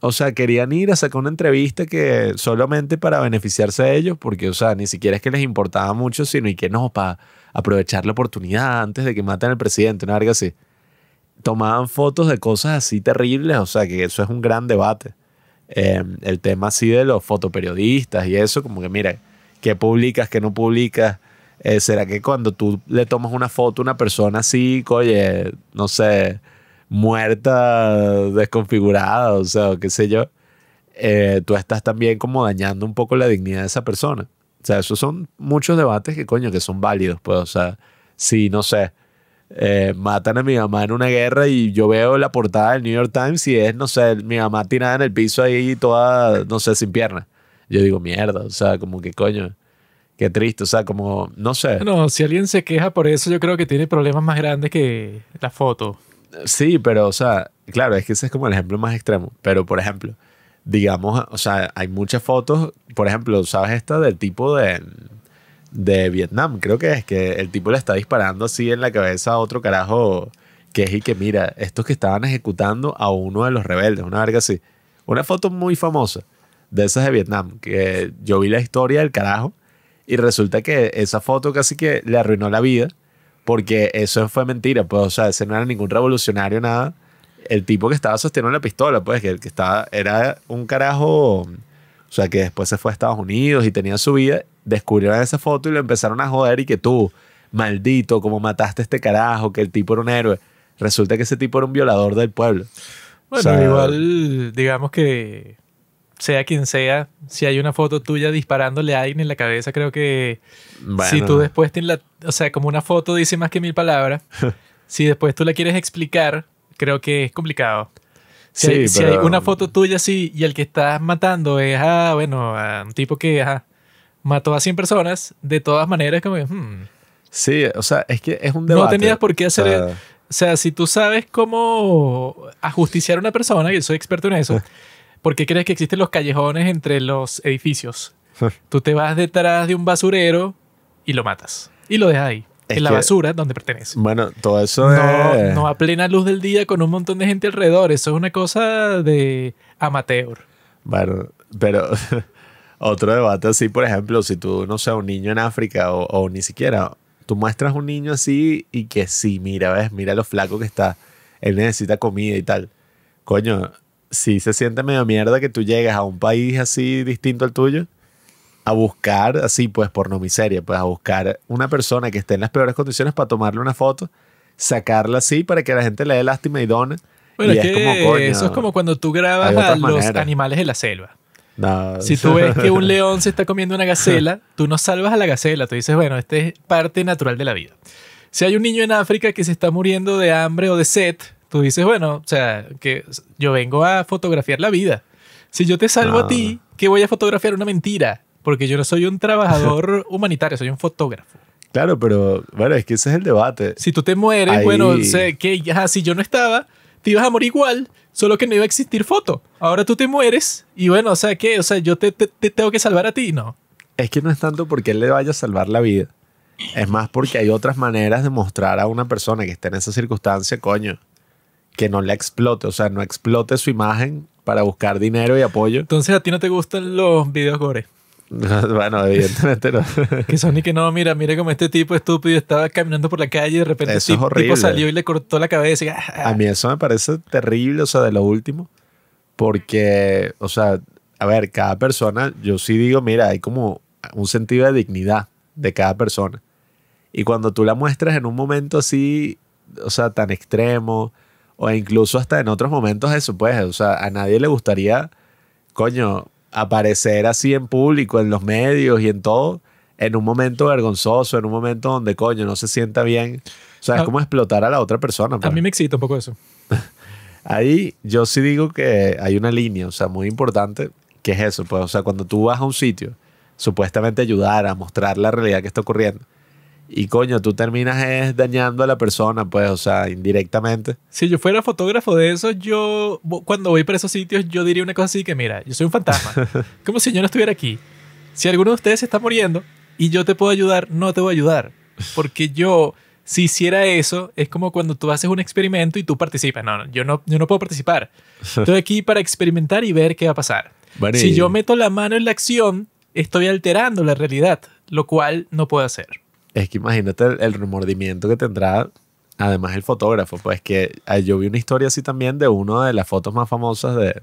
o sea, querían ir a sacar una entrevista que solamente para beneficiarse de ellos, porque, o sea, ni siquiera es que les importaba mucho, sino y que no, para aprovechar la oportunidad antes de que maten al presidente, una verga así. Tomaban fotos de cosas así terribles, o sea, que eso es un gran debate. Em, el tema así de los fotoperiodistas y eso, como que mira, ¿qué publicas, qué no publicas? Eh, ¿Será que cuando tú le tomas una foto a una persona así, oye, no sé, muerta, desconfigurada, o sea, qué sé yo, eh, tú estás también como dañando un poco la dignidad de esa persona. O sea, esos son muchos debates que coño, que son válidos, pues, o sea, si, no sé, eh, matan a mi mamá en una guerra y yo veo la portada del New York Times y es, no sé, mi mamá tirada en el piso ahí toda, no sé, sin pierna Yo digo, mierda, o sea, como que coño, qué triste, o sea, como, no sé. No, si alguien se queja por eso, yo creo que tiene problemas más grandes que la foto. Sí, pero, o sea, claro, es que ese es como el ejemplo más extremo. Pero, por ejemplo, digamos, o sea, hay muchas fotos, por ejemplo, ¿sabes esta del tipo de, Vietnam? Creo que es que el tipo le está disparando así en la cabeza a otro carajo que es y que mira, estos que estaban ejecutando a uno de los rebeldes, una verga así. Una foto muy famosa de esas de Vietnam, que yo vi la historia del carajo y resulta que esa foto casi que le arruinó la vida porque eso fue mentira, pues, o sea, ese no era ningún revolucionario, nada. El tipo que estaba sosteniendo la pistola, pues, que, estaba, era un carajo, o sea, que después se fue a Estados Unidos y tenía su vida, descubrieron esa foto y lo empezaron a joder y que tú, maldito, como mataste a este carajo, que el tipo era un héroe. Resulta que ese tipo era un violador del pueblo. Bueno, igual, digamos que sea quien sea, si hay una foto tuya disparándole a alguien en la cabeza, creo que si tú después tienes la, o sea, como una foto dice más que mil palabras, si después tú la quieres explicar, creo que es complicado. Si, hay, una foto tuya así y el que estás matando es ah bueno, un tipo que mató a 100 personas, de todas maneras como... Hmm. sí, o sea, es que es un debate. No tenías por qué hacer... O sea, si tú sabes cómo ajusticiar a una persona, y soy experto en eso, ¿Por qué crees que existen los callejones entre los edificios? Tú te vas detrás de un basurero y lo matas. Y lo dejas ahí. en la basura donde pertenece. Bueno, todo eso no, No a plena luz del día con un montón de gente alrededor. Eso es una cosa de amateur. Bueno, pero otro debate así, por ejemplo, si tú, no seas un niño en África o, o ni siquiera... Tú muestras un niño así y que sí, mira, ves, mira lo flaco que está. Él necesita comida y tal. Coño, sí se siente medio mierda que tú llegas a un país así distinto al tuyo a buscar, así pues por no miseria, pues a buscar una persona que esté en las peores condiciones para tomarle una foto, sacarla así para que la gente le dé lástima y done. Bueno, es como, eso es como cuando tú grabas a los animales de la selva. Si tú ves que un león se está comiendo una gacela, tú no salvas a la gacela, tú dices, bueno, esta es parte natural de la vida. Si hay un niño en África que se está muriendo de hambre o de sed, Tú dices, bueno, o sea, que yo vengo a fotografiar la vida. Si yo te salvo a ti, ¿qué voy a fotografiar una mentira, porque yo no soy un trabajador humanitario, soy un fotógrafo. Claro, pero bueno, es que ese es el debate. Si tú te mueres, bueno, o que ya si yo no estaba, te ibas a morir igual, solo que no iba a existir foto. Ahora tú te mueres y bueno, o sea, ¿qué? O sea, yo te, te tengo que salvar a ti, ¿no? Es que no es tanto porque él le vaya a salvar la vida. Es más porque hay otras maneras de mostrar a una persona que está en esa circunstancia, coño que no la explote, o sea, no explote su imagen para buscar dinero y apoyo. Entonces, ¿a ti no te gustan los videos gore? bueno, evidentemente no. que son y que no, mira, mira como este tipo estúpido estaba caminando por la calle y de repente el este tipo, salió y le cortó la cabeza. Ah, ah. A mí eso me parece terrible, o sea, de lo último, porque, o sea, a ver, cada persona, yo sí digo, mira, hay como un sentido de dignidad de cada persona. Y cuando tú la muestras en un momento así, o sea, tan extremo, o incluso hasta en otros momentos eso, pues, o sea, a nadie le gustaría, coño, aparecer así en público, en los medios y en todo, en un momento vergonzoso, en un momento donde, coño, no se sienta bien. O sea, es ah. como explotar a la otra persona. A mí pues. me excita un poco eso. Ahí yo sí digo que hay una línea, o sea, muy importante, que es eso, pues, o sea, cuando tú vas a un sitio, supuestamente ayudar a mostrar la realidad que está ocurriendo y coño, tú terminas es dañando a la persona, pues, o sea, indirectamente. Si yo fuera fotógrafo de eso, yo, cuando voy para esos sitios, yo diría una cosa así que, mira, yo soy un fantasma. como si yo no estuviera aquí. Si alguno de ustedes está muriendo y yo te puedo ayudar, no te voy a ayudar. Porque yo, si hiciera eso, es como cuando tú haces un experimento y tú participas. No, no, yo no, yo no puedo participar. Estoy aquí para experimentar y ver qué va a pasar. Si yo meto la mano en la acción, estoy alterando la realidad, lo cual no puedo hacer es que imagínate el, remordimiento que tendrá además el fotógrafo, pues que ah, yo vi una historia así también de una de las fotos más famosas de,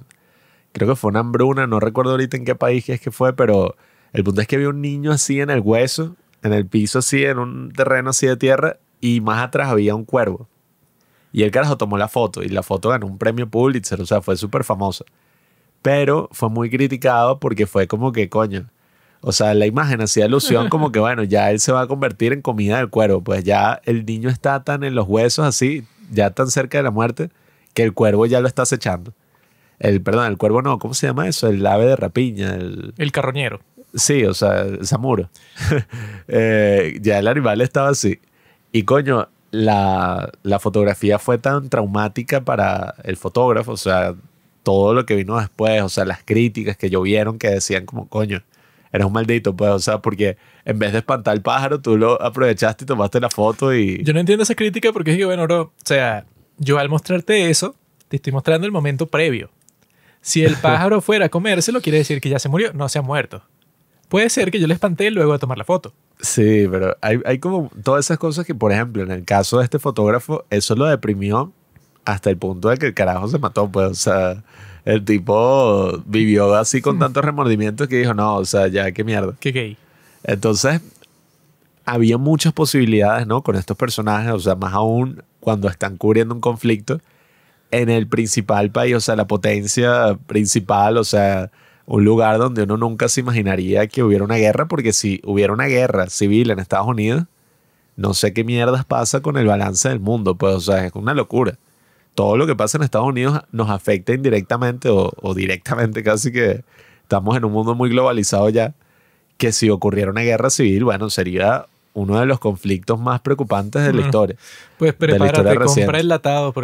creo que fue una hambruna, no recuerdo ahorita en qué país es que fue, pero el punto es que vi un niño así en el hueso, en el piso así, en un terreno así de tierra, y más atrás había un cuervo. Y el carajo tomó la foto, y la foto ganó un premio Pulitzer, o sea, fue súper famosa. Pero fue muy criticado porque fue como que, coño, o sea, la imagen hacía alusión como que, bueno, ya él se va a convertir en comida del cuervo. Pues ya el niño está tan en los huesos así, ya tan cerca de la muerte, que el cuervo ya lo está acechando. El, perdón, el cuervo no, ¿cómo se llama eso? El ave de rapiña. El, carroñero. Sí, o sea, Zamuro. Eh, ya el animal estaba así. Y coño, la, la fotografía fue tan traumática para el fotógrafo, o sea, todo lo que vino después, o sea, las críticas que llovieron que decían como, coño, eres un maldito, pues, o sea, porque en vez de espantar al pájaro, tú lo aprovechaste y tomaste la foto y... Yo no entiendo esa crítica porque es que, bueno, o sea, yo al mostrarte eso, te estoy mostrando el momento previo. Si el pájaro fuera a comérselo, quiere decir que ya se murió, no se ha muerto. Puede ser que yo le espanté luego de tomar la foto. Sí, pero hay, hay como todas esas cosas que, por ejemplo, en el caso de este fotógrafo, eso lo deprimió hasta el punto de que el carajo se mató, pues, o sea el tipo vivió así con tantos remordimientos que dijo, no, o sea, ya, qué mierda. Qué gay. Entonces, había muchas posibilidades, ¿no? Con estos personajes, o sea, más aún cuando están cubriendo un conflicto en el principal país, o sea, la potencia principal, o sea, un lugar donde uno nunca se imaginaría que hubiera una guerra, porque si hubiera una guerra civil en Estados Unidos, no sé qué mierdas pasa con el balance del mundo, pues, o sea, es una locura todo lo que pasa en Estados Unidos nos afecta indirectamente o, directamente casi que estamos en un mundo muy globalizado ya, que si ocurriera una guerra civil, bueno, sería uno de los conflictos más preocupantes de la historia. Pues prepárate, compra el latado. O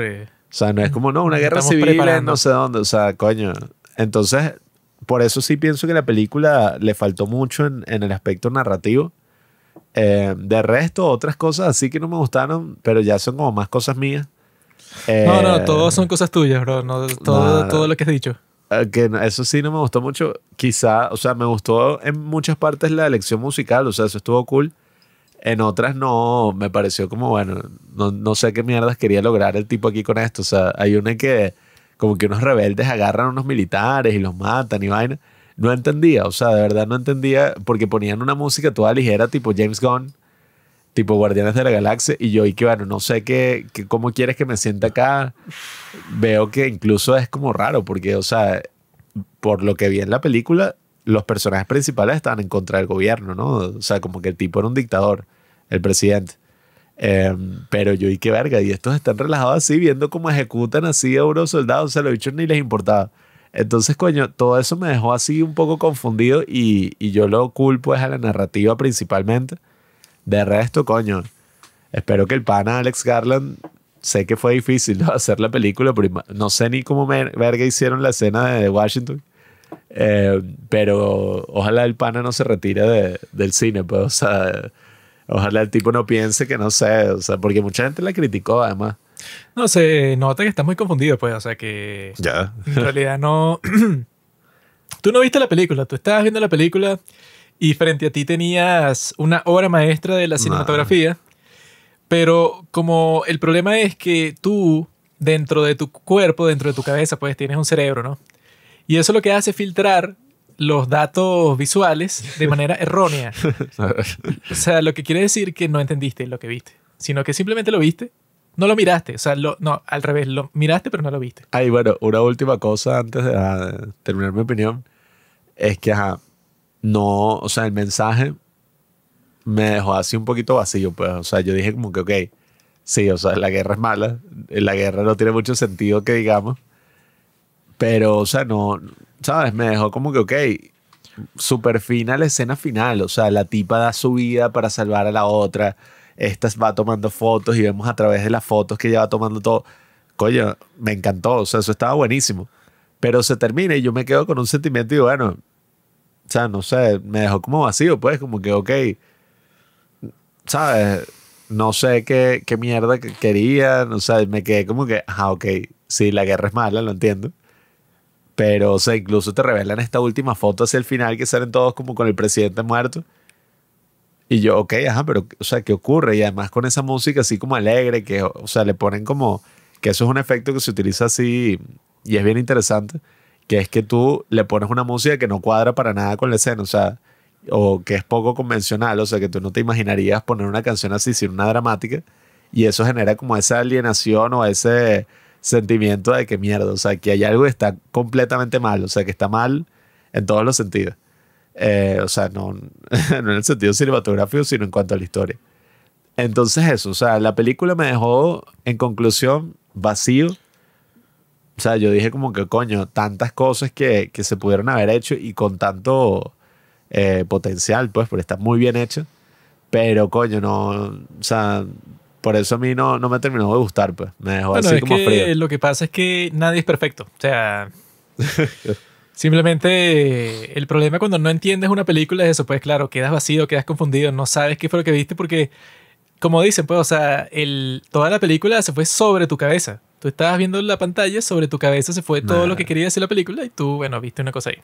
sea, no es como, no, una guerra civil en no sé dónde, o sea, coño. Entonces, por eso sí pienso que la película le faltó mucho en, el aspecto narrativo. Eh, de resto, otras cosas así que no me gustaron, pero ya son como más cosas mías. Eh, no, no, todo son cosas tuyas, bro. No, todo, todo lo que has dicho. Eh, que eso sí no me gustó mucho. Quizá, o sea, me gustó en muchas partes la elección musical, o sea, eso estuvo cool. En otras no, me pareció como, bueno, no, no sé qué mierdas quería lograr el tipo aquí con esto. O sea, hay una que como que unos rebeldes agarran a unos militares y los matan y vaina. No entendía, o sea, de verdad no entendía porque ponían una música toda ligera tipo James Gunn tipo Guardianes de la Galaxia, y yo, y que bueno, no sé qué, cómo quieres que me sienta acá, veo que incluso es como raro, porque, o sea, por lo que vi en la película, los personajes principales estaban en contra del gobierno, ¿no? O sea, como que el tipo era un dictador, el presidente. Em, pero yo, y qué verga, y estos están relajados así, viendo cómo ejecutan así a unos soldados, o sea, Lo dicho ni les importaba. Entonces, coño, todo eso me dejó así un poco confundido y, y yo lo culpo es a la narrativa principalmente de resto, coño, espero que el pana Alex Garland, sé que fue difícil hacer la película, pero no sé ni cómo verga hicieron la escena de, Washington. Eh, pero ojalá el pana no se retire del cine, pues, sea, ojalá el tipo no piense que no sé, o sea, porque mucha gente la criticó además. No, sé, nota que estás muy confundido, pues, o sea, que ya. en realidad no... tú no viste la película, tú estabas viendo la película y frente a ti tenías una obra maestra de la cinematografía. Pero como el problema es que tú, dentro de tu cuerpo, dentro de tu cabeza, pues tienes un cerebro, ¿no? Y eso lo que hace es filtrar los datos visuales de manera errónea. o sea, lo que quiere decir que no entendiste lo que viste, sino que simplemente lo viste, no lo miraste, o sea, no, al revés, lo miraste pero no lo viste. Ay, bueno, una última cosa antes de ah, terminar mi opinión, es que, ajá, no, o sea, el mensaje me dejó así un poquito vacío, pues, o sea, yo dije como que, ok, sí, o sea, la guerra es mala, la guerra no tiene mucho sentido que digamos, pero, o sea, no, ¿sabes? Me dejó como que, ok, súper fina la escena final, o sea, la tipa da su vida para salvar a la otra, esta va tomando fotos y vemos a través de las fotos que ella va tomando todo, coño, me encantó, o sea, eso estaba buenísimo, pero se termina y yo me quedo con un sentimiento y bueno, o sea, no sé, me dejó como vacío, pues, como que, ok, ¿sabes? No sé qué, qué mierda quería, no sé, me quedé como que, ajá, ok, sí, la guerra es mala, lo entiendo. Pero, o sea, incluso te revelan esta última foto hacia el final que salen todos como con el presidente muerto. Y yo, ok, ajá, pero, o sea, ¿qué ocurre? Y además con esa música así como alegre, que, o sea, le ponen como, que eso es un efecto que se utiliza así y es bien interesante que es que tú le pones una música que no cuadra para nada con la escena, o sea, o que es poco convencional, o sea, que tú no te imaginarías poner una canción así sin una dramática, y eso genera como esa alienación o ese sentimiento de que mierda, o sea, que hay algo que está completamente mal, o sea, que está mal en todos los sentidos. Eh, o sea, no, no en el sentido cinematográfico, sino en cuanto a la historia. Entonces eso, o sea, la película me dejó en conclusión vacío, o sea, yo dije como que, coño, tantas cosas que, que se pudieron haber hecho y con tanto eh, potencial, pues, porque está muy bien hecho. Pero, coño, no, o sea, por eso a mí no, no me terminó de gustar, pues. Me dejó bueno, así es como que frío. Lo que pasa es que nadie es perfecto. O sea, simplemente eh, el problema cuando no entiendes una película es eso, pues, claro, quedas vacío, quedas confundido, no sabes qué fue lo que viste porque... Como dicen, pues, o sea, el, toda la película se fue sobre tu cabeza. Tú estabas viendo la pantalla, sobre tu cabeza se fue todo lo que quería decir la película y tú, bueno, viste una cosa ahí.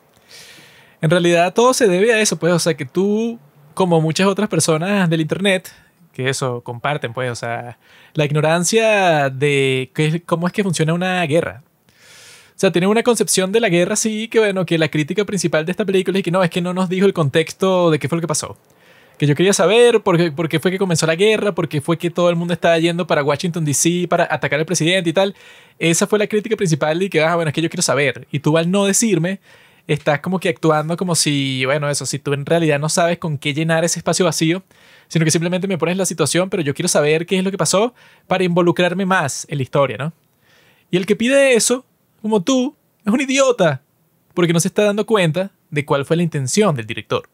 En realidad todo se debe a eso, pues, o sea, que tú, como muchas otras personas del Internet, que eso comparten, pues, o sea, la ignorancia de qué, cómo es que funciona una guerra. O sea, tienen una concepción de la guerra, así, que bueno, que la crítica principal de esta película es que no, es que no nos dijo el contexto de qué fue lo que pasó que yo quería saber por qué fue que comenzó la guerra, por qué fue que todo el mundo estaba yendo para Washington, D.C. para atacar al presidente y tal. Esa fue la crítica principal y que, ah, bueno, es que yo quiero saber. Y tú al no decirme, estás como que actuando como si, bueno, eso, si tú en realidad no sabes con qué llenar ese espacio vacío, sino que simplemente me pones la situación, pero yo quiero saber qué es lo que pasó para involucrarme más en la historia, ¿no? Y el que pide eso, como tú, es un idiota, porque no se está dando cuenta de cuál fue la intención del director.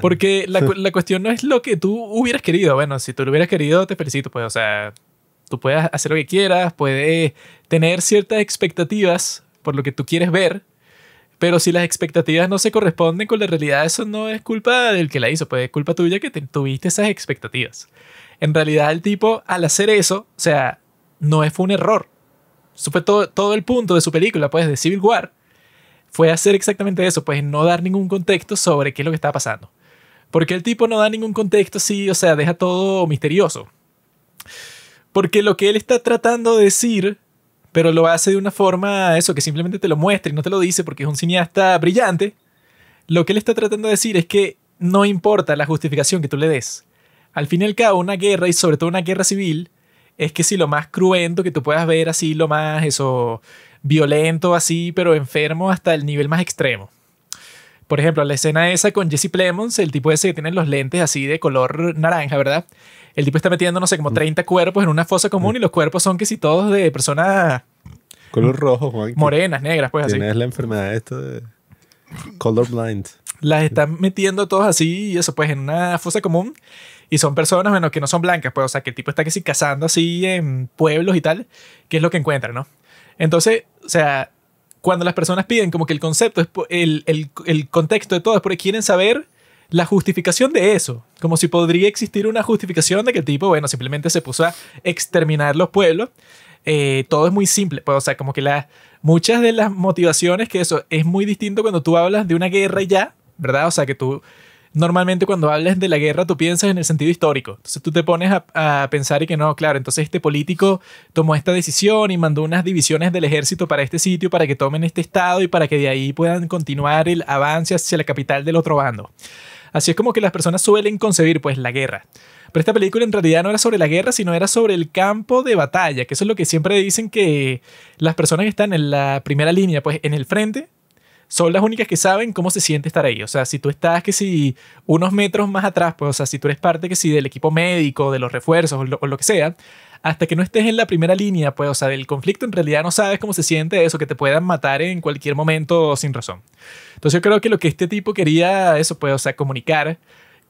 Porque la, cuestión no es lo que tú hubieras querido. Bueno, si tú lo hubieras querido, te felicito, pues, o sea, tú puedes hacer lo que quieras, puedes tener ciertas expectativas por lo que tú quieres ver, pero si las expectativas no se corresponden con la realidad, eso no es culpa del que la hizo, puede es culpa tuya que te, tuviste esas expectativas. En realidad el tipo, al hacer eso, o sea, no fue un error. Eso todo, todo el punto de su película, pues, de Civil War fue hacer exactamente eso, pues no dar ningún contexto sobre qué es lo que está pasando. Porque el tipo no da ningún contexto, sí, o sea, deja todo misterioso. Porque lo que él está tratando de decir, pero lo hace de una forma, eso, que simplemente te lo muestra y no te lo dice porque es un cineasta brillante, lo que él está tratando de decir es que no importa la justificación que tú le des. Al fin y al cabo, una guerra, y sobre todo una guerra civil, es que si lo más cruento que tú puedas ver así, lo más eso, violento así, pero enfermo hasta el nivel más extremo. Por ejemplo, la escena esa con Jesse Plemons, el tipo ese que tiene los lentes así de color naranja, ¿verdad? El tipo está metiendo, no sé, como 30 mm. cuerpos en una fosa común mm. y los cuerpos son que si todos de personas... Color rojo, Juan. Morenas, negras, pues así. es la enfermedad esto de colorblind. Las están metiendo todos así y eso, pues en una fosa común. Y son personas, bueno, que no son blancas, pues, o sea, que el tipo está que si cazando así en pueblos y tal, que es lo que encuentran, ¿no? Entonces, o sea, cuando las personas piden como que el concepto, es el, contexto de todo es porque quieren saber la justificación de eso, como si podría existir una justificación de que el tipo, bueno, simplemente se puso a exterminar los pueblos. Eh, todo es muy simple, pues, o sea, como que muchas de las motivaciones que eso es muy distinto cuando tú hablas de una guerra ya, ¿verdad? O sea, que tú normalmente cuando hablas de la guerra tú piensas en el sentido histórico. Entonces tú te pones a, pensar y que no, claro, entonces este político tomó esta decisión y mandó unas divisiones del ejército para este sitio, para que tomen este estado y para que de ahí puedan continuar el avance hacia la capital del otro bando. Así es como que las personas suelen concebir pues la guerra. Pero esta película en realidad no era sobre la guerra, sino era sobre el campo de batalla, que eso es lo que siempre dicen que las personas que están en la primera línea, pues en el frente, son las únicas que saben cómo se siente estar ahí. O sea, si tú estás que si unos metros más atrás, pues, o sea, si tú eres parte que si del equipo médico, de los refuerzos o lo, que sea, hasta que no estés en la primera línea, pues, o sea, del conflicto, en realidad no sabes cómo se siente eso, que te puedan matar en cualquier momento sin razón. Entonces yo creo que lo que este tipo quería, eso, pues, o sea, comunicar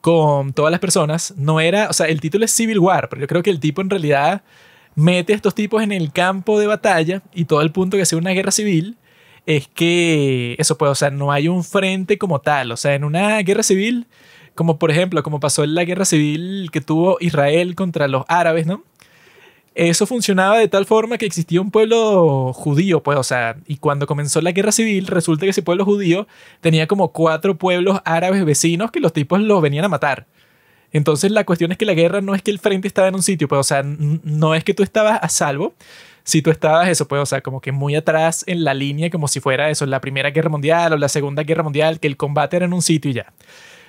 con todas las personas, no era, o sea, el título es Civil War, pero yo creo que el tipo en realidad mete a estos tipos en el campo de batalla y todo el punto que sea una guerra civil es que eso pues o sea, no hay un frente como tal, o sea, en una guerra civil, como por ejemplo, como pasó en la guerra civil que tuvo Israel contra los árabes, ¿no? Eso funcionaba de tal forma que existía un pueblo judío, pues, o sea, y cuando comenzó la guerra civil, resulta que ese pueblo judío tenía como cuatro pueblos árabes vecinos que los tipos los venían a matar. Entonces la cuestión es que la guerra no es que el frente estaba en un sitio, pues, o sea, no es que tú estabas a salvo, si tú estabas, eso pues o sea, como que muy atrás en la línea, como si fuera eso, la Primera Guerra Mundial o la Segunda Guerra Mundial, que el combate era en un sitio y ya.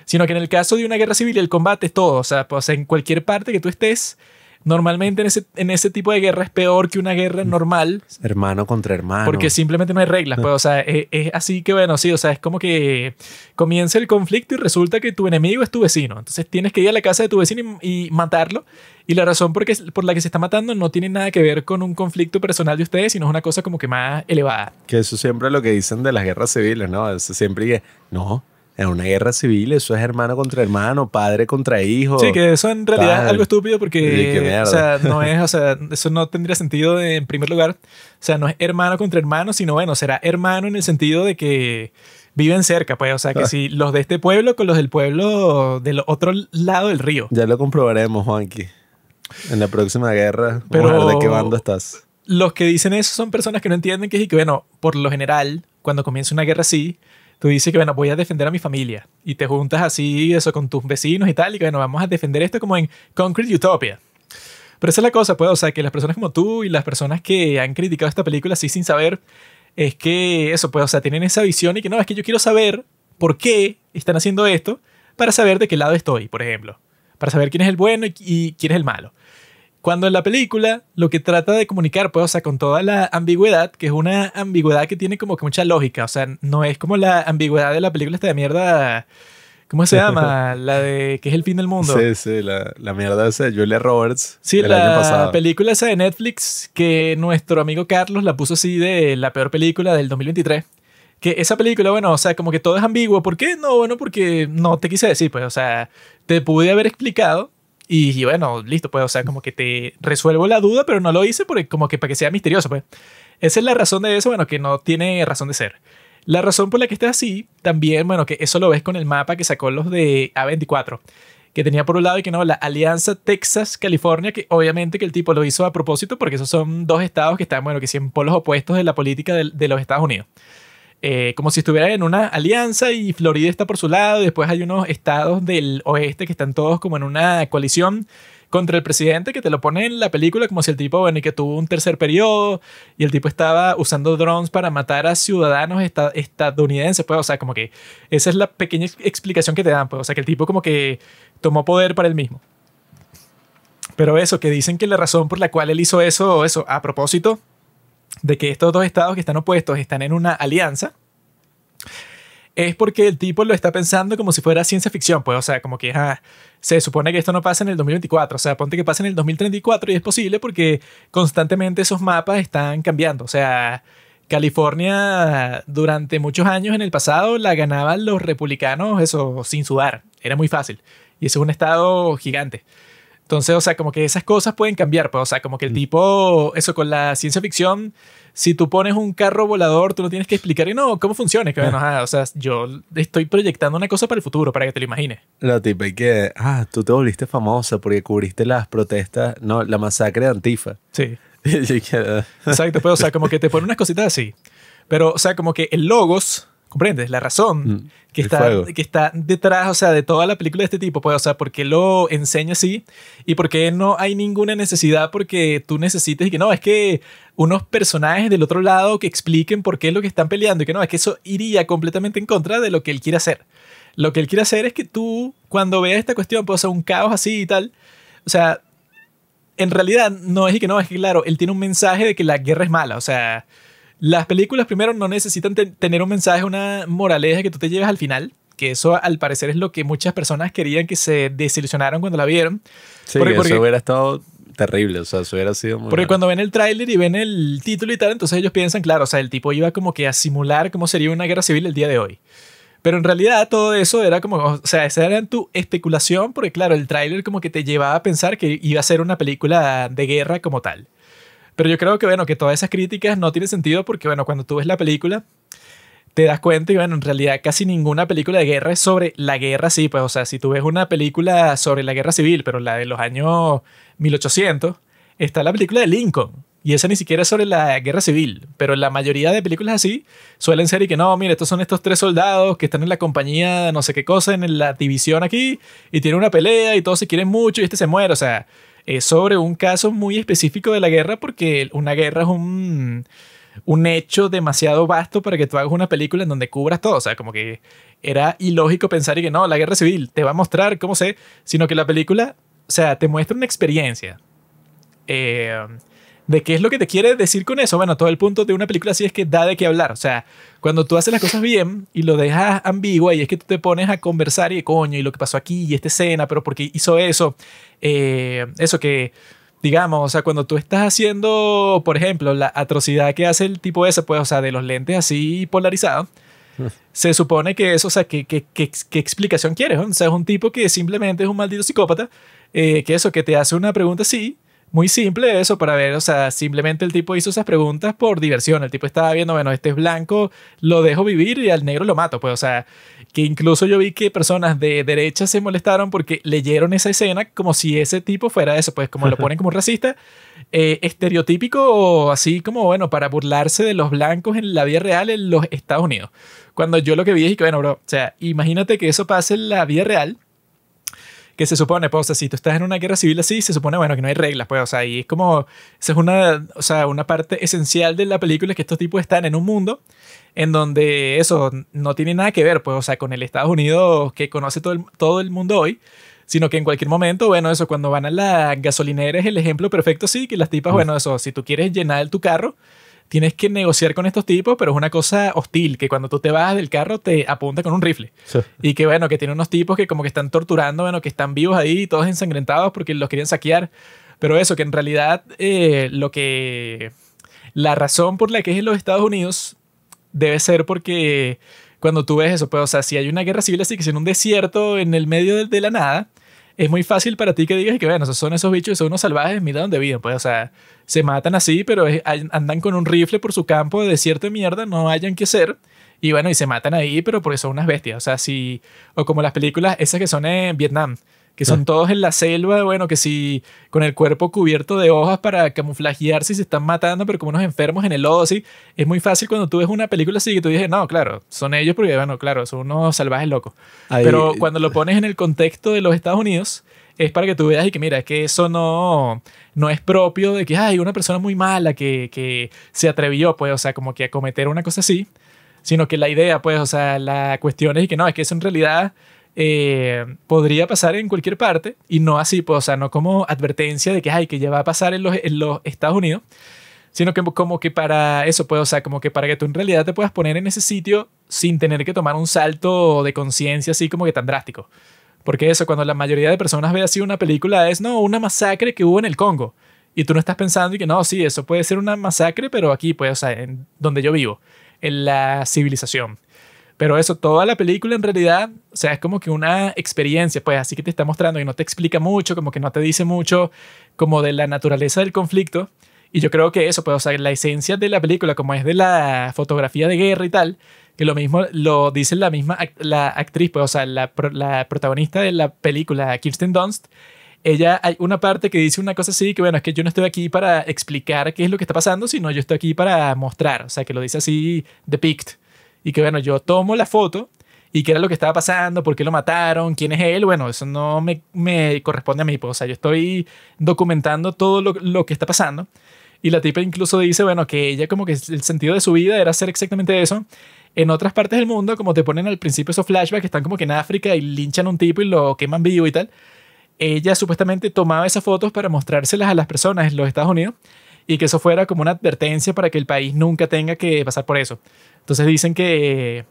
Sino que en el caso de una guerra civil, el combate es todo, o sea, pues en cualquier parte que tú estés, Normalmente en ese, en ese tipo de guerra es peor que una guerra normal. Hermano contra hermano. Porque simplemente no hay reglas. Pues, o sea, e, es, así que bueno, sí, o sea, es como que comienza el conflicto y resulta que tu enemigo es tu vecino. Entonces tienes que ir a la casa de tu vecino y, matarlo. Y la razón por, por la que se está matando no tiene nada que ver con un conflicto personal de ustedes, sino es una cosa como que más elevada. Que eso siempre es lo que dicen de las guerras civiles, ¿no? Eso siempre que, no, es una guerra civil, eso es hermano contra hermano, padre contra hijo. Sí, que eso en realidad es algo estúpido porque o sea, no es, o sea, eso no tendría sentido en primer lugar. O sea, no es hermano contra hermano, sino bueno, será hermano en el sentido de que viven cerca, pues, o sea, que ah. si los de este pueblo con los del pueblo del otro lado del río. Ya lo comprobaremos, Juanqui. En la próxima guerra, pero de qué bando estás. Los que dicen eso son personas que no entienden que es y que, bueno, por lo general, cuando comienza una guerra así, tú dices que, bueno, voy a defender a mi familia y te juntas así, eso, con tus vecinos y tal, y que, bueno, vamos a defender esto como en Concrete Utopia. Pero esa es la cosa, pues, o sea, que las personas como tú y las personas que han criticado esta película así sin saber, es que eso, pues, o sea, tienen esa visión y que no, es que yo quiero saber por qué están haciendo esto para saber de qué lado estoy, por ejemplo, para saber quién es el bueno y quién es el malo. Cuando en la película lo que trata de comunicar, pues, o sea, con toda la ambigüedad, que es una ambigüedad que tiene como que mucha lógica, o sea, no es como la ambigüedad de la película esta de mierda, ¿cómo se llama? La de que es el fin del mundo. Sí, sí, la, mierda esa de Julia Roberts. Sí, la película esa de Netflix que nuestro amigo Carlos la puso así de la peor película del 2023 que esa película, bueno, o sea, como que todo es ambiguo. ¿Por qué? No, bueno, porque no te quise decir, pues, o sea, te pude haber explicado y, bueno, listo, pues, o sea, como que te resuelvo la duda, pero no lo hice porque como que para que sea misterioso, pues. Esa es la razón de eso, bueno, que no tiene razón de ser. La razón por la que está así, también, bueno, que eso lo ves con el mapa que sacó los de A24, que tenía por un lado y que no, la alianza Texas-California, que obviamente que el tipo lo hizo a propósito porque esos son dos estados que están, bueno, que son en polos opuestos de la política de los Estados Unidos. Eh, como si estuviera en una alianza y Florida está por su lado, después hay unos estados del oeste que están todos como en una coalición contra el presidente que te lo pone en la película como si el tipo, bueno, y que tuvo un tercer periodo y el tipo estaba usando drones para matar a ciudadanos estadounidenses, pues, o sea, como que esa es la pequeña explicación que te dan, pues, o sea, que el tipo como que tomó poder para él mismo. Pero eso, que dicen que la razón por la cual él hizo eso, eso, a propósito, de que estos dos estados que están opuestos están en una alianza, es porque el tipo lo está pensando como si fuera ciencia ficción, pues, o sea, como que ah, se supone que esto no pasa en el 2024, o sea, ponte que pasa en el 2034 y es posible porque constantemente esos mapas están cambiando, o sea, California durante muchos años en el pasado la ganaban los republicanos, eso, sin sudar, era muy fácil, y eso es un estado gigante. Entonces, o sea, como que esas cosas pueden cambiar, pues, o sea, como que el mm. tipo, eso con la ciencia ficción, si tú pones un carro volador, tú no tienes que explicar, y no, cómo funciona, que o sea, yo estoy proyectando una cosa para el futuro, para que te lo imagines. La tipa y que, ah, tú te volviste famosa porque cubriste las protestas, no, la masacre de Antifa. Sí. Exacto, pues, o sea, como que te ponen unas cositas así. Pero, o sea, como que el logos ¿Comprendes? La razón mm, que, está, que está detrás, o sea, de toda la película de este tipo, pues, o sea, ¿por qué lo enseña así? Y porque qué no hay ninguna necesidad porque tú necesites y que no, es que unos personajes del otro lado que expliquen por qué es lo que están peleando y que no, es que eso iría completamente en contra de lo que él quiere hacer. Lo que él quiere hacer es que tú, cuando veas esta cuestión, pues, o un caos así y tal, o sea, en realidad no es y que no, es que claro, él tiene un mensaje de que la guerra es mala, o sea, las películas primero no necesitan tener un mensaje, una moraleja que tú te lleves al final, que eso al parecer es lo que muchas personas querían que se desilusionaron cuando la vieron. porque, eso hubiera estado terrible, o sea, eso hubiera sido muy Porque cuando ven el tráiler y ven el título y tal, entonces ellos piensan, claro, o sea, el tipo iba como que a simular cómo sería una guerra civil el día de hoy. Pero en realidad todo eso era como, o sea, esa era tu especulación, porque claro, el tráiler como que te llevaba a pensar que iba a ser una película de guerra como tal. Pero yo creo que, bueno, que todas esas críticas no tienen sentido porque, bueno, cuando tú ves la película, te das cuenta y, bueno, en realidad casi ninguna película de guerra es sobre la guerra, sí, pues, o sea, si tú ves una película sobre la guerra civil, pero la de los años 1800, está la película de Lincoln. Y esa ni siquiera es sobre la guerra civil, pero la mayoría de películas así suelen ser y que no, mire, estos son estos tres soldados que están en la compañía, no sé qué cosa, en la división aquí, y tienen una pelea y todos se quieren mucho y este se muere, o sea, eh, sobre un caso muy específico de la guerra porque una guerra es un, un hecho demasiado vasto para que tú hagas una película en donde cubras todo. O sea, como que era ilógico pensar y que no, la guerra civil te va a mostrar cómo sé, sino que la película, o sea, te muestra una experiencia. Eh, de qué es lo que te quiere decir con eso. Bueno, todo el punto de una película así es que da de qué hablar. O sea, cuando tú haces las cosas bien y lo dejas ambigua y es que tú te pones a conversar y coño, y lo que pasó aquí, y esta escena, pero porque hizo eso, eh, eso que, digamos, o sea, cuando tú estás haciendo, por ejemplo, la atrocidad que hace el tipo ese, pues, o sea, de los lentes así polarizados. Se supone que eso, o sea, ¿qué, qué, explicación quieres? O sea, es un tipo que simplemente es un maldito psicópata, eh, que eso, que te hace una pregunta así muy simple eso para ver, o sea, simplemente el tipo hizo esas preguntas por diversión. El tipo estaba viendo, bueno, este es blanco, lo dejo vivir y al negro lo mato. Pues, o sea, que incluso yo vi que personas de derecha se molestaron porque leyeron esa escena como si ese tipo fuera eso, pues como lo ponen como racista, eh, estereotípico o así como, bueno, para burlarse de los blancos en la vida real en los Estados Unidos. Cuando yo lo que vi es que, bueno, bro, o sea, imagínate que eso pase en la vida real que se supone, pues, o si tú estás en una guerra civil así, se supone, bueno, que no hay reglas, pues, o sea, y es como, esa es una, o sea, una parte esencial de la película, es que estos tipos están en un mundo en donde eso no tiene nada que ver, pues, o sea, con el Estados Unidos que conoce todo el, todo el mundo hoy, sino que en cualquier momento, bueno, eso, cuando van a la gasolinera es el ejemplo perfecto, sí, que las tipas, bueno, eso, si tú quieres llenar tu carro, tienes que negociar con estos tipos, pero es una cosa hostil, que cuando tú te vas del carro te apunta con un rifle. Y que bueno, que tiene unos tipos que como que están torturando, bueno, que están vivos ahí, todos ensangrentados porque los querían saquear. Pero eso, que en realidad eh, lo que... La razón por la que es en los Estados Unidos debe ser porque cuando tú ves eso, pues, o sea, si hay una guerra civil así, que en un desierto, en el medio de la nada, es muy fácil para ti que digas que, bueno, son esos bichos, son unos salvajes, mira dónde viven, pues, o sea, se matan así, pero andan con un rifle por su campo de cierta mierda, no hayan que ser. Y bueno, y se matan ahí, pero eso son unas bestias. O sea, si. O como las películas esas que son en Vietnam, que son todos en la selva, bueno, que sí, con el cuerpo cubierto de hojas para camuflajearse y se están matando, pero como unos enfermos en el lodo, ¿sí? es muy fácil cuando tú ves una película así y tú dices, no, claro, son ellos porque, bueno, claro, son unos salvajes locos. Pero cuando lo pones en el contexto de los Estados Unidos, es para que tú veas y que mira, es que eso no, no es propio de que hay una persona muy mala que, que se atrevió, pues, o sea, como que a cometer una cosa así, sino que la idea, pues, o sea, la cuestión es que no, es que eso en realidad eh, podría pasar en cualquier parte y no así, pues, o sea, no como advertencia de que, que ya va a pasar en los, Estados Unidos, sino que como que para eso, pues, o sea, como que para que tú en realidad te puedas poner en ese sitio sin tener que tomar un salto de conciencia así como que tan drástico. Porque eso, cuando la mayoría de personas ve así una película, es, no, una masacre que hubo en el Congo. Y tú no estás pensando y que, no, sí, eso puede ser una masacre, pero aquí, pues, o sea, en donde yo vivo, en la civilización. Pero eso, toda la película en realidad, o sea, es como que una experiencia, pues así que te está mostrando y no te explica mucho, como que no te dice mucho como de la naturaleza del conflicto. Y yo creo que eso, pues, o sea, la esencia de la película, como es de la fotografía de guerra y tal, que lo mismo lo dice la misma la actriz, pues, o sea, la, la protagonista de la película, Kirsten Dunst, ella hay una parte que dice una cosa así, que bueno, es que yo no estoy aquí para explicar qué es lo que está pasando, sino yo estoy aquí para mostrar, o sea, que lo dice así depict y que bueno, yo tomo la foto y qué era lo que estaba pasando, por qué lo mataron, quién es él, bueno, eso no me, corresponde a mí, pues, o sea, yo estoy documentando todo lo, lo, que está pasando. Y la tipa incluso dice, bueno, que ella como que el sentido de su vida era hacer exactamente eso. En otras partes del mundo, como te ponen al principio esos flashbacks, están como que en África y linchan a un tipo y lo queman vivo y tal. Ella supuestamente tomaba esas fotos para mostrárselas a las personas en los Estados Unidos y que eso fuera como una advertencia para que el país nunca tenga que pasar por eso. Entonces dicen que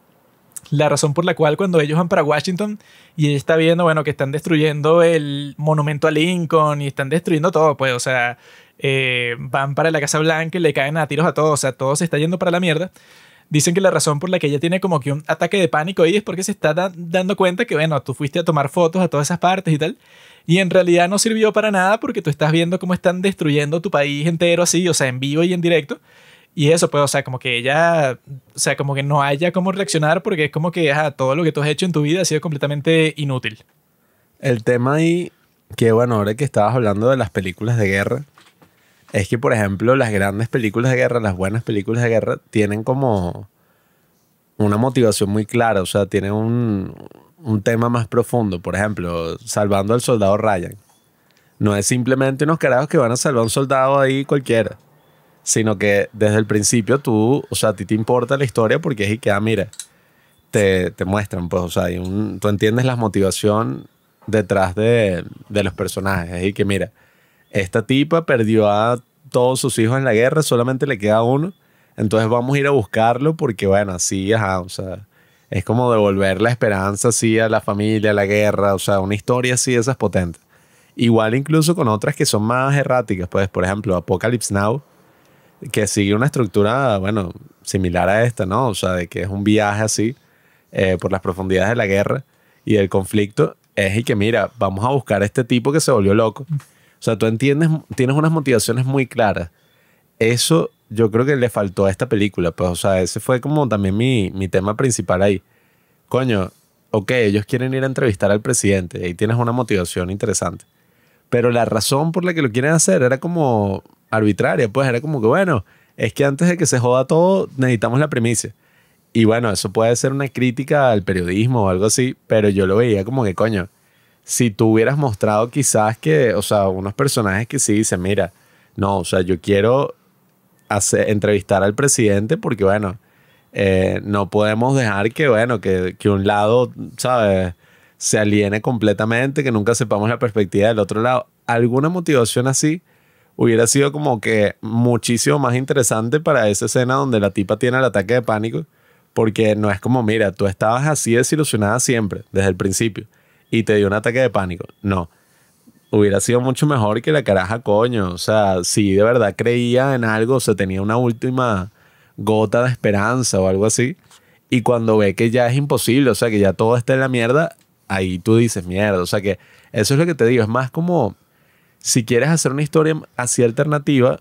la razón por la cual cuando ellos van para Washington y ella está viendo, bueno, que están destruyendo el monumento a Lincoln y están destruyendo todo, pues, o sea, eh, van para la Casa Blanca y le caen a tiros a todos, o sea, todo se está yendo para la mierda. Dicen que la razón por la que ella tiene como que un ataque de pánico ahí es porque se está dando cuenta que, bueno, tú fuiste a tomar fotos a todas esas partes y tal, y en realidad no sirvió para nada porque tú estás viendo cómo están destruyendo tu país entero así, o sea, en vivo y en directo. Y eso, pues, o sea, como que ella, o sea, como que no haya cómo reaccionar porque es como que todo lo que tú has hecho en tu vida ha sido completamente inútil. El tema ahí, que bueno, ahora que estabas hablando de las películas de guerra, es que, por ejemplo, las grandes películas de guerra, las buenas películas de guerra, tienen como una motivación muy clara, o sea, tienen un, un tema más profundo. Por ejemplo, Salvando al Soldado Ryan. No es simplemente unos carajos que van a salvar a un soldado ahí cualquiera sino que desde el principio tú, o sea, a ti te importa la historia porque es que, ah, mira, te, te muestran, pues, o sea, tú entiendes la motivación detrás de, los personajes. Y que mira, esta tipa perdió a todos sus hijos en la guerra, solamente le queda uno. Entonces vamos a ir a buscarlo porque, bueno, así, ajá, o sea, es como devolver la esperanza así a la familia, a la guerra, o sea, una historia así de esas potentes. Igual incluso con otras que son más erráticas, pues, por ejemplo, Apocalypse Now que sigue una estructura, bueno, similar a esta, ¿no? O sea, de que es un viaje así eh, por las profundidades de la guerra y del conflicto, es y que mira, vamos a buscar a este tipo que se volvió loco. O sea, tú entiendes, tienes unas motivaciones muy claras. Eso yo creo que le faltó a esta película, pues, o sea, ese fue como también mi, mi tema principal ahí. Coño, ok, ellos quieren ir a entrevistar al presidente, ahí tienes una motivación interesante. Pero la razón por la que lo quieren hacer era como, arbitraria, pues era como que, bueno, es que antes de que se joda todo, necesitamos la primicia Y bueno, eso puede ser una crítica al periodismo o algo así, pero yo lo veía como que, coño, si tú hubieras mostrado quizás que, o sea, unos personajes que sí dicen, mira, no, o sea, yo quiero hacer, entrevistar al presidente porque, bueno, eh, no podemos dejar que, bueno, que, que un lado, ¿sabes? Se aliene completamente, que nunca sepamos la perspectiva del otro lado. Alguna motivación así hubiera sido como que muchísimo más interesante para esa escena donde la tipa tiene el ataque de pánico, porque no es como, mira, tú estabas así desilusionada siempre, desde el principio, y te dio un ataque de pánico. No, hubiera sido mucho mejor que la caraja, coño. O sea, si de verdad creía en algo, se tenía una última gota de esperanza o algo así. Y cuando ve que ya es imposible, o sea, que ya todo está en la mierda, ahí tú dices mierda. O sea, que eso es lo que te digo, es más como si quieres hacer una historia así alternativa,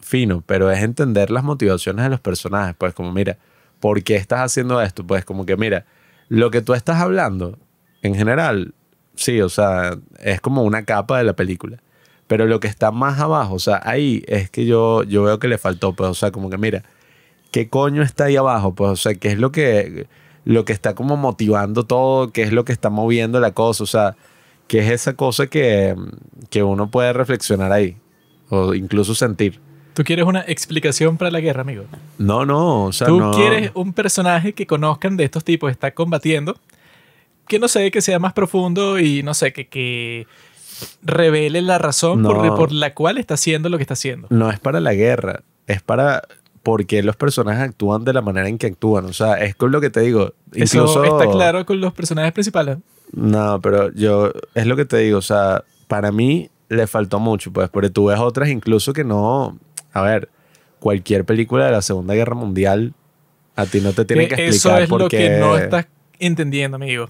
fino, pero es entender las motivaciones de los personajes. Pues como, mira, ¿por qué estás haciendo esto? Pues como que, mira, lo que tú estás hablando, en general, sí, o sea, es como una capa de la película. Pero lo que está más abajo, o sea, ahí es que yo, yo veo que le faltó, pues, o sea, como que, mira, ¿qué coño está ahí abajo? Pues, o sea, ¿qué es lo que, lo que está como motivando todo? ¿Qué es lo que está moviendo la cosa? O sea, que es esa cosa que, uno puede reflexionar ahí o incluso sentir. ¿Tú quieres una explicación para la guerra, amigo? No, no, o sea, Tú quieres un personaje que conozcan de estos tipos, está combatiendo, que no sé, que sea más profundo y no sé, que, que revele la razón por, la cual está haciendo lo que está haciendo. No es para la guerra, es para porque los personajes actúan de la manera en que actúan, o sea, es con lo que te digo. Eso está claro con los personajes principales. No, pero yo, es lo que te digo, o sea, para mí le faltó mucho, pues, porque tú ves otras incluso que no, a ver, cualquier película de la Segunda Guerra Mundial, a ti no te tiene que explicar. Eso es lo que no estás entendiendo, amigo.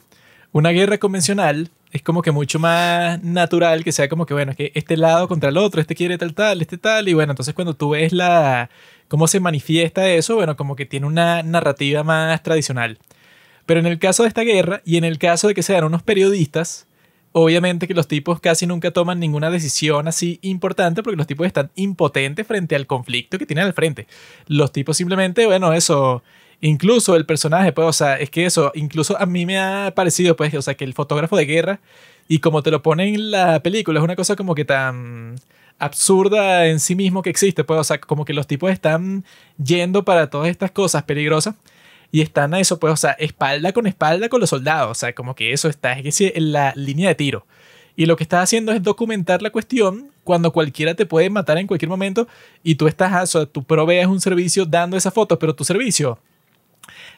Una guerra convencional es como que mucho más natural que sea como que, bueno, que este lado contra el otro, este quiere tal, tal, este tal, y bueno, entonces cuando tú ves la, cómo se manifiesta eso, bueno, como que tiene una narrativa más tradicional. Pero en el caso de esta guerra y en el caso de que sean unos periodistas, obviamente que los tipos casi nunca toman ninguna decisión así importante porque los tipos están impotentes frente al conflicto que tienen al frente. Los tipos simplemente, bueno, eso, incluso el personaje, pues, o sea, es que eso, incluso a mí me ha parecido, pues, o sea, que el fotógrafo de guerra y como te lo pone en la película es una cosa como que tan absurda en sí mismo que existe, pues, o sea, como que los tipos están yendo para todas estas cosas peligrosas y están a eso, pues, o sea, espalda con espalda con los soldados, o sea, como que eso está, es decir, en la línea de tiro. Y lo que está haciendo es documentar la cuestión cuando cualquiera te puede matar en cualquier momento y tú estás, o sea, tú provees un servicio dando esas fotos, pero tu servicio,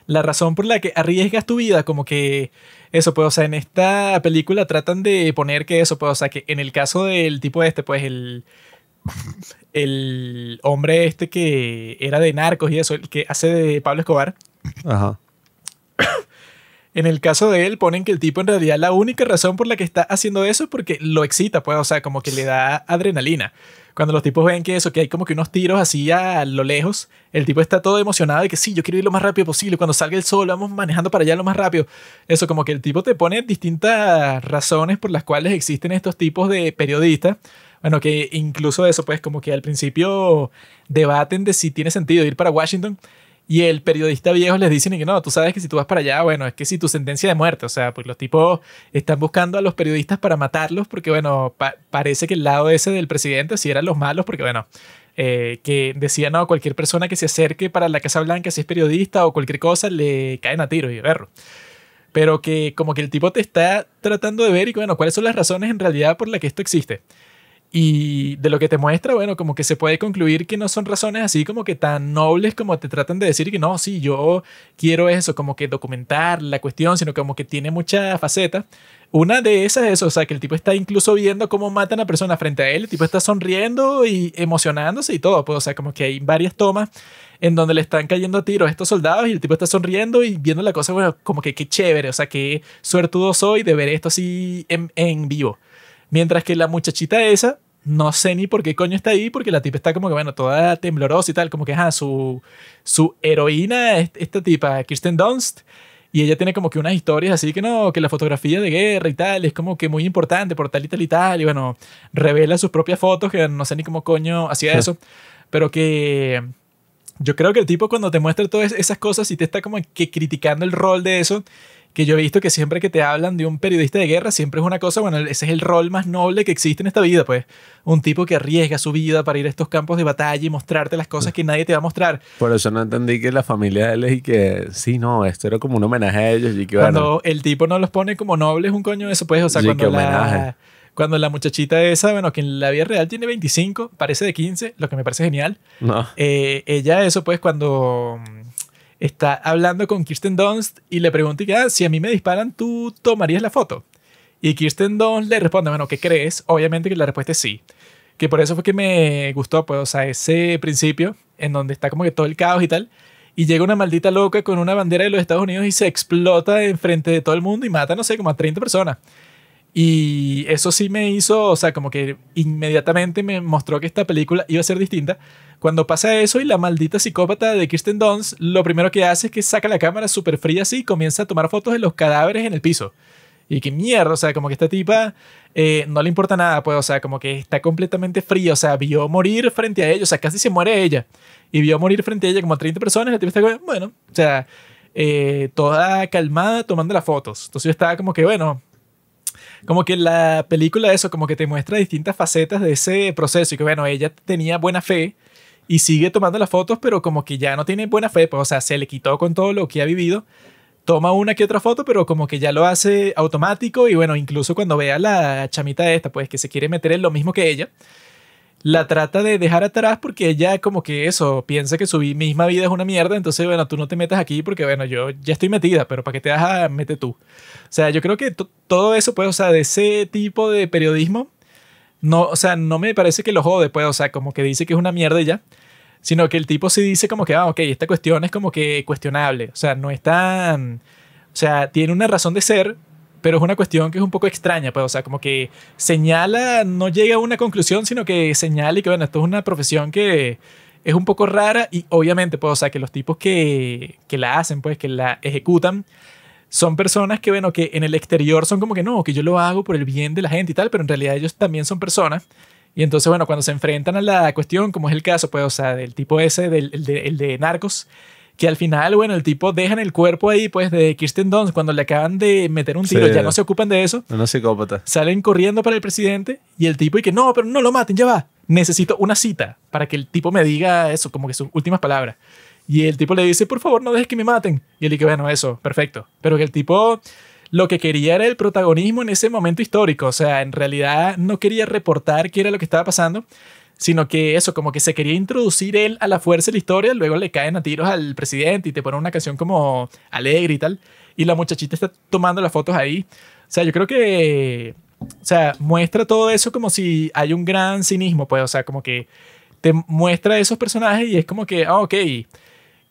la razón por la que arriesgas tu vida, como que eso, pues, o sea, en esta película tratan de poner que eso, pues, o sea, que en el caso del tipo este, pues, el, el hombre este que era de narcos y eso, el que hace de Pablo Escobar, En el caso de él, ponen que el tipo en realidad la única razón por la que está haciendo eso es porque lo excita, pues, o sea, como que le da adrenalina. Cuando los tipos ven que eso, que hay como que unos tiros así a lo lejos, el tipo está todo emocionado de que sí, yo quiero ir lo más rápido posible, cuando salga el sol vamos manejando para allá lo más rápido. Eso, como que el tipo te pone distintas razones por las cuales existen estos tipos de periodistas. Bueno, que incluso eso, pues, como que al principio debaten de si tiene sentido ir para Washington y el periodista viejo les dice que no, tú sabes que si tú vas para allá, bueno, es que si tu sentencia de muerte, o sea, pues los tipos están buscando a los periodistas para matarlos porque, bueno, parece que el lado ese del presidente si eran los malos porque, bueno, eh, que decía, no, cualquier persona que se acerque para la Casa Blanca, si es periodista o cualquier cosa, le caen a tiro y berro. Pero que como que el tipo te está tratando de ver y, bueno, cuáles son las razones en realidad por las que esto existe. Y de lo que te muestra, bueno, como que se puede concluir que no son razones así como que tan nobles como te tratan de decir que no, sí, yo quiero eso, como que documentar la cuestión, sino como que tiene mucha faceta Una de esas es, o sea, que el tipo está incluso viendo cómo matan a persona frente a él, el tipo está sonriendo y emocionándose y todo, pues, o sea, como que hay varias tomas en donde le están cayendo tiros a estos soldados y el tipo está sonriendo y viendo la cosa, bueno, como que qué chévere, o sea, qué suertudo soy de ver esto así en vivo. Mientras que la muchachita esa, no sé ni por qué coño está ahí, porque la tipa está como que, bueno, toda temblorosa y tal, como que, ah, su, su heroína es esta tipa, Kirsten Dunst. Y ella tiene como que unas historias así que no, que la fotografía de guerra y tal es como que muy importante por tal y tal y tal. Y bueno, revela sus propias fotos, que no sé ni cómo coño hacía eso. Pero que yo creo que el tipo cuando te muestra todas esas cosas y te está como que criticando el rol de eso, que yo he visto que siempre que te hablan de un periodista de guerra, siempre es una cosa, bueno, ese es el rol más noble que existe en esta vida, pues. Un tipo que arriesga su vida para ir a estos campos de batalla y mostrarte las cosas que nadie te va a mostrar. Por eso no entendí que la familia de él y que, sí, no, esto era como un homenaje a ellos. Y que, cuando el tipo no los pone como nobles, un coño eso, pues, o sea, cuando la, cuando la muchachita esa, bueno, que en la vida real tiene 25, parece de 15, lo que me parece genial. No. Eh, ella eso, pues, cuando está hablando con Kirsten Dunst y le pregunta, ah, si a mí me disparan, ¿tú tomarías la foto? Y Kirsten Dunst le responde, bueno, ¿qué crees? Obviamente que la respuesta es sí. Que por eso fue que me gustó, pues, o ese principio en donde está como que todo el caos y tal. Y llega una maldita loca con una bandera de los Estados Unidos y se explota enfrente de todo el mundo y mata, no sé, como a 30 personas. Y eso sí me hizo, o sea, como que inmediatamente me mostró que esta película iba a ser distinta. Cuando pasa eso y la maldita psicópata de Kirsten Dunst, lo primero que hace es que saca la cámara súper fría así y comienza a tomar fotos de los cadáveres en el piso. Y que mierda, o sea, como que esta tipa eh, no le importa nada, pues, o sea, como que está completamente fría, o sea, vio morir frente a ella, o sea, casi se muere ella. Y vio morir frente a ella como a 30 personas, la tipa bueno, o sea, eh, toda calmada tomando las fotos. Entonces yo estaba como que, bueno, como que la película eso, como que te muestra distintas facetas de ese proceso y que bueno, ella tenía buena fe y sigue tomando las fotos, pero como que ya no tiene buena fe, pues, o sea, se le quitó con todo lo que ha vivido. Toma una que otra foto, pero como que ya lo hace automático y bueno, incluso cuando vea la chamita esta, pues que se quiere meter en lo mismo que ella, la trata de dejar atrás porque ella como que eso, piensa que su misma vida es una mierda, entonces bueno, tú no te metas aquí porque bueno, yo ya estoy metida, pero ¿para qué te vas a meter tú? O sea, yo creo que todo eso, pues, o sea, de ese tipo de periodismo, no, o sea, no me parece que lo jode, pues, o sea, como que dice que es una mierda ya, sino que el tipo sí dice como que, ah, ok, esta cuestión es como que cuestionable, o sea, no está, o sea, tiene una razón de ser, pero es una cuestión que es un poco extraña, pues, o sea, como que señala, no llega a una conclusión, sino que señala y que, bueno, esto es una profesión que es un poco rara y obviamente, pues, o sea, que los tipos que, que la hacen, pues, que la ejecutan, son personas que, bueno, que en el exterior son como que no, que yo lo hago por el bien de la gente y tal, pero en realidad ellos también son personas. Y entonces, bueno, cuando se enfrentan a la cuestión, como es el caso, pues, o sea, del tipo ese, del, el de, el de narcos, que al final, bueno, el tipo dejan el cuerpo ahí, pues, de Kirsten Dunst, cuando le acaban de meter un tiro, ya no se ocupan de eso. No psicópata. Salen corriendo para el presidente y el tipo y que no, pero no lo maten, ya va. Necesito una cita para que el tipo me diga eso, como que sus últimas palabras. Y el tipo le dice, por favor, no dejes que me maten. Y él dice, bueno, eso, perfecto. Pero que el tipo lo que quería era el protagonismo en ese momento histórico. O sea, en realidad no quería reportar qué era lo que estaba pasando sino que eso, como que se quería introducir él a la fuerza de la historia, luego le caen a tiros al presidente y te ponen una canción como alegre y tal, y la muchachita está tomando las fotos ahí. O sea, yo creo que, o sea, muestra todo eso como si hay un gran cinismo, pues, o sea, como que te muestra esos personajes y es como que, ah, ok,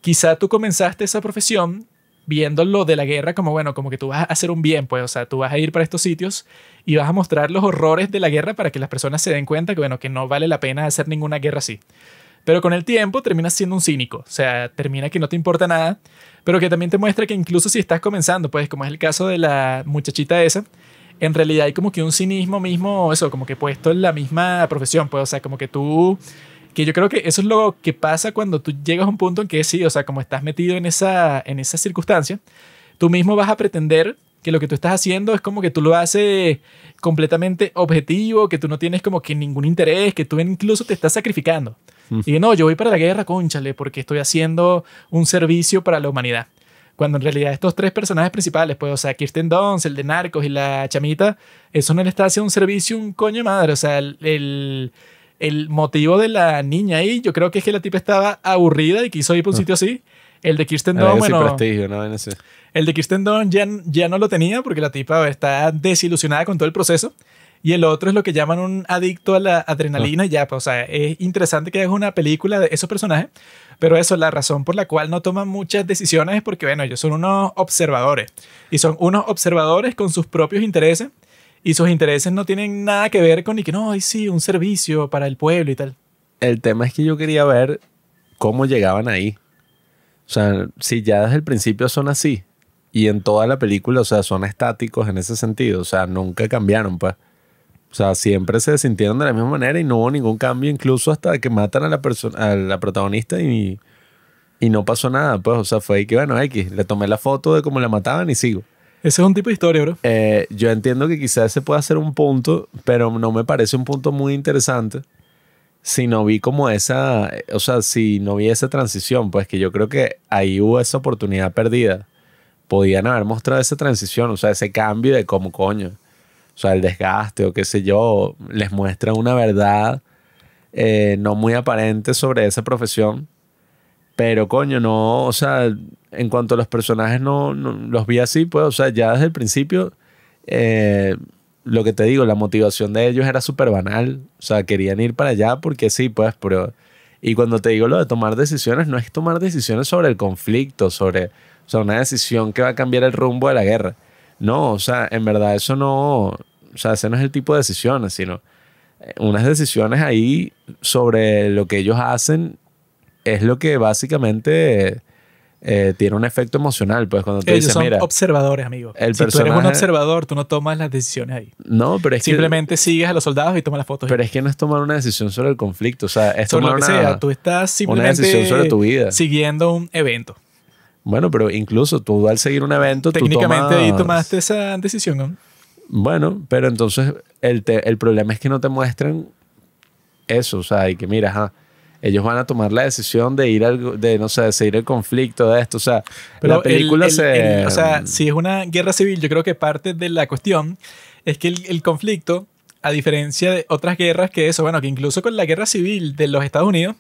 quizá tú comenzaste esa profesión viendo lo de la guerra como, bueno, como que tú vas a hacer un bien, pues, o sea, tú vas a ir para estos sitios y vas a mostrar los horrores de la guerra para que las personas se den cuenta que, bueno, que no vale la pena hacer ninguna guerra así. Pero con el tiempo terminas siendo un cínico, o sea, termina que no te importa nada, pero que también te muestra que incluso si estás comenzando, pues, como es el caso de la muchachita esa, en realidad hay como que un cinismo mismo, eso, como que puesto en la misma profesión, pues, o sea, como que tú que yo creo que eso es lo que pasa cuando tú llegas a un punto en que sí, o sea, como estás metido en esa, en esa circunstancia, tú mismo vas a pretender que lo que tú estás haciendo es como que tú lo haces completamente objetivo, que tú no tienes como que ningún interés, que tú incluso te estás sacrificando. Y no, yo voy para la guerra, conchale, porque estoy haciendo un servicio para la humanidad. Cuando en realidad estos tres personajes principales, pues, o sea, Kirsten Dunst, el de Narcos y la chamita, eso no le está haciendo un servicio, un coño de madre. O sea, el el motivo de la niña ahí, yo creo que es que la tipa estaba aburrida y quiso ir por un ah. sitio así. El de Kirsten Dunn, bueno. El de Kirsten Dunn ya, no lo tenía porque la tipa está desilusionada con todo el proceso. Y el otro es lo que llaman un adicto a la adrenalina. Ah. Ya, pues, o sea, es interesante que es una película de esos personajes. Pero eso, la razón por la cual no toman muchas decisiones es porque, bueno, ellos son unos observadores. Y son unos observadores con sus propios intereses y sus intereses no tienen nada que ver con que no, y sí, un servicio para el pueblo y tal. El tema es que yo quería ver cómo llegaban ahí. O sea, si ya desde el principio son así y en toda la película, o sea, son estáticos en ese sentido, o sea, nunca cambiaron, pues. O sea, siempre se sintieron de la misma manera y no hubo ningún cambio, incluso hasta que matan a la, a la protagonista y, y no pasó nada, pues. O sea, fue ahí que, bueno, X, le tomé la foto de cómo la mataban y sigo. Ese es un tipo de historia, bro. Eh, yo entiendo que quizás se pueda hacer un punto, pero no me parece un punto muy interesante si no vi como esa, eh, o sea, si no vi esa transición, pues que yo creo que ahí hubo esa oportunidad perdida. Podían haber mostrado esa transición, o sea, ese cambio de cómo coño, o sea, el desgaste o qué sé yo, les muestra una verdad eh, no muy aparente sobre esa profesión pero coño, no, o sea, en cuanto a los personajes, no, los vi así, pues, o sea, ya desde el principio, eh, lo que te digo, la motivación de ellos era súper banal, o sea, querían ir para allá porque sí, pues, pero... Y cuando te digo lo de tomar decisiones, no es tomar decisiones sobre el conflicto, sobre o sea, una decisión que va a cambiar el rumbo de la guerra. No, o sea, en verdad eso no, o sea, ese no es el tipo de decisiones, sino eh, unas decisiones ahí sobre lo que ellos hacen es lo que básicamente eh, tiene un efecto emocional. Pues cuando te Ellos son observadores, amigo. El si tú eres un observador, tú no tomas las decisiones ahí. No, pero es Simplemente sigues a los soldados y tomas las fotos. Pero es que no es tomar una decisión sobre el conflicto. O sea, es no tomar lo que sea. Tú estás simplemente una decisión sobre tu vida. siguiendo un evento. Bueno, pero incluso tú al seguir un evento, Técnicamente tú ahí tomaste esa decisión, ¿no? Bueno, pero entonces el, el problema es que no te muestran eso. O sea, y que mira, ajá ellos van a tomar la decisión de ir de, no sé, de seguir el conflicto de esto. O sea, la película se... o sea, si es una guerra civil, yo creo que parte de la cuestión es que el, conflicto, a diferencia de otras guerras que eso, bueno, que incluso con la guerra civil de los Estados Unidos,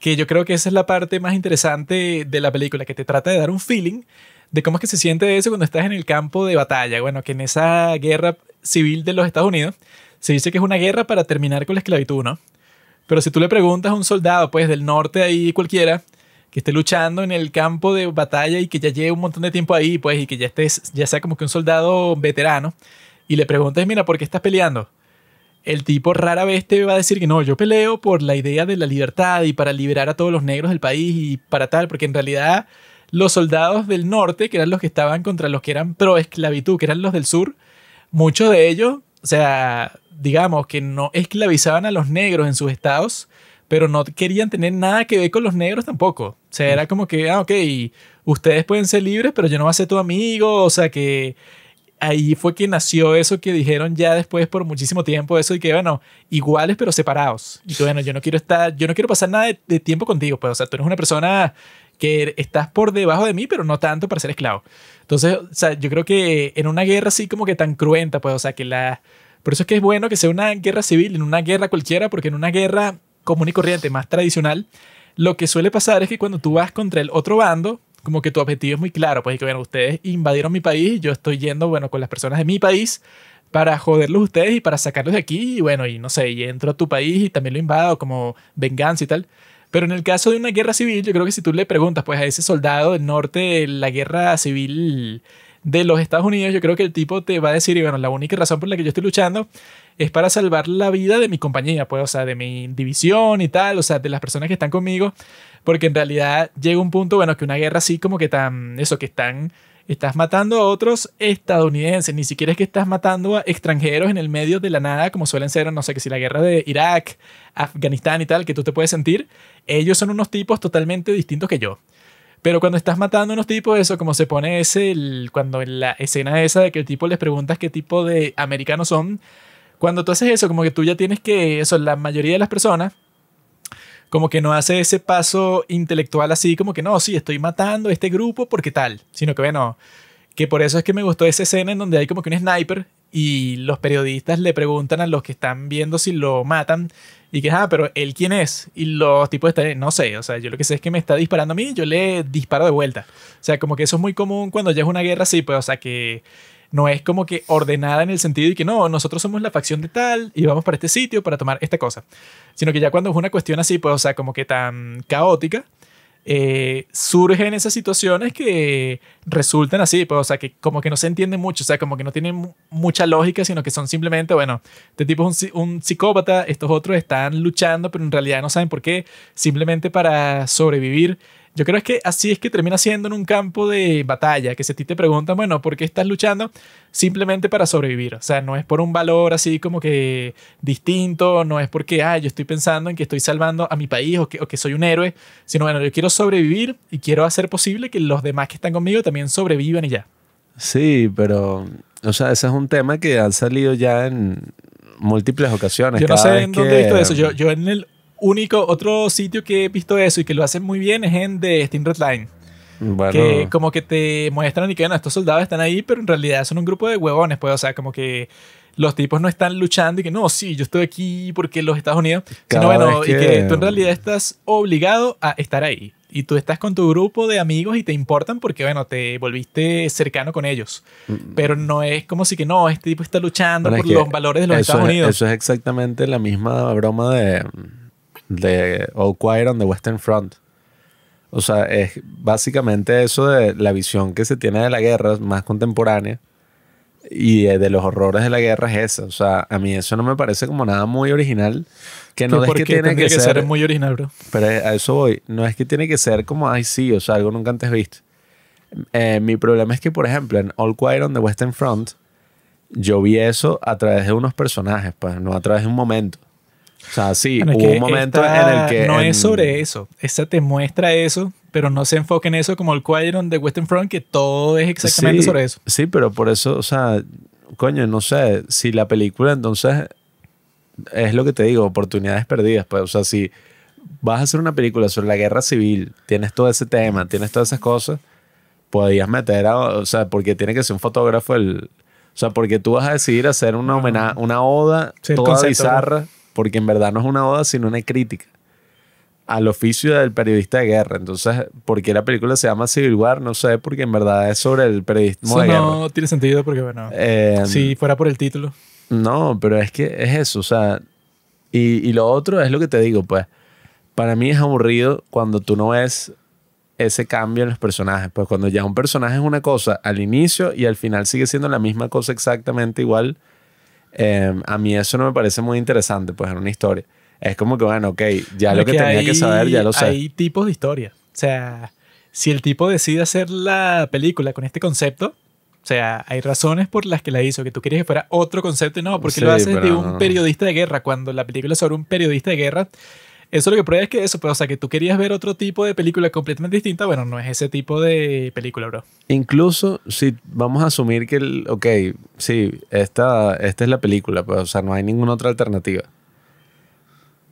que yo creo que esa es la parte más interesante de la película, que te trata de dar un feeling de cómo es que se siente eso cuando estás en el campo de batalla. Bueno, que en esa guerra civil de los Estados Unidos se dice que es una guerra para terminar con la esclavitud, ¿no? Pero si tú le preguntas a un soldado, pues del norte ahí cualquiera, que esté luchando en el campo de batalla y que ya lleve un montón de tiempo ahí, pues, y que ya estés, ya sea como que un soldado veterano, y le preguntas mira, ¿por qué estás peleando? El tipo rara vez te va a decir que no, yo peleo por la idea de la libertad y para liberar a todos los negros del país y para tal, porque en realidad los soldados del norte, que eran los que estaban contra los que eran pro esclavitud, que eran los del sur, muchos de ellos, o sea, digamos, que no esclavizaban a los negros en sus estados, pero no querían tener nada que ver con los negros tampoco. O sea, era como que, ah, ok, ustedes pueden ser libres, pero yo no voy a ser tu amigo, o sea que ahí fue que nació eso que dijeron ya después por muchísimo tiempo, eso y que, bueno, iguales pero separados. Y que, bueno, yo no quiero estar, yo no quiero pasar nada de, tiempo contigo, pues, o sea, tú eres una persona que estás por debajo de mí, pero no tanto para ser esclavo. Entonces, o sea, yo creo que en una guerra así como que tan cruenta, pues, o sea, que la, por eso es que es bueno que sea una guerra civil, en una guerra cualquiera, porque en una guerra común y corriente, más tradicional, lo que suele pasar es que cuando tú vas contra el otro bando, como que tu objetivo es muy claro, pues es que bueno, ustedes invadieron mi país yo estoy yendo, bueno, con las personas de mi país para joderlos ustedes y para sacarlos de aquí y bueno, y no sé, y entro a tu país y también lo invado como venganza y tal. Pero en el caso de una guerra civil, yo creo que si tú le preguntas pues a ese soldado del norte la guerra civil de los Estados Unidos, yo creo que el tipo te va a decir, bueno, la única razón por la que yo estoy luchando es para salvar la vida de mi compañía, pues, o sea, de mi división y tal, o sea, de las personas que están conmigo, porque en realidad llega un punto, bueno, que una guerra así como que tan, eso, que están, estás matando a otros estadounidenses, ni siquiera es que estás matando a extranjeros en el medio de la nada, como suelen ser, no sé, que si la guerra de Irak, Afganistán y tal, que tú te puedes sentir, ellos son unos tipos totalmente distintos que yo. Pero cuando estás matando a unos tipos, eso, como se pone ese, cuando en la escena esa de que el tipo les preguntas qué tipo de americanos son, cuando tú haces eso, como que tú ya tienes que, eso, la mayoría de las personas, como que no hace ese paso intelectual así, como que no, sí, estoy matando a este grupo porque tal, sino que bueno, que por eso es que me gustó esa escena en donde hay como que un sniper y los periodistas le preguntan a los que están viendo si lo matan y que, ah, pero él quién es. Y los tipos están, no sé, o sea, yo lo que sé es que me está disparando a mí y yo le disparo de vuelta. O sea, como que eso es muy común cuando ya es una guerra así, pues, o sea, que no es como que ordenada en el sentido de que no, nosotros somos la facción de tal y vamos para este sitio para tomar esta cosa, sino que ya cuando es una cuestión así, pues, o sea, como que tan caótica eh, surgen esas situaciones que resultan así, pues, o sea, que como que no se entiende mucho, o sea, como que no tienen mucha lógica, sino que son simplemente, bueno, este tipo es un psicópata, estos otros están luchando, pero en realidad no saben por qué, simplemente para sobrevivir. Yo creo que así es que termina siendo en un campo de batalla, que si a ti te preguntan, bueno, ¿por qué estás luchando? Simplemente para sobrevivir. O sea, no es por un valor así como que distinto, no es porque, ah, yo estoy pensando en que estoy salvando a mi país o que, soy un héroe, sino, bueno, yo quiero sobrevivir y quiero hacer posible que los demás que están conmigo también sobrevivan y ya. Sí, pero, o sea, ese es un tema que ha salido ya en múltiples ocasiones. Yo no sé en dónde he visto eso. yo en el único, otro sitio que he visto eso y que lo hacen muy bien es en The Steam Red Bueno. Que como que te muestran y que, bueno, estos soldados están ahí, pero en realidad son un grupo de huevones, pues, o sea, como que los tipos no están luchando y que no, sí, yo estoy aquí porque los Estados Unidos, bueno, y que tú en realidad estás obligado a estar ahí. Y tú estás con tu grupo de amigos y te importan porque, bueno, te volviste cercano con ellos. Mm. Pero no es como si que no, este tipo está luchando por los valores de los Estados Unidos. Eso es exactamente la misma broma de de All Quiet on the Western Front. O sea, es básicamente eso de la visión que se tiene de la guerra más contemporánea y de, los horrores de la guerra es esa. O sea, a mí eso no me parece como nada muy original. Que no es que tiene que, ser, muy original, bro. Pero a eso voy. No es que tiene que ser como, ay, sí, o sea, algo nunca antes visto. Eh, mi problema es que, por ejemplo, en All Quiet on the Western Front, yo vi eso a través de unos personajes, pues, no a través de un momento. O sea, sí, hubo un momento en el que. No es sobre eso. Esta te muestra eso, pero no se enfoque en eso como el Quadron de Western Front, que todo es exactamente sobre eso. Sí, pero por eso, o sea, coño, no sé. Si la película entonces. Es lo que te digo, oportunidades perdidas. Pues, o sea, si vas a hacer una película sobre la guerra civil, tienes todo ese tema, tienes todas esas cosas, podías meter a. O sea, porque tiene que ser un fotógrafo el. O sea, porque tú vas a decidir hacer una, una oda sí, toda bizarra porque en verdad no es una oda, sino una crítica al oficio del periodista de guerra. Entonces, ¿por qué la película se llama Civil War? No sé, porque en verdad es sobre el periodismo no tiene sentido porque, bueno, em, si fuera por el título. No, pero es que es eso, o sea, y, y, lo otro es lo que te digo, pues, para mí es aburrido cuando tú no ves ese cambio en los personajes, pues cuando ya un personaje es una cosa al inicio y al final sigue siendo la misma cosa exactamente igual Em, a mí eso no me parece muy interesante, pues, en una historia. Es como que, bueno, ok, ya lo que, tenía que saber, ya lo sé. Hay tipos de historia. O sea, si el tipo decide hacer la película con este concepto, o sea, hay razones por las que la hizo, que tú querías que fuera otro concepto y no, porque lo haces de un periodista de guerra, cuando la película es sobre un periodista de guerra, eso lo que prueba es que eso, pero pues, o sea, que tú querías ver otro tipo de película completamente distinta, bueno, no es ese tipo de película, bro. Incluso si vamos a asumir que, el, ok, sí, esta, esta es la película, pero, pues, o sea, no hay ninguna otra alternativa.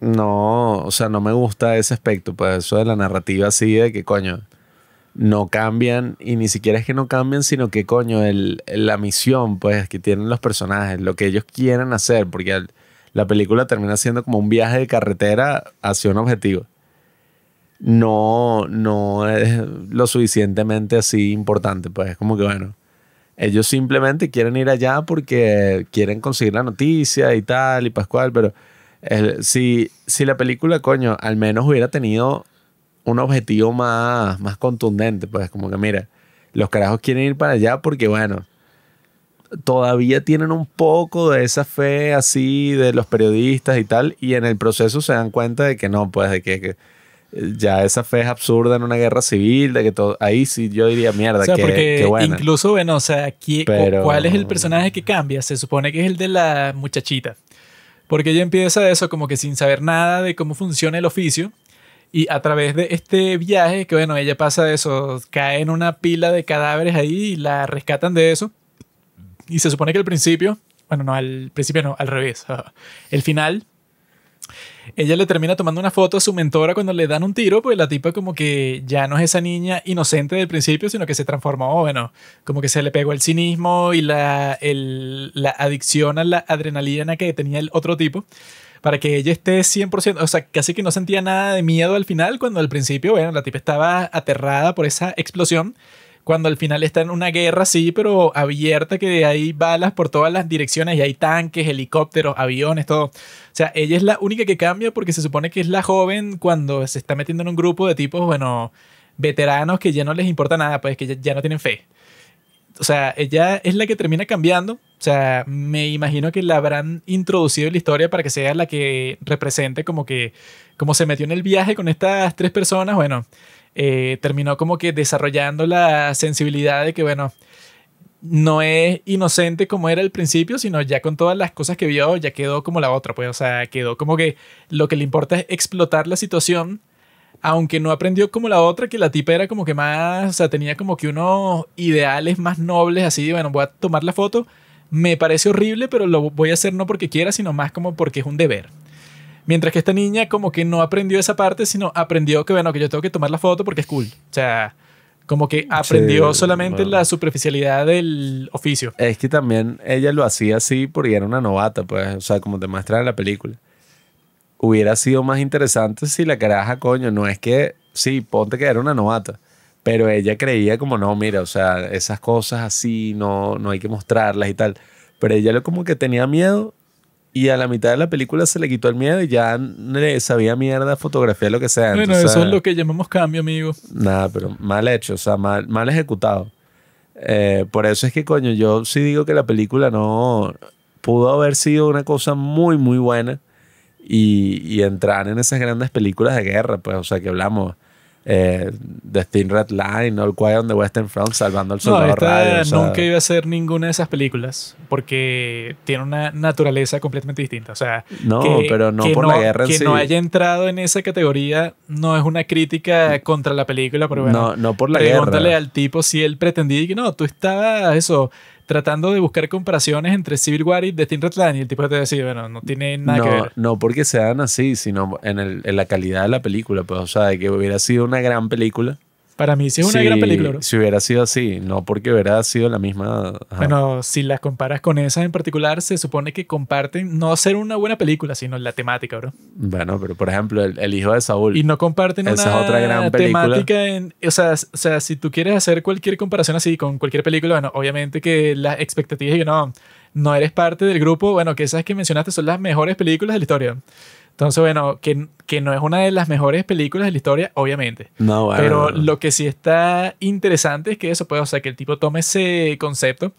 No, o sea, no me gusta ese aspecto, pues, eso de la narrativa así de que, coño, no cambian y ni siquiera es que no cambien, sino que coño, la misión pues que tienen los personajes, lo que ellos quieren hacer, porque la película termina siendo como un viaje de carretera hacia un objetivo. No, no es lo suficientemente así importante, pues es como que bueno, ellos simplemente quieren ir allá porque quieren conseguir la noticia y tal y Pascual, pero eh, si, la película, coño, al menos hubiera tenido un objetivo más, más contundente, pues como que mira, los carajos quieren ir para allá porque bueno, todavía tienen un poco de esa fe así de los periodistas y tal, y en el proceso se dan cuenta de que no, pues de que, eh, ya esa fe es absurda en una guerra civil, de que todo, ahí sí yo diría mierda. que, porque incluso, bueno, o sea, aquí, ¿cuál es el personaje que cambia? Se supone que es el de la muchachita, porque ella empieza eso como que sin saber nada de cómo funciona el oficio. Y a través de este viaje, que bueno, ella pasa de eso, cae en una pila de cadáveres ahí y la rescatan de eso y se supone que al principio, bueno, no, al principio no, al revés, el final, ella le termina tomando una foto a su mentora cuando le dan un tiro, pues la tipa como que ya no es esa niña inocente del principio, sino que se transformó, bueno, como que se le pegó el cinismo y la, la adicción a la adrenalina que tenía el otro tipo, para que ella esté 100%, o sea, casi que no sentía nada de miedo al final, cuando al principio, bueno, la tipa estaba aterrada por esa explosión cuando al final está en una guerra, sí, pero abierta, que hay balas por todas las direcciones y hay tanques, helicópteros, aviones, todo. O sea, ella es la única que cambia porque se supone que es la joven cuando se está metiendo en un grupo de tipos, bueno, veteranos que ya no les importa nada, pues que ya, ya no tienen fe. O sea, ella es la que termina cambiando. O sea, me imagino que la habrán introducido en la historia para que sea la que represente como que, como se metió en el viaje con estas tres personas, bueno, eh, terminó como que desarrollando la sensibilidad de que, bueno, no es inocente como era al principio, sino ya con todas las cosas que vio, ya quedó como la otra, pues, o sea, quedó como que lo que le importa es explotar la situación, aunque no aprendió como la otra, que la tipa era como que más, o sea, tenía como que unos ideales más nobles, así, bueno, voy a tomar la foto, me parece horrible, pero lo voy a hacer no porque quiera, sino más como porque es un deber. Mientras que esta niña como que no aprendió esa parte, sino aprendió que, bueno, que yo tengo que tomar la foto porque es cool. O sea, como que aprendió solamente la superficialidad del oficio. Es que también ella lo hacía así porque era una novata, pues, o sea, como te muestra en la película. Hubiera sido más interesante si la caraja, coño, no es que, sí, ponte que era una novata, pero ella creía como, no, mira, o sea, esas cosas así no, no hay que mostrarlas y tal. Pero ella lo como que tenía miedo y a la mitad de la película se le quitó el miedo y ya le sabía mierda fotografía, lo que sea. Bueno, eso es lo que llamamos cambio, amigo. Nada, pero mal hecho, o sea, mal, mal ejecutado. Eh, por eso es que, coño, yo sí digo que la película no pudo haber sido una cosa muy, muy buena y entrar en esas grandes películas de guerra, pues, o sea, que hablamos eh, The Thin Red Line, el Quiet on the Western Front, Salvando el Soldado no, nunca iba a ser ninguna de esas películas porque tiene una naturaleza completamente distinta. O sea, no, que, pero no por la guerra en que no haya entrado en esa categoría no es una crítica contra la película, pero bueno, no, no por la pregúntale al tipo si él pretendía que no, tú estabas eso tratando de buscar comparaciones entre Civil War y Destiny Redline y el tipo te decía, bueno, no tiene nada no, que ver. No, porque sean así, sino en, el, en, la calidad de la película, pues, o sea, de que hubiera sido una gran película para mí sí es una gran película. Si hubiera sido así, no porque hubiera sido la misma. Bueno, si las comparas con esa en particular, se supone que comparten no ser una buena película, sino la temática, bro. Bueno, pero por ejemplo, El, Hijo de Saúl. Y no comparten esa una es otra gran temática. En, o, sea, o sea, si tú quieres hacer cualquier comparación así con cualquier película, bueno, obviamente que las expectativas, y no, no eres parte del grupo, bueno, que esas que mencionaste son las mejores películas de la historia. Entonces, bueno, que, que, no es una de las mejores películas de la historia, obviamente. No, Pero lo que sí está interesante es que eso, puede, o sea, que el tipo tome ese concepto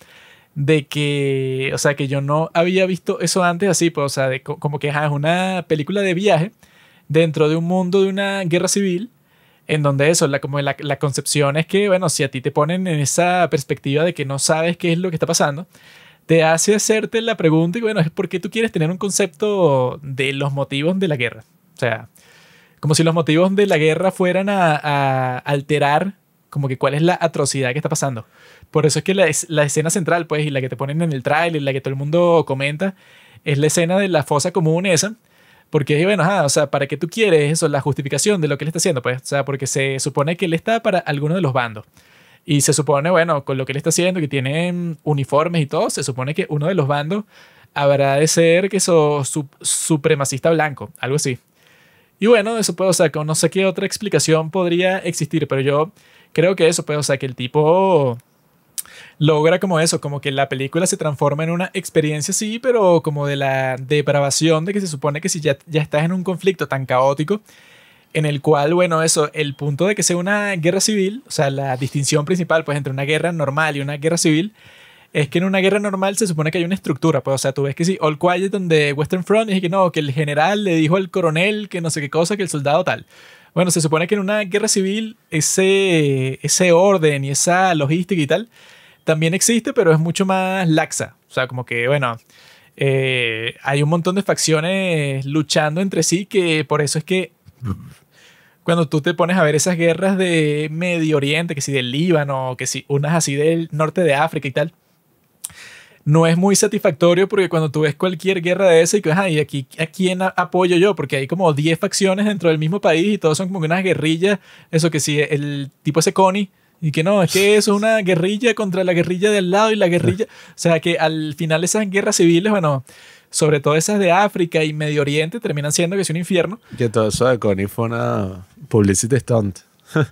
de que, o sea, que yo no había visto eso antes así, pues, o sea, de, como que es una película de viaje dentro de un mundo de una guerra civil, en donde eso, la, como la, la concepción es que, bueno, si a ti te ponen en esa perspectiva de que no sabes qué es lo que está pasando, te hace hacerte la pregunta, y bueno, es por qué tú quieres tener un concepto de los motivos de la guerra. O sea, como si los motivos de la guerra fueran a, alterar como que cuál es la atrocidad que está pasando. Por eso es que la, escena central, pues, y la que te ponen en el trailer, la que todo el mundo comenta, es la escena de la fosa común esa, porque, bueno, o sea, ¿para qué tú quieres eso? La justificación de lo que él está haciendo, pues. O sea, porque se supone que él está para alguno de los bandos. Y se supone, bueno, con lo que él está haciendo, que tienen em, uniformes y todo, se supone que uno de los bandos habrá de ser que eso supremacista blanco, algo así. Y bueno, eso puedo o sea, no sé qué otra explicación podría existir, pero yo creo que eso, puedo o sea, que el tipo logra como eso, como que la película se transforma en una experiencia, así, pero como de la depravación de que se supone que si ya estás en un conflicto tan caótico, en el cual, bueno, eso, el punto de que sea una guerra civil, o sea, la distinción principal pues entre una guerra normal y una guerra civil, es que en una guerra normal se supone que hay una estructura, pues, o sea, tú ves que sí, All Quiet donde Western Front es que no, que el general le dijo al coronel que no sé qué cosa, que el soldado tal. Bueno, se supone que en una guerra civil ese, ese orden y esa logística y tal también existe, pero es mucho más laxa. O sea, como que, bueno, eh, hay un montón de facciones luchando entre sí que por eso es que cuando tú te pones a ver esas guerras de Medio Oriente, que si del Líbano, que si unas así del norte de África y tal, no es muy satisfactorio porque cuando tú ves cualquier guerra de esa y que, ay, ¿y aquí a quién apoyo yo? Porque hay como 10 facciones dentro del mismo país y todos son como unas guerrillas, eso que si el tipo ese Connie. Y que no, es que eso es una guerrilla contra la guerrilla del lado y la guerrilla. O sea, que al final esas guerras civiles, bueno, sobre todo esas de África y Medio Oriente, terminan siendo que es un infierno. Que todo eso de Connie fue una publicity stunt.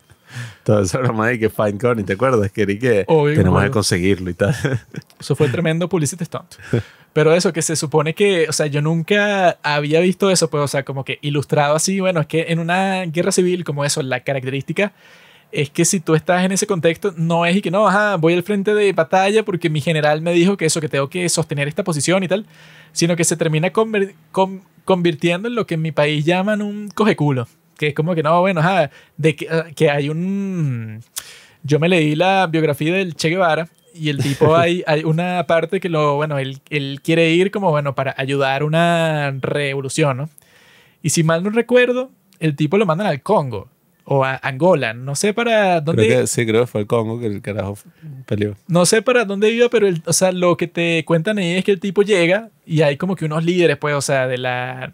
todo eso era más de que Find Connie, ¿te acuerdas? Que que tenemos que conseguirlo y tal. eso fue tremendo publicity stunt. Pero eso, que se supone que, o sea, yo nunca había visto eso, pues, o sea, como que ilustrado así, bueno, es que en una guerra civil como eso, la característica es que si tú estás en ese contexto, no es y que no, voy al frente de batalla porque mi general me dijo que eso, que tengo que sostener esta posición y tal, sino que se termina convirtiendo en lo que en mi país llaman un cojeculo que es como que no, bueno, de ah, que, hay un... Yo me leí la biografía del Che Guevara y el tipo hay, hay una parte que lo, bueno, él, quiere ir como, bueno, para ayudar una revolución, ¿no? Y si mal no recuerdo, el tipo lo mandan al Congo o a Angola, no sé para dónde. sí, creo que fue el Congo que el carajo peleó. No sé para dónde iba, pero sea, lo que te cuentan ahí es que el tipo llega y hay como que unos líderes, pues, o sea, de la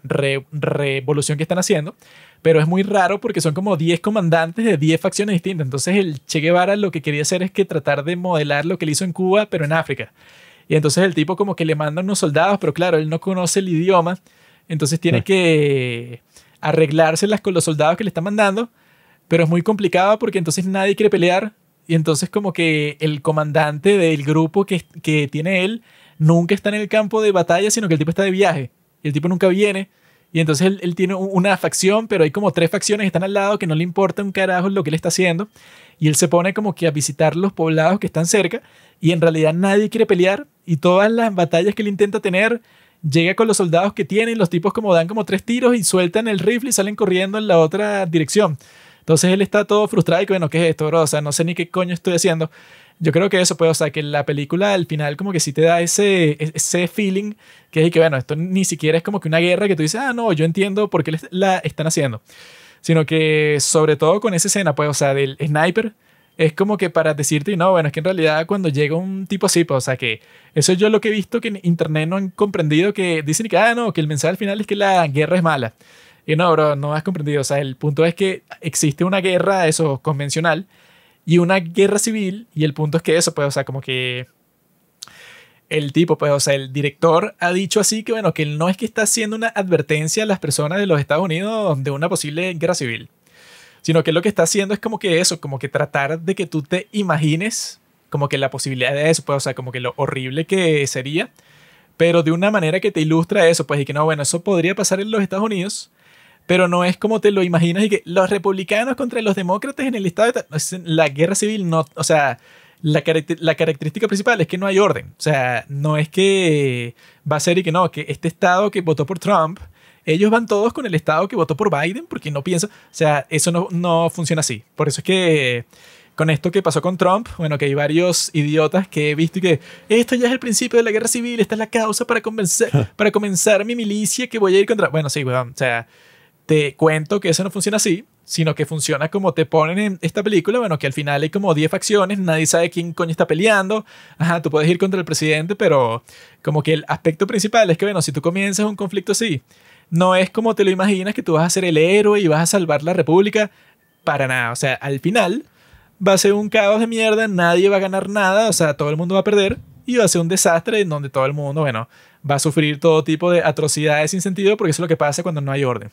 revolución que están haciendo, pero es muy raro porque son como 10 comandantes de 10 facciones distintas. Entonces, el Che Guevara lo que quería hacer es que tratar de modelar lo que él hizo en Cuba, pero en África. Y entonces el tipo como que le manda unos soldados, pero claro, él no conoce el idioma, entonces tiene eh. que arreglárselas con los soldados que le están mandando pero es muy complicado porque entonces nadie quiere pelear y entonces como que el comandante del grupo que, tiene él nunca está en el campo de batalla, sino que el tipo está de viaje y el tipo nunca viene. Y entonces él, tiene una facción, pero hay como tres facciones que están al lado que no le importa un carajo lo que él está haciendo. Y él se pone como que a visitar los poblados que están cerca. Y en realidad nadie quiere pelear. Y todas las batallas que él intenta tener, llega con los soldados que tiene. los tipos como dan como tres tiros y sueltan el rifle y salen corriendo en la otra dirección. Entonces él está todo frustrado y bueno, ¿qué es esto, bro? O sea, no sé ni qué coño estoy haciendo. Yo creo que eso, pues, o sea, que la película al final como que sí te da ese, e-, ese feeling que es que, bueno, esto ni siquiera es como que una guerra que tú dices, ah, no, yo entiendo por qué la están haciendo. Sino que sobre todo con esa escena, pues, o sea, del sniper, es como que para decirte, no, bueno, es que en realidad cuando llega un tipo así, pues, o sea, que eso yo lo que he visto que en internet no han comprendido que dicen que, ah, no, que el mensaje al final es que la guerra es mala. Y no, bro, no has comprendido. O sea, el punto es que existe una guerra, eso, convencional, y una guerra civil, y el punto es que eso, pues, o sea, como que el tipo, pues, o sea, el director ha dicho así que, bueno, que no es que está haciendo una advertencia a las personas de los Estados Unidos de una posible guerra civil, sino que lo que está haciendo es como que eso, como que tratar de que tú te imagines como que la posibilidad de eso, pues, o sea, como que lo horrible que sería, pero de una manera que te ilustra eso, pues, y que no, bueno, eso podría pasar en los Estados Unidos, pero no es como te lo imaginas y que los republicanos contra los demócratas en el estado de la guerra civil no, o sea, la, característica principal es que no hay orden, o sea, no es que va a ser y que no, que este estado que votó por Trump, ellos van todos con el estado que votó por Biden porque no piensan, o sea, eso no, no funciona así. Por eso es que con esto que pasó con Trump, bueno, que hay varios idiotas que he visto y que esto ya es el principio de la guerra civil, esta es la causa para, convencer, para comenzar mi milicia que voy a ir contra. Bueno, sí, weón, o sea, te cuento que eso no funciona así, sino que funciona como te ponen en esta película, bueno, que al final hay como 10 facciones, nadie sabe quién coño está peleando, ajá, tú puedes ir contra el presidente, pero como que el aspecto principal es que, bueno, si tú comienzas un conflicto así, no es como te lo imaginas que tú vas a ser el héroe y vas a salvar la república, para nada, o sea, al final va a ser un caos de mierda, nadie va a ganar nada, o sea, todo el mundo va a perder y va a ser un desastre en donde todo el mundo, bueno, va a sufrir todo tipo de atrocidades sin sentido porque eso es lo que pasa cuando no hay orden.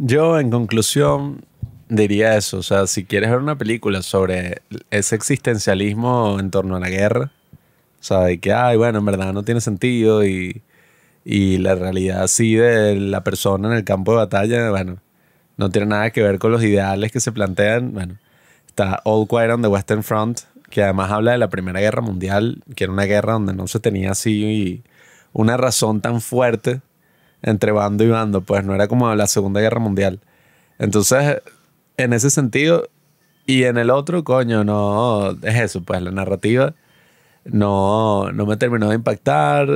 Yo, en conclusión, diría eso. O sea, si quieres ver una película sobre ese existencialismo en torno a la guerra, o sea, de que, ay, bueno, en verdad no tiene sentido y, la realidad así de la persona en el campo de batalla, bueno, no tiene nada que ver con los ideales que se plantean. Bueno, está All Quiet on the Western Front, que además habla de la Primera Guerra Mundial, que era una guerra donde no se tenía así una razón tan fuerte entre bando y bando, pues no era como la Segunda Guerra Mundial. Entonces, en ese sentido y en el otro, coño, no, es eso, pues la narrativa no, no me terminó de impactar,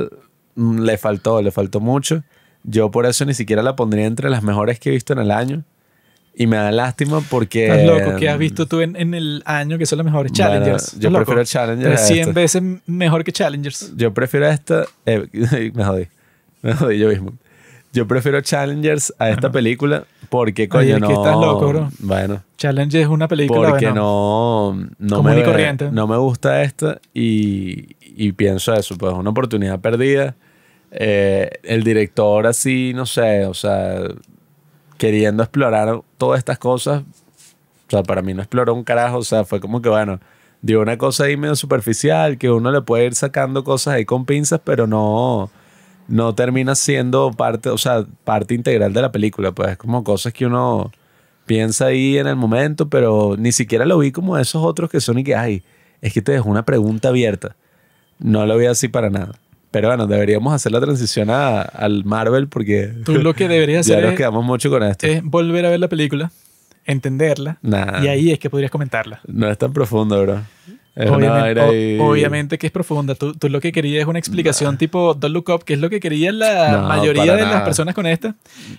mm, le faltó, le faltó mucho. Yo por eso ni siquiera la pondría entre las mejores que he visto en el año. Y me da lástima porque. Estás loco, que has mm, visto tú en, el año que son las mejores Challengers? yo prefiero Challengers. 100 veces mejor que Challengers. Yo prefiero esta. Eh, me jodí. Me jodí yo mismo. Yo prefiero Challengers a esta película porque, coño, no. que estás loco, bro. Bueno. Challengers es una película. Porque no. no me, corriente. No me gusta esta y, y pienso eso, pues una oportunidad perdida. Eh, el director, así, no sé, o sea, queriendo explorar todas estas cosas. O sea, para mí no exploró un carajo, o sea, fue como que, bueno, dio una cosa ahí medio superficial, que uno le puede ir sacando cosas ahí con pinzas, pero no no termina siendo parte, o sea, parte integral de la película. Pues es como cosas que uno piensa ahí en el momento, pero ni siquiera lo vi como esos otros que son y que, hay. es que te dejo una pregunta abierta. No lo vi así para nada. Pero bueno, deberíamos hacer la transición al Marvel porque... Tú lo que deberías hacer... ya nos quedamos mucho con esto. Es volver a ver la película, entenderla. y ahí es que podrías comentarla. No es tan profundo, bro. Obviamente, que es profunda. Tú, lo que querías es una explicación tipo Don't Look Up, que es lo que quería la mayoría de las personas con esta.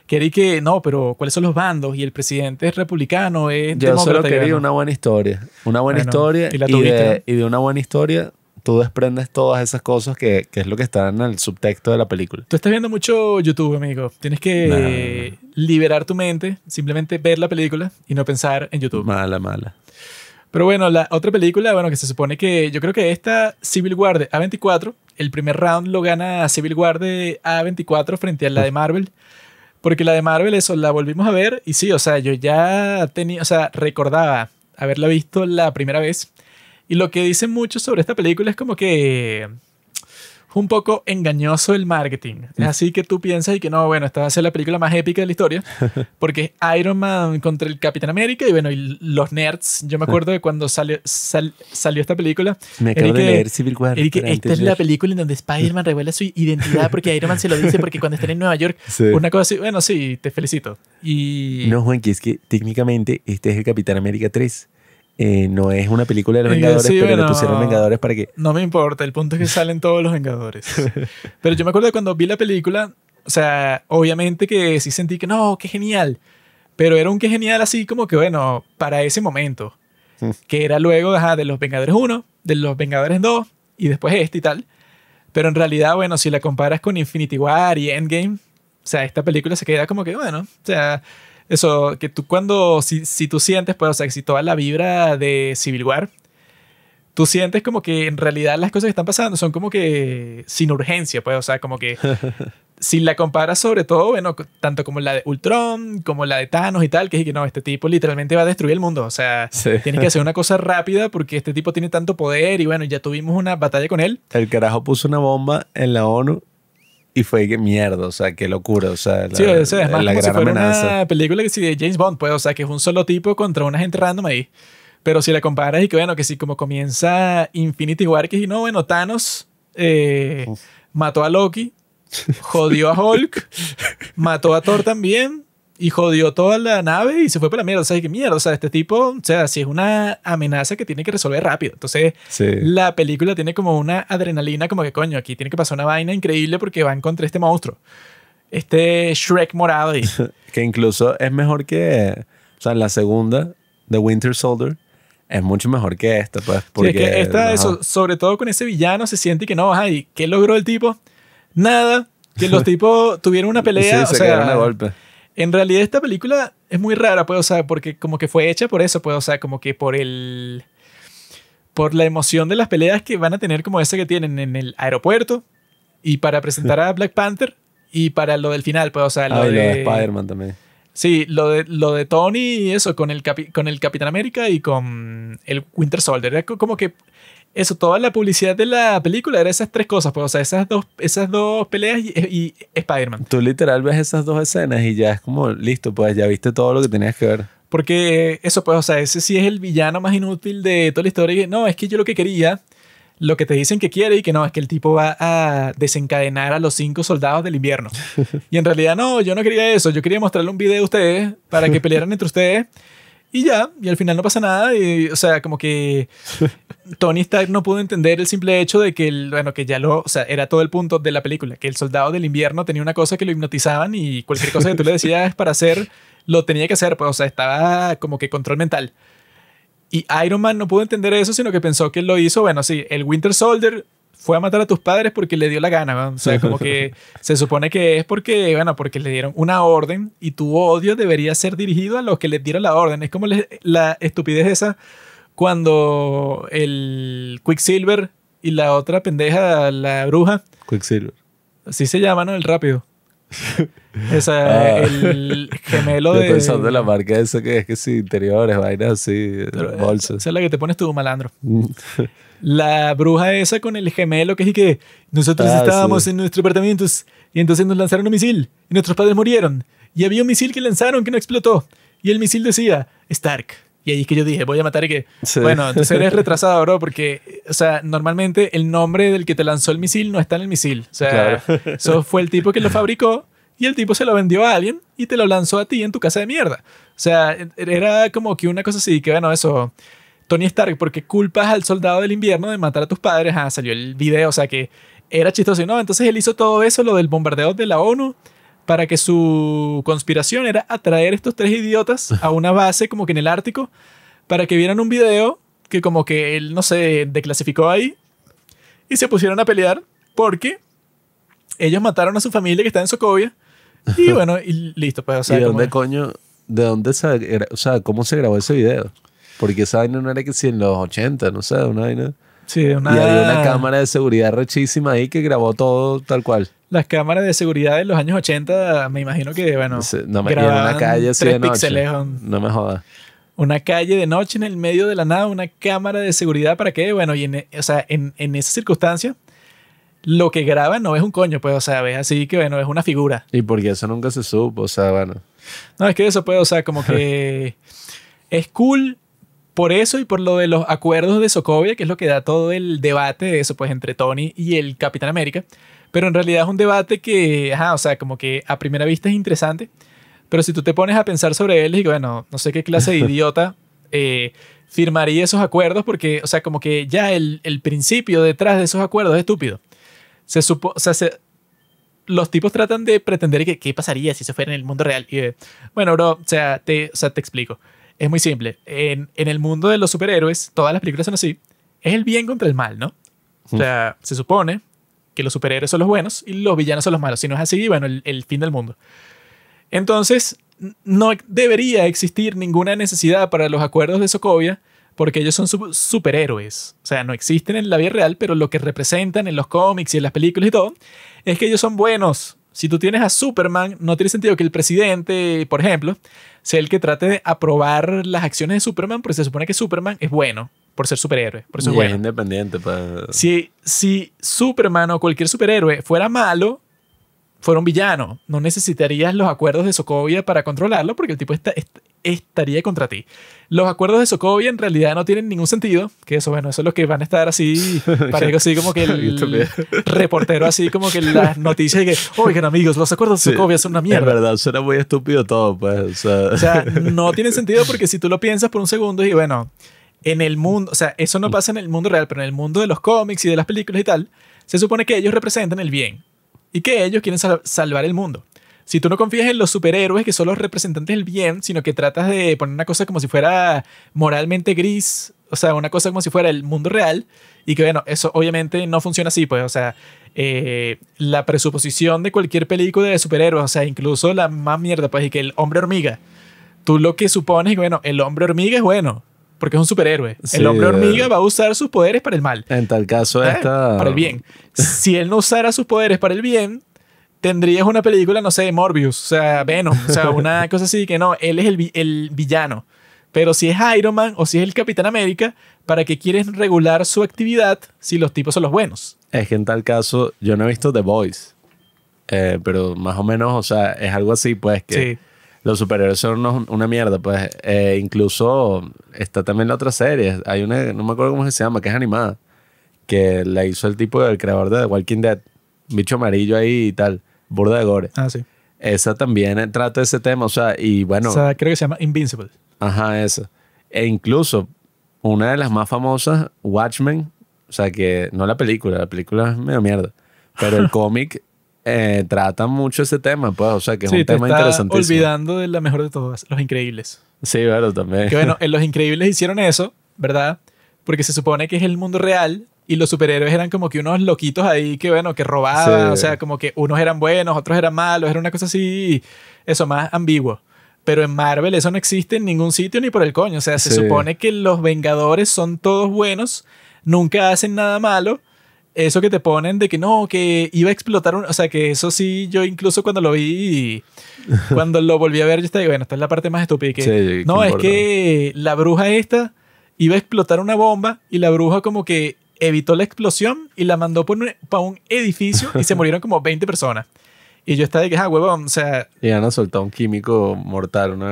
Quería que, no, pero ¿cuáles son los bandos? Y el presidente es republicano, es Yo solo quería una buena historia. Una buena historia. Y, de, una buena historia tú desprendes todas esas cosas que, es lo que está en el subtexto de la película. Tú estás viendo mucho YouTube, amigo. Tienes que liberar tu mente, simplemente ver la película y no pensar en YouTube. Mala, mala. Pero bueno, la otra película, bueno, que se supone que yo creo que esta Civil Guard A24, el primer round lo gana Civil Guard A24 frente a la de Marvel. Porque la de Marvel, eso, la volvimos a ver y sí, o sea, yo ya tenía, o sea, recordaba haberla visto la primera vez. Y lo que dicen mucho sobre esta película es como que un poco engañoso el marketing. así que tú piensas y que no, bueno, esta va a ser la película más épica de la historia, porque Iron Man contra el Capitán América y bueno, y los nerds. Yo me acuerdo de cuando salió, salió esta película. Me acabo de leer Civil War. esta es la película en donde Spider-Man revela su identidad porque Iron Man se lo dice porque cuando están en Nueva York, una cosa así, bueno, sí, te felicito. Y... No, Juan, que es que técnicamente este es el Capitán América 3 eh, no es una película de los Vengadores, pero pusieron Vengadores para que. No me importa, el punto es que salen todos los Vengadores. pero yo me acuerdo cuando vi la película, o sea, obviamente que sí sentí que no, qué genial. Pero era un qué genial así como que, bueno, para ese momento. Mm. Que era luego de los Vengadores 1, de los Vengadores 2 y después este y tal. Pero en realidad, bueno, si la comparas con Infinity War y Endgame, o sea, esta película se queda como que, bueno, o sea, eso, que tú cuando, si, si tú sientes, pues, o sea, si toda la vibra de Civil War, tú sientes como que en realidad las cosas que están pasando son como que sin urgencia, pues, o sea, como que si la comparas sobre todo, bueno, tanto como la de Ultron, como la de Thanos y tal, que es que no, este tipo literalmente va a destruir el mundo, o sea, tiene que hacer una cosa rápida porque este tipo tiene tanto poder y bueno, ya tuvimos una batalla con él. El carajo puso una bomba en la ONU y fue que mierda, o sea, qué locura, o sea, la, sí, es la gran Una película que sí de James Bond, pues, o sea, que es un solo tipo contra una gente random ahí. Pero si la comparas y que bueno, que si como comienza Infinity War, que si no, bueno, Thanos eh, mató a Loki, jodió a Hulk, mató a Thor también, y jodió toda la nave y se fue para la mierda. O sea, qué mierda, o sea, este tipo, o sea, si es una amenaza que tiene que resolver rápido. Entonces, la película tiene como una adrenalina, como que coño, aquí tiene que pasar una vaina increíble porque van contra este monstruo. Este Shrek morado ahí. que incluso es mejor que, o sea, la segunda, The Winter Soldier. Es mucho mejor que esta, pues. Porque, que esta, eso, sobre todo con ese villano, se siente que no, y ¿qué logró el tipo? Nada, que los tipos tuvieron una pelea. Sí, se o golpe. En realidad esta película es muy rara, puedo saber, porque como que fue hecha por eso, puedo saber, como que por el... Por la emoción de las peleas que van a tener como esa que tienen en el aeropuerto y para presentar a Black Panther y para lo del final, puedo saber, sea, lo, ah, de, Spider-Man también. Sí, lo de, lo de Tony y eso, con el, con el Capitán América y con el Winter Soldier. como que eso, toda la publicidad de la película era esas tres cosas, pues, o sea, esas dos, esas dos peleas y, Spider-Man. Tú literal ves esas dos escenas y ya es como, listo, pues ya viste todo lo que tenías que ver. Porque eso, pues, o sea, ese sí es el villano más inútil de toda la historia. no, es que yo lo que quería, lo que te dicen que quiere y que no, es que el tipo va a desencadenar a los cinco soldados del invierno. Y en realidad, no, yo no quería eso. Yo quería mostrarle un video a ustedes para que pelearan entre ustedes y ya, y al final no pasa nada. o sea, como que Tony Stark no pudo entender el simple hecho de que, bueno, que ya lo, o sea, era todo el punto de la película, que el soldado del invierno tenía una cosa que lo hipnotizaban y cualquier cosa que tú le decías para hacer, lo tenía que hacer, pues, o sea, estaba como que control mental. Y Iron Man no pudo entender eso, sino que pensó que lo hizo, bueno, sí, el Winter Soldier fue a matar a tus padres porque le dio la gana, o sea, como que se supone que es porque, bueno, porque le dieron una orden y tu odio debería ser dirigido a los que les dieron la orden. Es como la estupidez esa cuando el Quicksilver y la otra pendeja, la bruja. Quicksilver. Así se llaman ¿no? El rápido esa ah. el gemelo de. Pensando en la marca esa que es que sí, interiores, vainas así, eh, bolsas. Esa es la que te pones tú, malandro. Mm. la bruja esa con el gemelo que es que nosotros ah, estábamos en nuestro apartamentos y entonces nos lanzaron un misil y nuestros padres murieron. Y había un misil que lanzaron que no explotó. Y el misil decía Stark. Y ahí es que yo dije, voy a matar y que, bueno, entonces eres retrasado, bro, porque, o sea, normalmente el nombre del que te lanzó el misil no está en el misil. O sea, eso fue el tipo que lo fabricó y el tipo se lo vendió a alguien y te lo lanzó a ti en tu casa de mierda. O sea, era como que una cosa así, que bueno, eso. Tony Stark, porque culpas al soldado del invierno de matar a tus padres? Ah, salió el video, o sea que era chistoso. No, entonces él hizo todo eso, lo del bombardeo de la ONU para que su conspiración era atraer estos tres idiotas a una base como que en el Ártico para que vieran un video que como que él, no se declasificó ahí y se pusieron a pelear porque ellos mataron a su familia que está en Socovia y bueno, y listo. Pues, de dónde coño, de dónde se, o sea, cómo se grabó ese video? Porque esa vaina no era que si en los 80, no sé, una vaina... Sí, una... Y había una cámara de seguridad rechísima ahí que grabó todo tal cual las cámaras de seguridad de los años 80, me imagino que, bueno, grababan una calle de noche. No me jodas. Una calle de noche en el medio de la nada, una cámara de seguridad para qué, bueno, y en, e, o sea, esa circunstancia, lo que graba no es un coño, pues, o sea, ves así que, bueno, es una figura. Y porque eso nunca se supo, o sea, bueno. No, es que eso, pues, o sea, como que es cool por eso y por lo de los acuerdos de Sokovia, que es lo que da todo el debate de eso, pues, entre Tony y el Capitán América. Pero en realidad es un debate que, ajá, o sea, como que a primera vista es interesante, pero si tú te pones a pensar sobre él, digo, bueno, no sé qué clase de idiota eh, firmaría esos acuerdos, porque, o sea, como que ya el, principio detrás de esos acuerdos es estúpido. Se supo, o sea, los tipos tratan de pretender que qué pasaría si eso fuera en el mundo real. Eh, bueno, bro, o sea, te, o te explico. Es muy simple. En, el mundo de los superhéroes, todas las películas son así. Es el bien contra el mal, ¿no? O sea, se supone que los superhéroes son los buenos y los villanos son los malos. Si no es así, bueno, el, fin del mundo. Entonces, no debería existir ninguna necesidad para los acuerdos de Sokovia porque ellos son superhéroes. O sea, no existen en la vida real, pero lo que representan en los cómics y en las películas y todo es que ellos son buenos. Si tú tienes a Superman, no tiene sentido que el presidente, por ejemplo, sea el que trate de aprobar las acciones de Superman, porque se supone que Superman es bueno por ser superhéroe. Por eso es bueno. independiente. Pues. Si, si Superman o cualquier superhéroe fuera malo, fuera un villano, no necesitarías los acuerdos de Sokovia para controlarlo, porque el tipo está estaría contra ti. Los acuerdos de Sokovia en realidad no tienen ningún sentido, que eso, bueno, eso es lo que van a estar así, Parezco así como que el reportero así como que las noticias que, oigan amigos, los acuerdos de Sokovia son una mierda. Es verdad, suena muy estúpido todo, pues. O sea. no tienen sentido porque si tú lo piensas por un segundo y bueno, en el mundo, o sea, eso no pasa en el mundo real, pero en el mundo de los cómics y de las películas y tal, se supone que ellos representan el bien y que ellos quieren salvar el mundo si tú no confías en los superhéroes, que son los representantes del bien, sino que tratas de poner una cosa como si fuera moralmente gris, o sea, una cosa como si fuera el mundo real, y que bueno, eso obviamente no funciona así, pues, o sea, eh, la presuposición de cualquier película de superhéroes, o sea, incluso la más mierda, pues, y que el hombre hormiga, tú lo que supones es bueno, el hombre hormiga es bueno. Porque es un superhéroe. el hombre eh. hormiga va a usar sus poderes para el mal. En tal caso, eh, Para el bien. Si él no usara sus poderes para el bien, tendrías una película, no sé, de Morbius, o sea, Venom, o sea, una cosa así que no, él es el, el villano. Pero si es Iron Man o si es el Capitán América, ¿para qué quieres regular su actividad si los tipos son los buenos? Es que en tal caso, yo no he visto The Boys, eh, pero más o menos, o sea, es algo así, pues, que los superhéroes son una mierda. Pues eh, incluso está también la otra serie. Hay una, no me acuerdo cómo se llama, que es animada. Que la hizo el tipo del creador de The Walking Dead. Bicho amarillo ahí y tal burda de gore. Ah, sí. Esa también trata ese tema, o sea, y bueno. O sea, creo que se llama Invincible. Ajá, esa. E incluso una de las más famosas, Watchmen, o sea, que no la película, la película es medio mierda, pero el cómic eh, trata mucho ese tema, pues, o sea, que es un un interesantísimo. tema está olvidando de la mejor de todas, Los Increíbles. Sí, claro, también. Que bueno, en Los Increíbles hicieron eso, ¿verdad? Porque se supone que es el mundo real y los superhéroes eran como que unos loquitos ahí que, bueno, que robaban, o sea, como que unos eran buenos, otros eran malos, era una cosa así, eso más ambiguo. Pero en Marvel eso no existe en ningún sitio ni por el coño, o sea, se supone que los Vengadores son todos buenos, nunca hacen nada malo. Eso que te ponen de que no, que iba a explotar un... O sea, que eso sí, yo incluso cuando lo vi, cuando lo volví a ver, yo estaba, bueno, esta es la parte más estúpida. Que, no, es que la bruja esta iba a explotar una bomba y la bruja como que evitó la explosión y la mandó para un edificio y se murieron como 20 personas. Y yo estaba de que, ah, huevón, o sea... Y Ana soltó un químico mortal, No,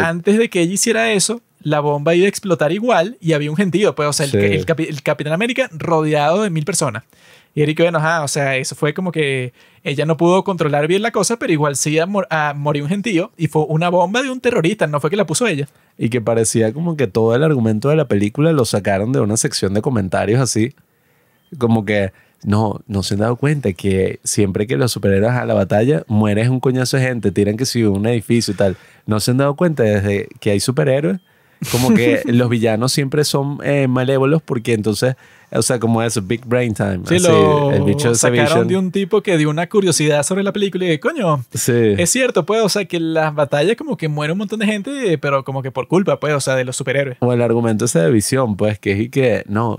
antes de que ella hiciera eso, la bomba iba a explotar igual y había un gentío, pues, o sea, el, Capitán América rodeado de mil personas. Y Eric, bueno, o sea, eso fue como que ella no pudo controlar bien la cosa, pero igual sí moría un gentío y fue una bomba de un terrorista, no fue que la puso ella. Y que parecía como que todo el argumento de la película lo sacaron de una sección de comentarios así, como que no, no se han dado cuenta que siempre que los superhéroes a la batalla mueres un coñazo de gente, tiran que si un edificio y tal. No se han dado cuenta desde que hay superhéroes como que los villanos siempre son eh, malévolos porque entonces, o sea, como es Big Brain Time. Sí, lo sacaron de un tipo que dio una curiosidad sobre la película y dije, coño, es cierto, pues, o sea, que las batallas como que muere un montón de gente, pero como que por culpa, pues, o sea, de los superhéroes. O el argumento ese de visión, pues, que es que no.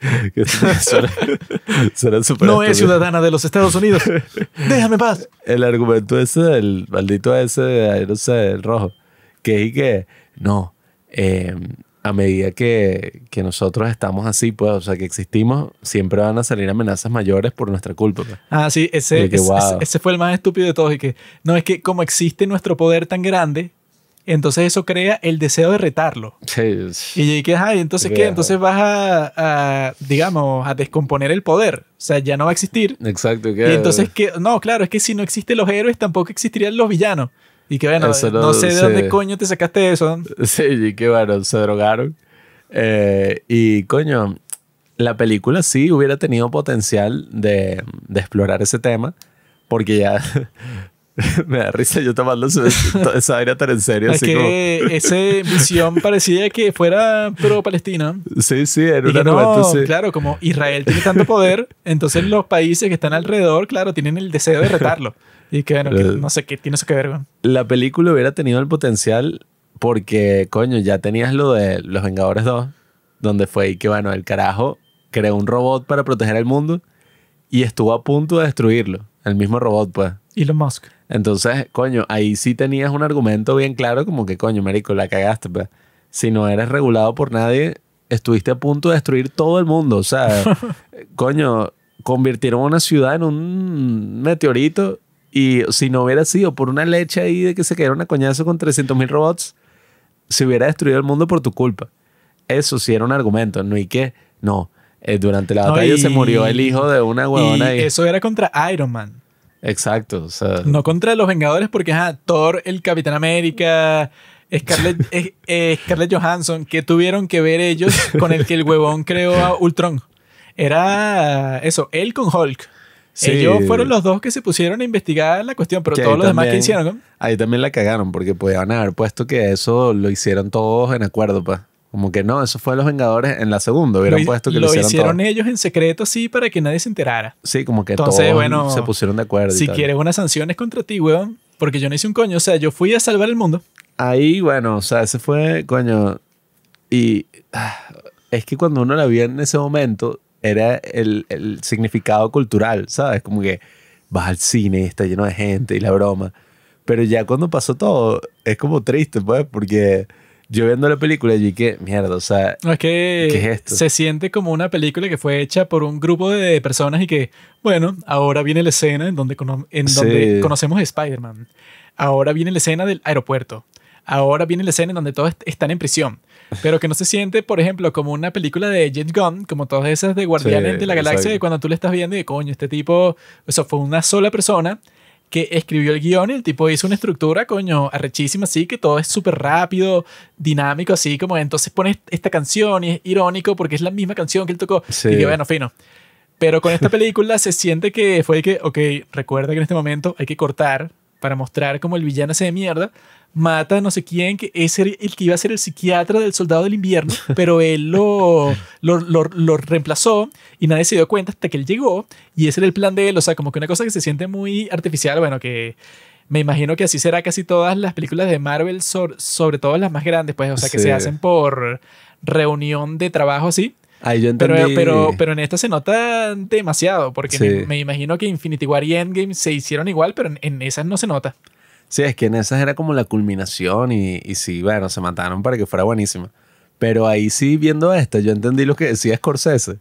no es ciudadana de los Estados Unidos. Déjame paz. El argumento ese del maldito ese, no sé, el rojo. Que es que no, eh, a medida que, nosotros estamos así, pues, o sea, que existimos, siempre van a salir amenazas mayores por nuestra culpa. Pues. Ah, sí, ese, ese, fue el más estúpido de todos. Y que, no, es que como existe nuestro poder tan grande, entonces eso crea el deseo de retarlo. Sí. Y que, ay, entonces qué, entonces vas a, digamos, a descomponer el poder. O sea, ya no va a existir. Exacto. Y entonces que, no, claro, es que si no existen los héroes, tampoco existirían los villanos. Y que bueno, no, sé de dónde coño te sacaste eso. Sí, y que bueno, se drogaron. Eh, y coño, la película sí hubiera tenido potencial de, explorar ese tema, porque ya me da risa yo tomando esa idea tan en serio. Es que esa visión parecía que fuera pro-Palestina. Sí, sí, era una no, Claro, como Israel tiene tanto poder, entonces los países que están alrededor, claro, tienen el deseo de retarlo. Y que bueno, no sé qué tiene eso que ver, La película hubiera tenido el potencial porque, coño, ya tenías lo de Los Vengadores 2, donde fue y que, bueno, el carajo creó un robot para proteger el mundo y estuvo a punto de destruirlo. El mismo robot, pues. Elon Musk. Entonces, coño, ahí sí tenías un argumento bien claro, como que, coño, Marico, la cagaste, pues. Si no eres regulado por nadie, estuviste a punto de destruir todo el mundo. O sea, coño, convirtieron una ciudad en un meteorito y si no hubiera sido por una leche ahí de que se cayeron a coñazo con 300.000 robots, se hubiera destruido el mundo por tu culpa. Eso sí era un argumento, no y que, no, eh, durante la batalla se murió el hijo de una huevona. Y eso era contra Iron Man. Exacto. no contra los Vengadores porque es Thor, el Capitán América, Scarlett, eh, eh, Johansson, que tuvieron que ver ellos con el que el huevón creó a Ultron. Era eso, él con Hulk. Ellos fueron los dos que se pusieron a investigar la cuestión, pero todos los demás que hicieron. Ahí también la cagaron, porque podían haber puesto que eso lo hicieron todos en acuerdo, pa. Pues. Como que no, eso fue Los Vengadores en la segunda. Hubieran puesto que lo, lo hicieron, ellos en secreto, sí, para que nadie se enterara. Sí, como que todos se pusieron de acuerdo. Si quieres unas sanciones contra ti, weón, porque yo no hice un coño. O sea, yo fui a salvar el mundo. Ahí, bueno, o sea, ese fue, coño. Y ah, es que cuando uno la vio en ese momento, era el, significado cultural, ¿sabes? Como que vas al cine y está lleno de gente y la broma. Pero ya cuando pasó todo, es como triste, pues, porque yo viendo la película, y dije, mierda, o sea, no, ¿qué es esto? Se siente como una película que fue hecha por un grupo de personas y que, bueno, ahora viene la escena en donde, conocemos a Spider-Man. Ahora viene la escena del aeropuerto. Ahora viene la escena en donde todos están en prisión pero que no se siente, por ejemplo, como una película de James Gunn, como todas esas de Guardianes de la Galaxia, de cuando tú le estás viendo y de coño, este tipo, eso fue una sola persona que escribió el guión y el tipo hizo una estructura, coño, arrechísima, así, que todo es súper rápido, dinámico, así, como entonces pones esta canción y es irónico porque es la misma canción que él tocó. Y que bueno, fino. Pero con esta película se siente que fue que, ok, recuerda que en este momento hay que cortar, para mostrar como el villano se de mierda, mata a no sé quién, que es el, que iba a ser el psiquiatra del soldado del invierno, pero él lo, lo, reemplazó y nadie se dio cuenta hasta que él llegó y ese era el plan de él, o sea, como que una cosa que se siente muy artificial, bueno, que me imagino que así será casi todas las películas de Marvel, sobre, todo las más grandes, pues, o sea, que se hacen por reunión de trabajo así. Ahí yo entendí. Pero, pero, pero, en esta se nota demasiado, porque me, imagino que Infinity War y Endgame se hicieron igual, pero en, esas no se nota. Sí, es que en esas era como la culminación y, y sí, bueno, se mataron para que fuera buenísima. Pero ahí sí, viendo esto, yo entendí lo que decía Scorsese.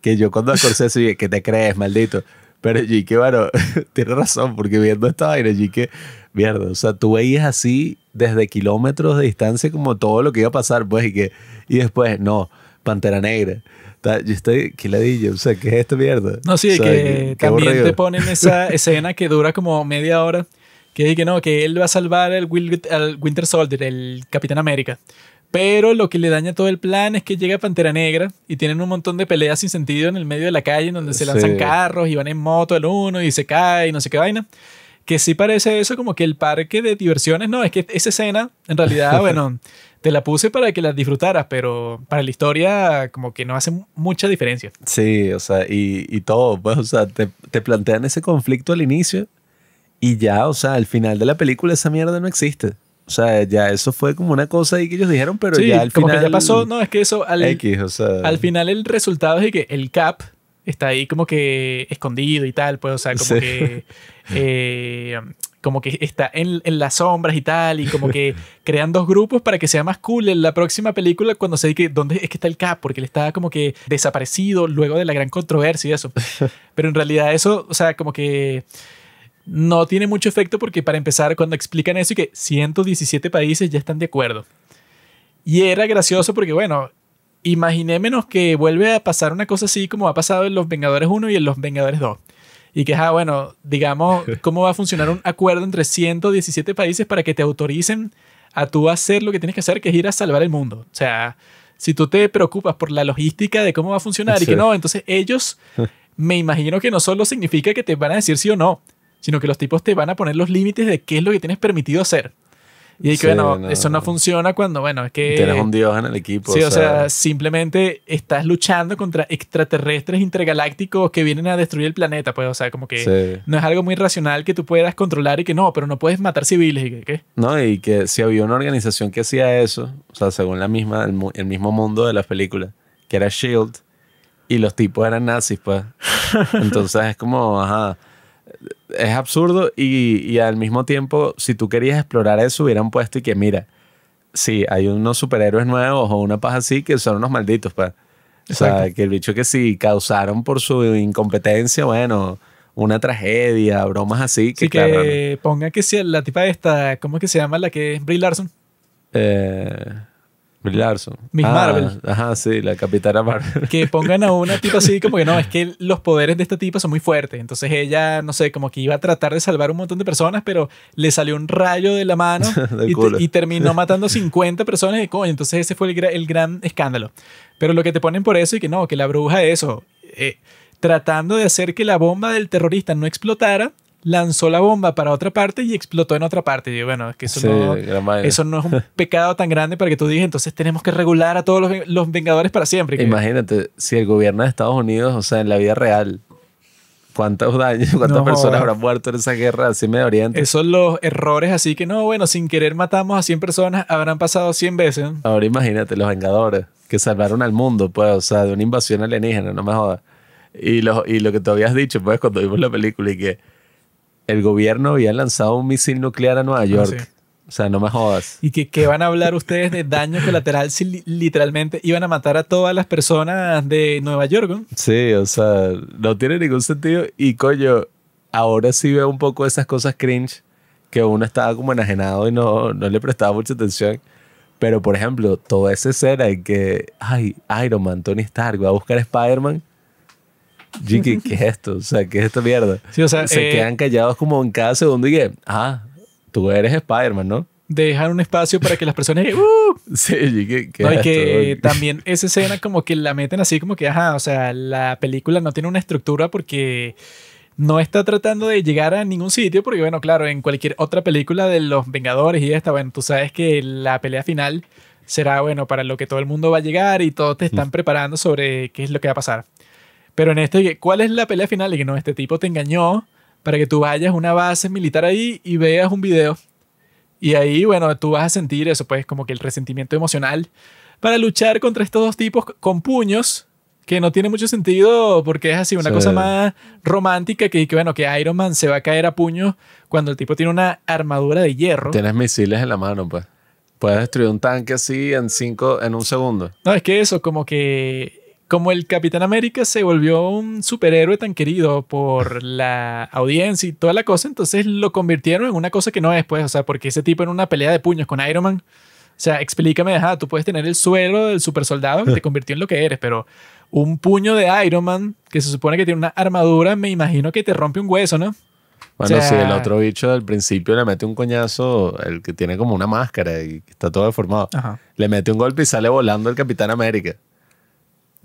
Que yo cuando a Scorsese dije, ¿qué te crees, maldito? Pero yo que, bueno, tiene razón, porque viendo esta vaina, yo que, mierda, o sea, tú veías así desde kilómetros de distancia como todo lo que iba a pasar, pues, y que, y después, no, Pantera Negra. Yo estoy, ¿qué O sea, ¿qué es esta mierda? No, sí, que también te ponen esa escena que dura como media hora, que dice que no, que él va a salvar al, Winter Soldier, el Capitán América. Pero lo que le daña todo el plan es que llega Pantera Negra y tienen un montón de peleas sin sentido en el medio de la calle, en donde se lanzan carros y van en moto el uno y se cae y no sé qué vaina que sí parece eso como que el parque de diversiones, no, es que esa escena, en realidad, bueno, te la puse para que la disfrutaras, pero para la historia como que no hace mucha diferencia. Sí, o sea, y, todo, pues, o sea, te, plantean ese conflicto al inicio y ya, o sea, al final de la película esa mierda no existe. O sea, ya eso fue como una cosa ahí que ellos dijeron, pero ya al como que ya pasó, no, es que eso al, final el resultado es que el Cap está ahí como que escondido y tal, pues, o sea, como que... Eh, como que está en, en, las sombras y tal, y como que crean dos grupos para que sea más cool en la próxima película cuando se diga dónde es que está el Cap, porque él estaba como que desaparecido luego de la gran controversia y eso. Pero en realidad eso, o sea, como que no tiene mucho efecto porque para empezar, cuando explican eso y que 117 países ya están de acuerdo. Y era gracioso porque, bueno, imaginémonos que vuelve a pasar una cosa así como ha pasado en Los Vengadores 1 y en Los Vengadores 2. Y que, ah, bueno, digamos, ¿cómo va a funcionar un acuerdo entre 117 países para que te autoricen a tú hacer lo que tienes que hacer, que es ir a salvar el mundo? O sea, si tú te preocupas por la logística de cómo va a funcionar y que no, entonces ellos, me imagino que no solo significa que te van a decir sí o no, sino que los tipos te van a poner los límites de qué es lo que tienes permitido hacer. Y que, bueno, eso no funciona cuando, bueno, es que... Tienes un dios en el equipo. Sí, o sea, simplemente estás luchando contra extraterrestres intergalácticos que vienen a destruir el planeta, pues, o sea, como que no es algo muy racional que tú puedas controlar y que no, pero no puedes matar civiles y que, ¿qué? No, y que si había una organización que hacía eso, o sea, según la misma, el, mismo mundo de las películas, que era SHIELD, y los tipos eran nazis, pues. Entonces es como, ajá es absurdo y, al mismo tiempo, si tú querías explorar eso, hubieran puesto y que mira, si hay unos superhéroes nuevos o una paja así que son unos malditos, pa. O sea, que el bicho que sí causaron por su incompetencia, bueno, una tragedia, bromas así. Que, ponga que si la tipa esta, ¿cómo es que se llama la que es Brie Larson? Eh... Brie Larson. Miss ah, Marvel. Ajá, sí, la capitana Marvel. Que pongan a una tipo así como que no, es que los poderes de esta tipo son muy fuertes. Entonces ella, no sé, como que iba a tratar de salvar un montón de personas, pero le salió un rayo de la mano y, terminó matando 50 personas de coño. Entonces ese fue el, gran escándalo. Pero lo que te ponen por eso y que no, que la bruja eso, eh, tratando de hacer que la bomba del terrorista no explotara lanzó la bomba para otra parte y explotó en otra parte. Y bueno, que eso, no, eso no es un pecado tan grande para que tú digas, entonces tenemos que regular a todos los, los Vengadores para siempre. Imagínate, si el gobierno de Estados Unidos, o sea, en la vida real, cuántos daños, cuántas personas habrán muerto en esa guerra así medio oriente. Esos los errores así que no, bueno, sin querer matamos a 100 personas, habrán pasado 100 veces. Ahora imagínate, los Vengadores, que salvaron al mundo, pues, o sea, de una invasión alienígena, no me jodas. Y lo, y lo que tú habías dicho, pues, cuando vimos la película y que el gobierno había lanzado un misil nuclear a Nueva ah, York. O sea, no me jodas. Y que, van a hablar ustedes de daño colateral si literalmente iban a matar a todas las personas de Nueva York. Sí, o sea, no tiene ningún sentido. Y coño, ahora sí veo un poco esas cosas cringe que uno estaba como enajenado y no, no le prestaba mucha atención. Pero, por ejemplo, todo ese ser en que, ay, Iron Man, Tony Stark va a buscar a Spider-Man Jiki, ¿qué es esto? O sea, ¿qué es esta mierda? se eh, quedan callados como en cada segundo y que, ah, tú eres Spider-Man, ¿no? Dejar un espacio para que las personas. ¡Uh! Sí, Jiki, ¿qué no, que también esa escena, como que la meten así, como que, ajá, o sea, la película no tiene una estructura porque no está tratando de llegar a ningún sitio, porque bueno, claro, en cualquier otra película de los Vengadores y esta, bueno, tú sabes que la pelea final será, bueno, para lo que todo el mundo va a llegar y todos te están preparando sobre qué es lo que va a pasar. Pero en este, ¿cuál es la pelea final? Y que no, este tipo te engañó para que tú vayas a una base militar ahí y veas un video. Y ahí, bueno, tú vas a sentir eso, pues, como que el resentimiento emocional para luchar contra estos dos tipos con puños, que no tiene mucho sentido porque es así, una cosa más romántica que, que, bueno, que Iron Man se va a caer a puños cuando el tipo tiene una armadura de hierro. Tienes misiles en la mano, pues. Puedes destruir un tanque así en cinco, en un segundo. No, es que eso, como que como el Capitán América se volvió un superhéroe tan querido por la audiencia y toda la cosa, entonces lo convirtieron en una cosa que no es, pues, o sea, porque ese tipo en una pelea de puños con Iron Man, o sea, explícame, deja, tú puedes tener el suelo del supersoldado que te convirtió en lo que eres, pero un puño de Iron Man que se supone que tiene una armadura, me imagino que te rompe un hueso, ¿no? Bueno, si el otro bicho al principio le mete un coñazo, el que tiene como una máscara y está todo deformado. Le mete un golpe y sale volando el Capitán América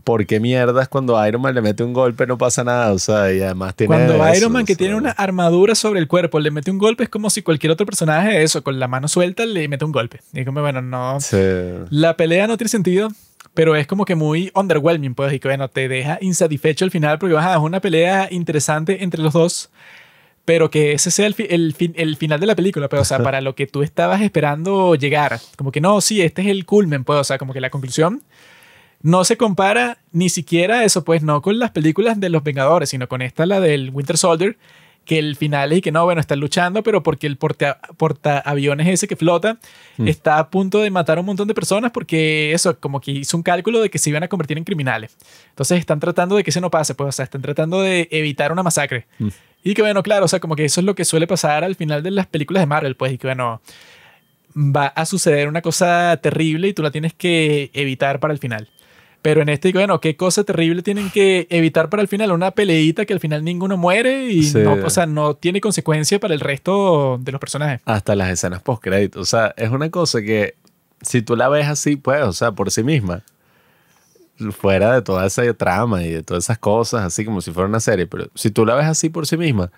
porque mierda es cuando Iron Man le mete un golpe no pasa nada, o sea, y además tiene Cuando Iron Man que tiene una armadura sobre el cuerpo le mete un golpe es como si cualquier otro personaje eso con la mano suelta le mete un golpe. Y como bueno, no la pelea no tiene sentido, pero es como que muy underwhelming, pues y que bueno, te deja insatisfecho al final porque vas a una pelea interesante entre los dos. Pero que ese sea el, el, el final de la película, pero, pues, o sea, para lo que tú estabas esperando llegar. Como que no, sí, este es el culmen, pues, o sea, como que la conclusión no se compara ni siquiera eso, pues no con las películas de los Vengadores, sino con esta, la del Winter Soldier, que el final es que no, bueno, están luchando, pero porque el portaaviones ese que flota mm. está a punto de matar a un montón de personas porque eso, como que hizo un cálculo de que se iban a convertir en criminales. Entonces están tratando de que eso no pase, pues, o sea, están tratando de evitar una masacre. Mm. Y que bueno, claro, o sea, como que eso es lo que suele pasar al final de las películas de Marvel, pues, y que bueno, va a suceder una cosa terrible y tú la tienes que evitar para el final. Pero en este, bueno, qué cosa terrible tienen que evitar para el final, una peleita que al final ninguno muere y no, o sea, no tiene consecuencia para el resto de los personajes. Hasta las escenas post crédito, o sea, es una cosa que si tú la ves así, pues, o sea, por sí misma, fuera de toda esa trama y de todas esas cosas, así como si fuera una serie, pero si tú la ves así por sí misma,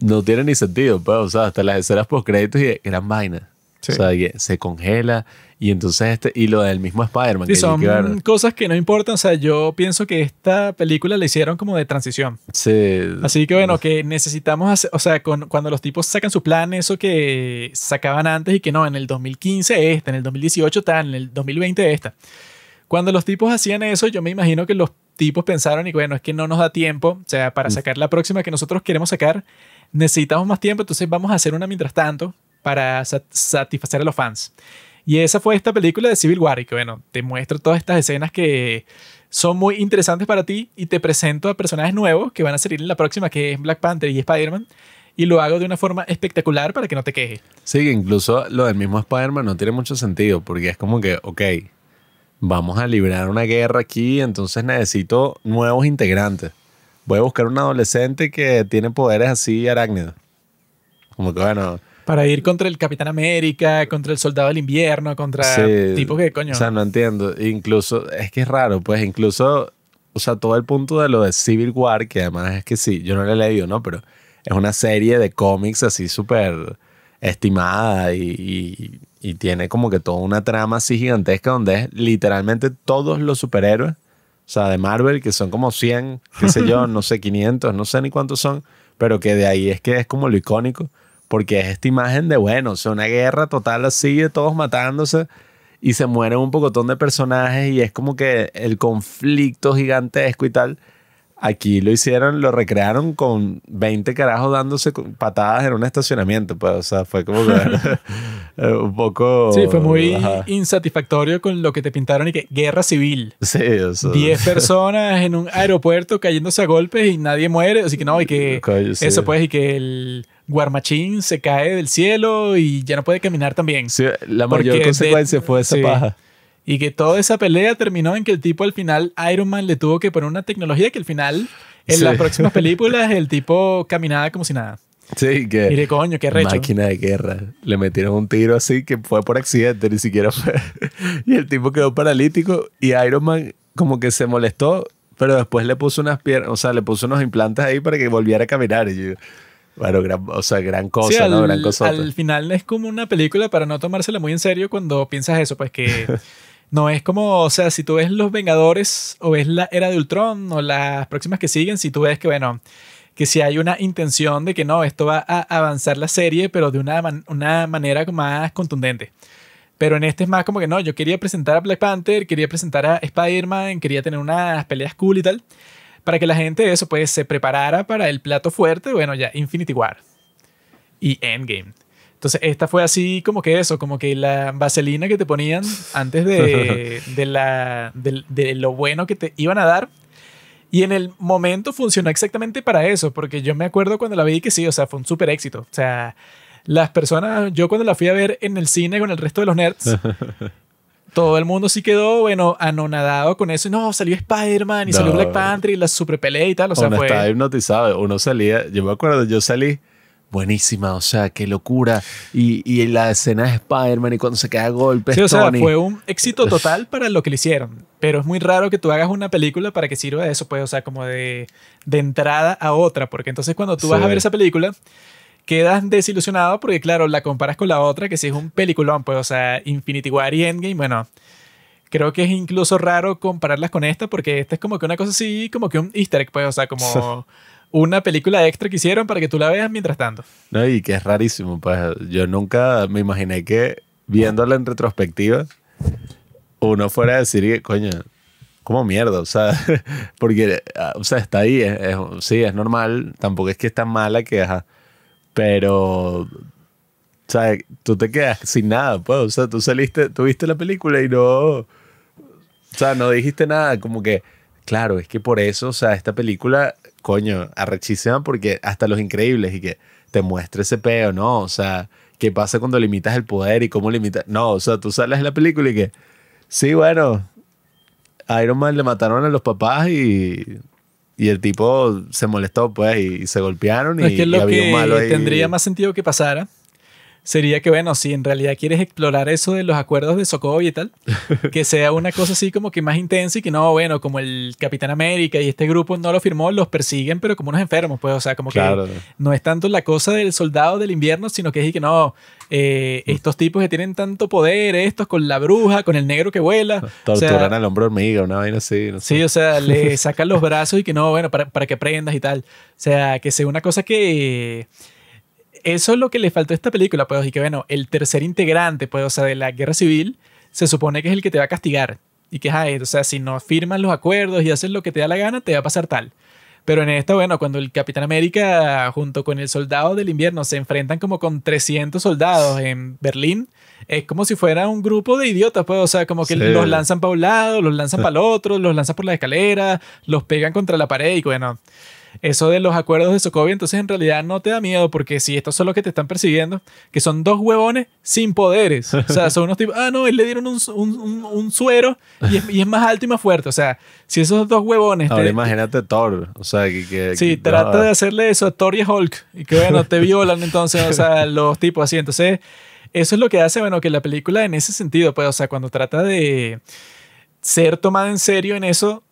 no tiene ni sentido, pues, o sea, hasta las escenas post créditos y gran vaina o sea, se congela y entonces este, y lo del mismo Spider-Man. son cosas que no importan. O sea, yo pienso que esta película la hicieron como de transición. Sí. Así que bueno, que necesitamos hacer, o sea, cuando los tipos sacan su plan, eso que sacaban antes y que no, en el 2015 esta, en el 2018 tal, en el 2020 esta. Cuando los tipos hacían eso, yo me imagino que los tipos pensaron y bueno, es que no nos da tiempo, o sea, para mm. sacar la próxima que nosotros queremos sacar, necesitamos más tiempo, entonces vamos a hacer una mientras tanto, para satisfacer a los fans. Y esa fue esta película de Civil War, y que bueno, te muestro todas estas escenas que son muy interesantes para ti y te presento a personajes nuevos que van a salir en la próxima, que es Black Panther y Spider-Man. Y lo hago de una forma espectacular para que no te quejes. Sí, incluso lo del mismo Spider-Man no tiene mucho sentido, porque es como que, ok, vamos a librar una guerra aquí, entonces necesito nuevos integrantes. Voy a buscar un adolescente que tiene poderes así arácnidos. Como que, bueno, para ir contra el Capitán América, contra el Soldado del Invierno, contra sí, tipo que coño. O sea, no entiendo. Incluso, es que es raro, pues incluso, o sea, todo el punto de lo de Civil War, que además es que sí, yo no le he leído, ¿no? Pero es una serie de cómics así súper estimada y, y tiene como que toda una trama así gigantesca donde es literalmente todos los superhéroes, o sea, de Marvel, que son como 100, qué sé yo, no sé, 500, no sé ni cuántos son, pero que de ahí es que es como lo icónico porque es esta imagen de, bueno, o sea, una guerra total así de todos matándose y se mueren un pocotón de personajes y es como que el conflicto gigantesco y tal. Aquí lo hicieron, lo recrearon con 20 carajos dándose patadas en un estacionamiento, pues, o sea, fue como que eh, un poco... Sí, fue muy insatisfactorio con lo que te pintaron y que guerra civil. Sí, eso. 10 personas en un aeropuerto cayéndose a golpes y nadie muere, así que no, y que eso pues, y que el Guarmachín se cae del cielo y ya no puede caminar también. Sí, la mayor consecuencia fue esa paja. Y que toda esa pelea terminó en que el tipo al final, Iron Man le tuvo que poner una tecnología que al final, en las próximas películas, el tipo caminaba como si nada. Sí, que. Mire, coño, qué recho. Máquina de guerra. Le metieron un tiro así que fue por accidente, ni siquiera fue. y el tipo quedó paralítico y Iron Man como que se molestó, pero después le puso unas piernas, o sea, le puso unos implantes ahí para que volviera a caminar. Y yo, bueno, o sea, gran cosa, ¿no? Gran cosa. Al pues. final es como una película para no tomársela muy en serio cuando piensas eso, pues que no es como, o sea, si tú ves Los Vengadores o ves la Era de Ultron o las próximas que siguen, si tú ves que, bueno, que si hay una intención de que no, esto va a avanzar la serie, pero de una, una manera más contundente. Pero en este es más como que no, yo quería presentar a Black Panther, quería presentar a Spider-Man, quería tener unas peleas cool y tal para que la gente eso pues se preparara para el plato fuerte, bueno, ya Infinity War y Endgame. Entonces, esta fue así como que eso, como que la vaselina que te ponían antes de, de la, de, de lo bueno que te iban a dar. Y en el momento funcionó exactamente para eso, porque yo me acuerdo cuando la vi que sí, o sea, fue un súper éxito. O sea, las personas, yo cuando la fui a ver en el cine con el resto de los nerds, todo el mundo sí quedó, bueno, anonadado con eso. No, salió Spider-Man y salió Black Panther y la super pelea y tal. O sea, uno estaba hipnotizado. Uno salía, yo me acuerdo, yo salí buenísima, o sea, qué locura. Y, y la escena de Spider-Man y cuando se queda golpe. Sí, o sea, fue un éxito total para lo que le hicieron. Pero es muy raro que tú hagas una película para que sirva de eso, pues, o sea, como de, de entrada a otra. Porque entonces cuando tú vas a ver esa película quedas desilusionado porque, claro, la comparas con la otra, que si es un peliculón, pues, o sea, Infinity War y Endgame, bueno, creo que es incluso raro compararlas con esta porque esta es como que una cosa así, como que un easter egg, pues, o sea, como... una película extra que hicieron para que tú la veas mientras tanto. No, y que es rarísimo, pues yo nunca me imaginé que viéndola en retrospectiva, uno fuera a decir, coño, ¿cómo mierda? O sea, porque, ah, o sea, está ahí, sí, es normal, tampoco es que es tan mala que, pero o sea, tú te quedas sin nada, pues. O sea, tú saliste, tuviste la película y no. O sea, no dijiste nada. Como que, claro, es que por eso, o sea, esta película, coño, arrechísima porque hasta los increíbles y que te muestre ese peo, ¿no? O sea, ¿qué pasa cuando limitas el poder y cómo limitas? No, o sea, tú sales de la película y que, sí, bueno, a Iron Man le mataron a los papás y y el tipo se molestó, pues, y, se golpearon. y, lo había un malo tendría más sentido que pasara sería que, bueno, si en realidad quieres explorar eso de los acuerdos de Sokovia y tal, que sea una cosa así como que más intensa y que no, bueno, como el Capitán América y este grupo no lo firmó, los persiguen, pero como unos enfermos, pues, o sea, como que no es tanto la cosa del soldado del invierno, sino que es que no, eh, mm. estos tipos que tienen tanto poder, estos con la bruja, con el negro que vuela. Torturan al hombro hormiga, una vaina así. No sé. Sí, o sea, le sacan los brazos y que no, bueno, para, para que aprendas y tal. O sea, que sea una cosa que eso es lo que le faltó a esta película, pues, y que bueno, el tercer integrante, pues, o sea, de la guerra civil, se supone que es el que te va a castigar. Y que, ay, o sea, si no firman los acuerdos y hacen lo que te da la gana, te va a pasar tal. Pero en esta, bueno, cuando el Capitán América junto con el soldado del invierno se enfrentan como con 300 soldados en Berlín, es como si fuera un grupo de idiotas, pues, o sea, como que los lanzan para un lado, los lanzan para el otro, los lanzan por la escalera, los pegan contra la pared y bueno, eso de los acuerdos de Sokovia, entonces en realidad no te da miedo porque si estos son los que te están persiguiendo, que son dos huevones sin poderes. O sea, son unos tipos, ah, no, él le dieron un, suero y es, más alto y más fuerte. O sea, si esos dos huevones... Ahora imagínate Thor. O sea, que... sí, trata de ah. hacerle eso a Thor y a Hulk. Y que bueno, te violan entonces, o sea, los tipos así. Entonces, eso es lo que hace, bueno, que la película en ese sentido, pues, o sea, cuando trata de ser tomada en serio en eso,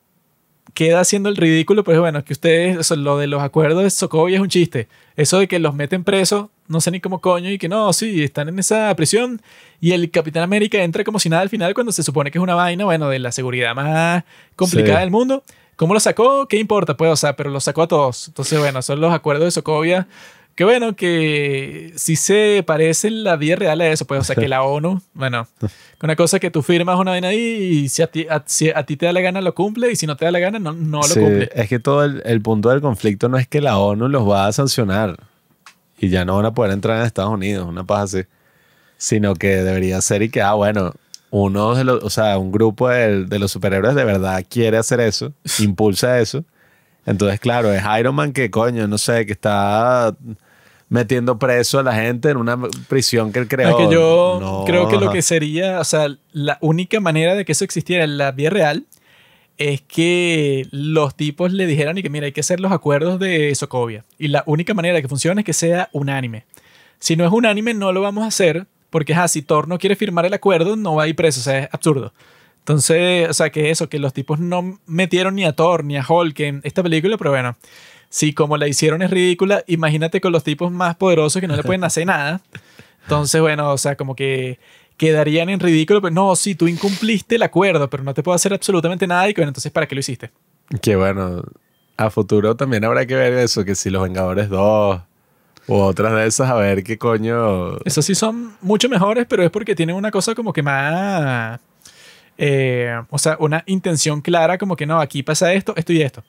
queda haciendo el ridículo, pero pues bueno, que ustedes, lo de los acuerdos de Socovia es un chiste. Eso de que los meten preso, no sé ni cómo coño, y que no, sí, están en esa prisión. Y el Capitán América entra como si nada al final cuando se supone que es una vaina, bueno, de la seguridad más complicada del mundo. ¿Cómo lo sacó? ¿Qué importa? Pues, o sea, pero lo sacó a todos. Entonces, bueno, son los acuerdos de Socovia. Que bueno, que si se parece en la vida real a eso, pues, o sea, que la ONU, bueno, una cosa que tú firmas una vaina ahí y si a ti, te da la gana lo cumple y si no te da la gana no, lo cumple. Es que todo el, punto del conflicto no es que la ONU los va a sancionar y ya no van a poder entrar en Estados Unidos, una paz así, sino que debería ser y que, ah, bueno, uno de los, o sea, un grupo de los superhéroes de verdad quiere hacer eso, impulsa eso entonces, claro, es Iron Man que coño, no sé, que está metiendo preso a la gente en una prisión que él creó. que yo creo que lo que sería, o sea, la única manera de que eso existiera en la vida real es que los tipos le dijeran y que mira, hay que hacer los acuerdos de Sokovia. Y la única manera de que funcione es que sea unánime. Si no es unánime, no lo vamos a hacer, porque si Thor no quiere firmar el acuerdo, no va a ir preso. O sea, es absurdo. Entonces, o sea, que eso, que los tipos no metieron ni a Thor ni a Hulk en esta película, pero bueno, si como la hicieron es ridícula, imagínate con los tipos más poderosos que no le pueden hacer nada. Entonces, bueno, o sea, como que quedarían en ridículo, pero no, si tú incumpliste el acuerdo, pero no te puedo hacer absolutamente nada y bueno, entonces, ¿para qué lo hiciste? Que bueno, a futuro también habrá que ver eso, que si los Vengadores 2 u otras de esas, a ver qué coño... Eso sí son mucho mejores, pero es porque tienen una cosa como que más eh, o sea, una intención clara como que no, aquí pasa esto, esto y esto.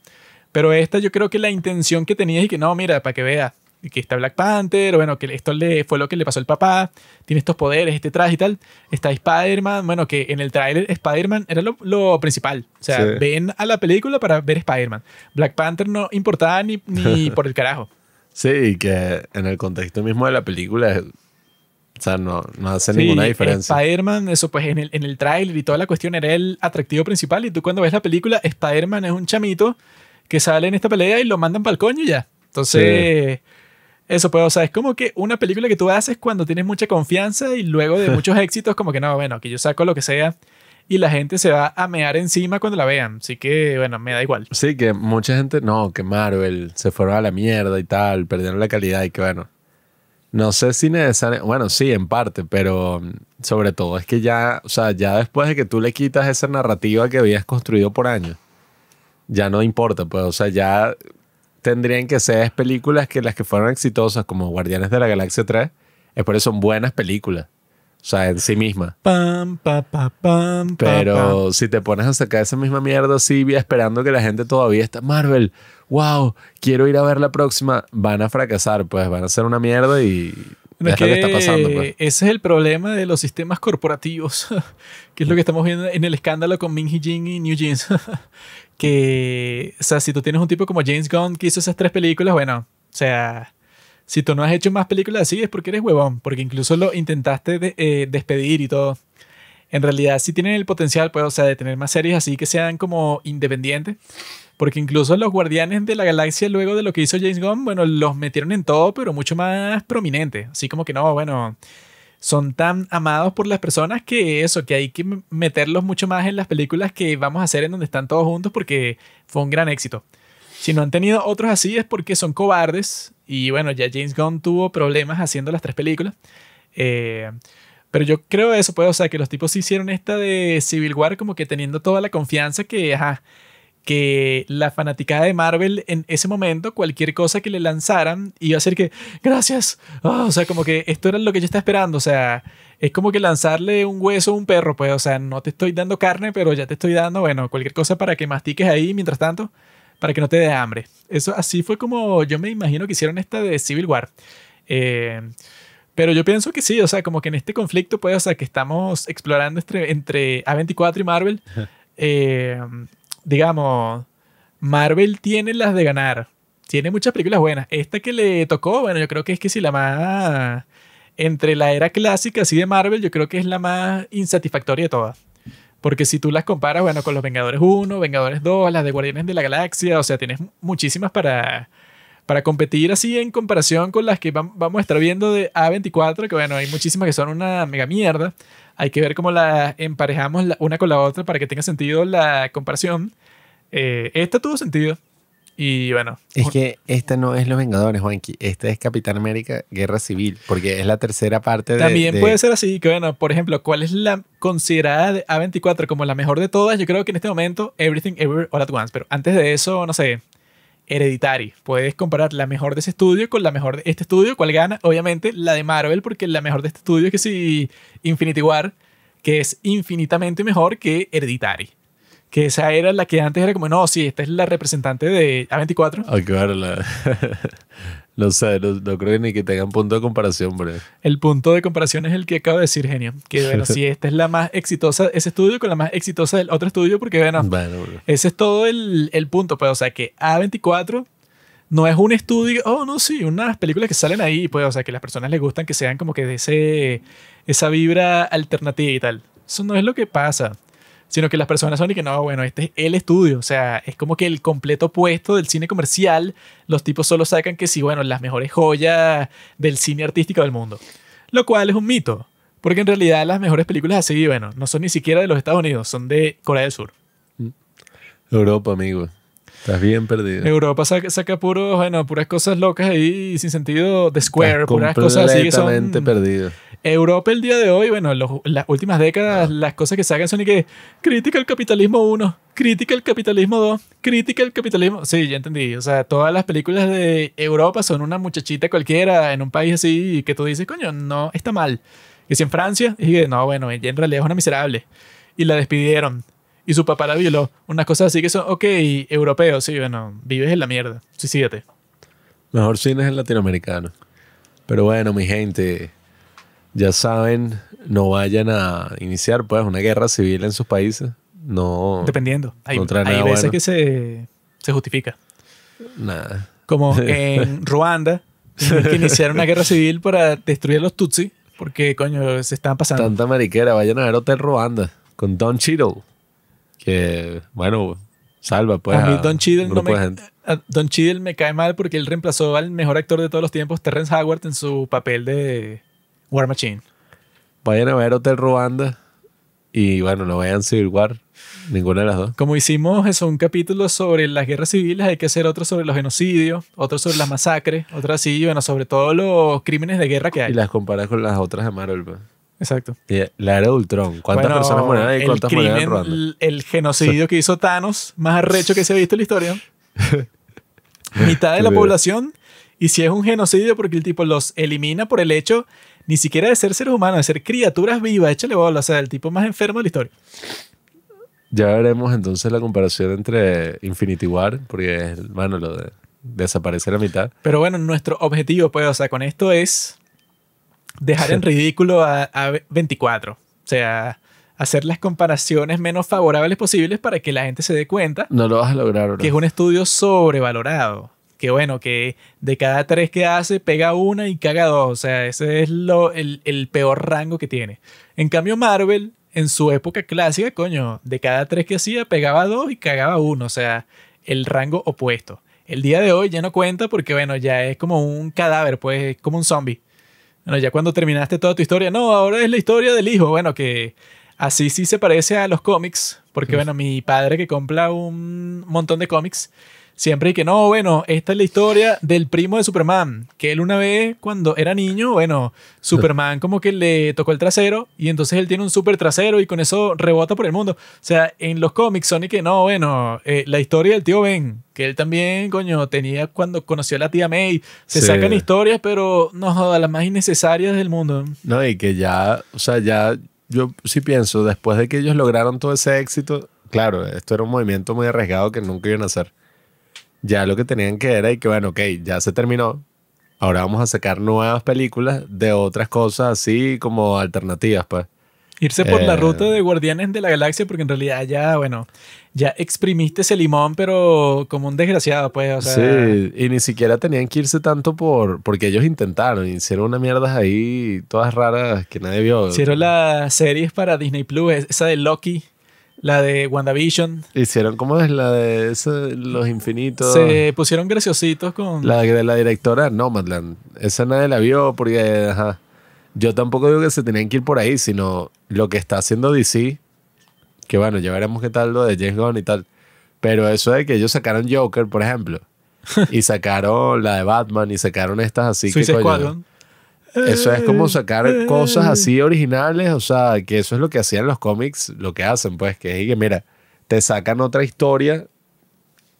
Pero esta yo creo que la intención que tenía es que no, mira, para que vea que está Black Panther, bueno, que esto le, fue lo que le pasó al papá, tiene estos poderes, este traje y tal. Está Spider-Man, bueno, que en el tráiler Spider-Man era lo, principal. O sea, ven a la película para ver Spider-Man. Black Panther no importaba ni, ni por el carajo. Sí, que en el contexto mismo de la película o sea, no, hace ninguna eh, diferencia. Spider-Man, eso pues en el, en el tráiler y toda la cuestión era el atractivo principal. Y tú cuando ves la película, Spider-Man es un chamito que sale en esta pelea y lo mandan para el coño ya. Entonces, eso pues, o sea, es como que una película que tú haces cuando tienes mucha confianza y luego de muchos éxitos, como que no, bueno, que yo saco lo que sea y la gente se va a mear encima cuando la vean. Así que, bueno, me da igual. Sí, que mucha gente, no, que Marvel se fueron a la mierda y tal, perdieron la calidad y que, bueno, no sé si necesariamente, bueno, sí, en parte, pero mm, sobre todo es que ya, o sea, ya después de que tú le quitas esa narrativa que habías construido por años, ya no importa, pues, o sea, ya tendrían que ser películas que las que fueron exitosas, como Guardianes de la Galaxia 3, es por eso son buenas películas. O sea, en sí misma. Pam, pam, Pero si te pones a sacar esa misma mierda así, esperando que la gente todavía está. Marvel, wow, quiero ir a ver la próxima. Van a fracasar, pues van a ser una mierda y. es está pasando, pues. Ese es el problema de los sistemas corporativos, que es lo que estamos viendo en el escándalo con Min Jin y New Jeans. que, o sea, si tú tienes un tipo como James Gunn que hizo esas tres películas, bueno, o sea, si tú no has hecho más películas así es porque eres huevón, porque incluso lo intentaste eh, despedir y todo. En realidad sí tienen el potencial, pues, o sea, de tener más series así que sean como independientes, porque incluso los Guardianes de la Galaxia, luego de lo que hizo James Gunn, bueno, los metieron en todo, pero mucho más prominente, así como que no, bueno, son tan amados por las personas que eso, que hay que meterlos mucho más en las películas que vamos a hacer en donde están todos juntos porque fue un gran éxito. Si no han tenido otros así es porque son cobardes. Y bueno, ya James Gunn tuvo problemas haciendo las tres películas. Eh, pero yo creo eso, pues, o sea, que los tipos hicieron esta de Civil War como que teniendo toda la confianza que, ajá, que la fanaticada de Marvel en ese momento, cualquier cosa que le lanzaran, iba a ser que, gracias, ah, o sea, como que esto era lo que yo estaba esperando, o sea, es como que lanzarle un hueso a un perro, pues, o sea, no te estoy dando carne, pero ya te estoy dando, bueno, cualquier cosa para que mastiques ahí mientras tanto para que no te dé hambre. Eso así fue como yo me imagino que hicieron esta de Civil War. Eh, pero yo pienso que sí, o sea, como que en este conflicto, pues, o sea, que estamos explorando entre, A24 y Marvel, eh, digamos, Marvel tiene las de ganar, tiene muchas películas buenas. Esta que le tocó, bueno, yo creo que es que si la más, entre la era clásica así de Marvel, yo creo que es la más insatisfactoria de todas. Porque si tú las comparas, bueno, con los Vengadores 1, Vengadores 2, las de Guardianes de la Galaxia, o sea, tienes muchísimas para, para competir así en comparación con las que vamos a estar viendo de A24, que bueno, hay muchísimas que son una mega mierda. Hay que ver cómo las emparejamos una con la otra para que tenga sentido la comparación. Eh, esta tuvo sentido. Y bueno. Es que esta no es Los Vengadores, Juanqui. Esta es Capitán América Guerra Civil, porque es la tercera parte de. También puede ser así, que bueno, por ejemplo, ¿cuál es la considerada de A24 como la mejor de todas? Yo creo que en este momento, Everything Ever All at Once. Pero antes de eso, no sé, Hereditary. Puedes comparar la mejor de ese estudio con la mejor de este estudio. ¿Cuál gana? Obviamente la de Marvel, porque la mejor de este estudio es que si Infinity War, que es infinitamente mejor que Hereditary que esa era la que antes era como, no, sí, esta es la representante de A24. Ah, claro, no sé, no, creo ni que tengan punto de comparación, bro. El punto de comparación es el que acabo de decir, genio. Que bueno, sí, esta es la más exitosa, ese estudio con la más exitosa del otro estudio, porque bueno, ese es todo el, punto, pues, o sea, que A24 no es un estudio, oh, no, sí, unas películas que salen ahí, pues, o sea, que las personas les gustan que sean como que de ese, esa vibra alternativa y tal. Eso no es lo que pasa sino que las personas son y que no, bueno, este es el estudio, o sea, es como que el completo opuesto del cine comercial, los tipos solo sacan que sí, bueno, las mejores joyas del cine artístico del mundo, lo cual es un mito, porque en realidad las mejores películas así, bueno, no son ni siquiera de los Estados Unidos, son de Corea del Sur. Europa, amigo. Estás bien perdido. Europa saca, bueno, puras cosas locas ahí sin sentido. de Square, puras cosas así que Completamente perdido. Europa el día de hoy, bueno, en las últimas décadas, ah. las cosas que sacan son y que crítica el capitalismo 1, crítica el capitalismo 2, crítica el capitalismo. Sí, ya entendí. O sea, todas las películas de Europa son una muchachita cualquiera en un país así que tú dices, coño, no, está mal. Y si en Francia, y no, bueno, ella en realidad es una miserable. Y la despidieron y su papá la violó. Unas cosas así que son, ok, europeos sí, bueno, vives en la mierda, suicídate. Mejor cine es el latinoamericano. Pero bueno, mi gente, ya saben, no vayan a iniciar pues una guerra civil en sus países. No. Dependiendo. Hay, veces que se, se justifica. Nada. Como en Ruanda, que iniciaron una guerra civil para destruir a los Tutsi, porque coño, se están pasando. Tanta mariquera, vayan a ver Hotel Ruanda con Don Cheadle que, bueno, salva pues. A mí Don Cheadle, no me, Don Cheadle me cae mal porque él reemplazó al mejor actor de todos los tiempos, Terrence Howard, en su papel de War Machine. Vayan a ver Hotel Ruanda y bueno, no vayan a Civil War, ninguna de las dos. Como hicimos eso, un capítulo sobre las guerras civiles, hay que hacer otro sobre los genocidios, otro sobre las masacres, otro así, bueno, sobre todos los crímenes de guerra que hay. Y las comparas con las otras de Marvel. Pues. Exacto. La era de Ultron. ¿Cuántas personas mueren ahí? cuántas El, genocidio que hizo Thanos, más arrecho que se ha visto en la historia. Mitad de la población. Y si es un genocidio, porque el tipo los elimina por el hecho ni siquiera de ser seres humanos, de ser criaturas vivas. Échale bola. O sea, el tipo más enfermo de la historia. Ya veremos entonces la comparación entre Infinity War, porque, bueno, lo de desaparecer a mitad. Pero bueno, nuestro objetivo, pues, o sea, con esto es dejar en ridículo a, 24. O sea, hacer las comparaciones menos favorables posibles para que la gente se dé cuenta. No lo vas a lograr, ¿no? Que es un estudio sobrevalorado. Que bueno, que de cada tres que hace, pega una y caga dos. O sea, ese es lo, el, peor rango que tiene. En cambio, Marvel, en su época clásica, coño, de cada tres que hacía, pegaba dos y cagaba uno. O sea, el rango opuesto. El día de hoy ya no cuenta porque, bueno, ya es como un cadáver, pues, como un zombie. Bueno, ya cuando terminaste toda tu historia, no, ahora es la historia del hijo. Bueno, que así sí se parece a los cómics, porque bueno, mi padre que compra un montón de cómics Siempre y que no, bueno, esta es la historia del primo de Superman, que él una vez cuando era niño, bueno, Superman como que le tocó el trasero y entonces él tiene un super trasero y con eso rebota por el mundo. O sea, en los cómics son y que no, bueno, eh, la historia del tío Ben, que él también, coño, tenía cuando conoció a la tía May, se sacan historias, pero no joda, las más innecesarias del mundo. No, y que ya, o sea, ya yo sí pienso, después de que ellos lograron todo ese éxito, claro, esto era un movimiento muy arriesgado que nunca iban a hacer ya lo que tenían que era y que bueno, ok, ya se terminó. Ahora vamos a sacar nuevas películas de otras cosas así como alternativas, pues. Irse por la eh, ruta de Guardianes de la Galaxia, porque en realidad ya, bueno, ya exprimiste ese limón, pero como un desgraciado, pues. sí, y ni siquiera tenían que irse tanto por. Porque ellos intentaron, hicieron unas mierdas ahí, todas raras que nadie vio. Hicieron las series para Disney Plus, esa de Loki la de WandaVision. Hicieron, ¿cómo es la de Los Infinitos? Se pusieron graciositos con... La de la directora Nomadland. Esa nadie la vio porque, Yo tampoco digo que se tenían que ir por ahí, sino lo que está haciendo DC, que bueno, llevaremos veremos qué tal lo de James y tal. Pero eso de que ellos sacaron Joker, por ejemplo, y sacaron la de Batman y sacaron estas así Suicide que... Eso es como sacar cosas así originales, o sea, que eso es lo que hacían los cómics, lo que hacen, pues, que mira, te sacan otra historia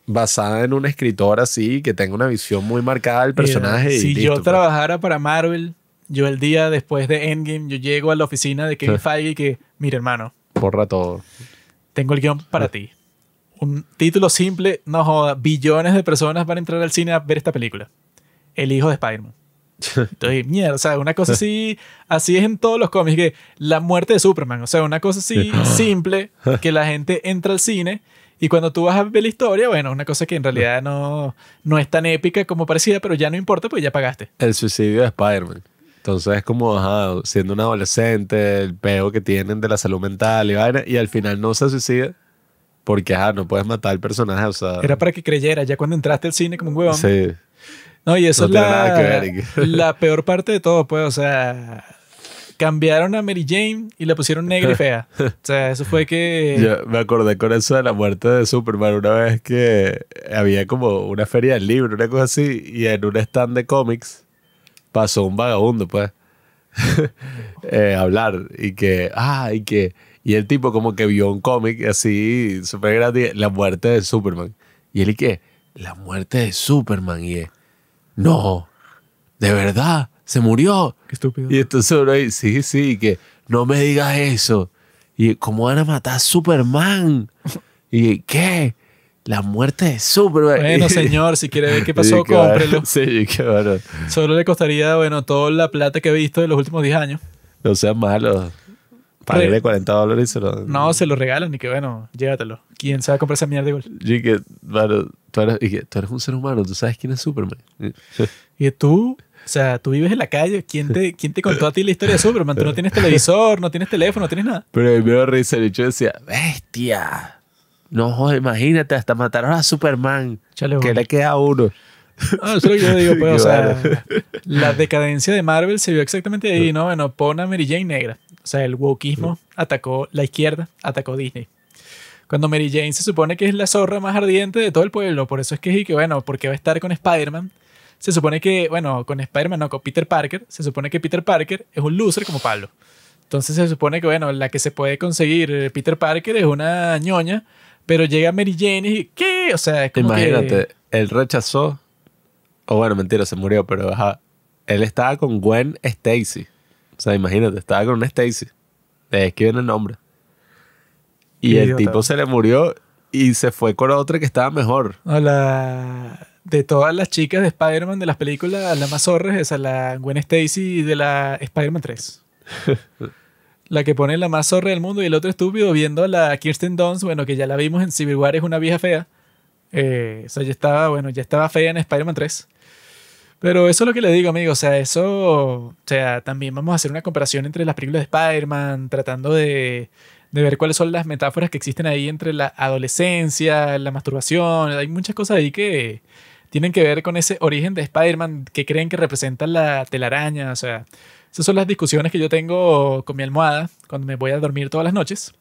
basada en un escritor así, que tenga una visión muy marcada del personaje. si yo pues. trabajara para Marvel, yo el día después de Endgame, yo llego a la oficina de Kevin Feige y que, mira, hermano. Porra todo. Tengo el guión para ti. Un título simple, no joda, billones de personas van a entrar al cine a ver esta película. El hijo de Spider-Man. Entonces, mierda, o sea, una cosa así, así es en todos los cómics, que la muerte de Superman, o sea, una cosa así simple, que la gente entra al cine y cuando tú vas a ver la historia, bueno, una cosa que en realidad no, no es tan épica como parecida, pero ya no importa, pues ya pagaste. El suicidio de Spider-Man. Entonces es como, ajá, siendo un adolescente, el peo que tienen de la salud mental y vaina, y al final no se suicida. Porque, ah, no puedes matar al personaje, o sea... Era para que creyera, ya cuando entraste al cine como un huevón. Sí. No, y eso es la, peor parte de todo, pues, o sea, cambiaron a Mary Jane y la pusieron negra y fea. O sea, eso fue que... Yo me acordé con eso de la muerte de Superman una vez que había como una feria del libro, una cosa así, y en un stand de cómics pasó un vagabundo, pues, eh, hablar y que, ah, y que... Y el tipo como que vio un cómic así, súper grande la muerte de Superman. Y él y que, la muerte de Superman. Y es, no, de verdad, se murió. Qué estúpido. Y entonces solo ahí, sí, sí, que no me digas eso. Y cómo van a matar a Superman. Y qué, la muerte de Superman. Bueno, señor, si quiere ver qué pasó, cómprelo. Sí, qué bueno. Solo le costaría, bueno, toda la plata que he visto de los últimos 10 años. No sean malos. Pagarle 40 dólares y se lo... No, se lo regalan y que bueno, llévatelo. ¿Quién sabe comprar esa mierda igual? Sí, que, bueno, tú eres, un ser humano, tú sabes quién es Superman. Y tú, o sea, tú vives en la calle, ¿quién te, quién te contó a ti la historia de Superman? Tú no tienes televisor, no tienes teléfono, no tienes nada. Pero el viejo risa, el hecho decía, bestia. No, imagínate, hasta mataron a Superman. Chale, que le queda uno. No, ah, eso yo digo, pues, o sea, la decadencia de Marvel se vio exactamente ahí, ¿no? Bueno, pon a Mary Jane negra. O sea, el wokismo atacó la izquierda, atacó Disney. Cuando Mary Jane se supone que es la zorra más ardiente de todo el pueblo, por eso es que sí que, bueno, porque va a estar con Spider-Man? Se supone que, bueno, con Spider-Man, no, con Peter Parker, se supone que Peter Parker es un loser como Pablo. Entonces se supone que, bueno, la que se puede conseguir eh, Peter Parker es una ñoña, pero llega Mary Jane y, ¿qué? O sea, es como Imagínate, él rechazó, o bueno, mentira, se murió, pero ajá, él estaba con Gwen Stacy. O sea, imagínate, estaba con una Stacy. es que viene el nombre. Y el tipo se le murió y se fue con la otra que estaba mejor. De todas las chicas de Spider-Man de las películas, la más zorra es la Gwen Stacy de la Spider-Man 3. la que pone la más zorra del mundo y el otro estúpido viendo a la Kirsten Dunst, bueno, que ya la vimos en Civil War, es una vieja fea. Eh, o sea, ya estaba, bueno, ya estaba fea en Spider-Man 3. Pero eso es lo que le digo, amigo. O sea, eso. O sea, también vamos a hacer una comparación entre las películas de Spider-Man, tratando de de ver cuáles son las metáforas que existen ahí entre la adolescencia, la masturbación. Hay muchas cosas ahí que tienen que ver con ese origen de Spider-Man que creen que representa la telaraña. O sea, esas son las discusiones que yo tengo con mi almohada cuando me voy a dormir todas las noches.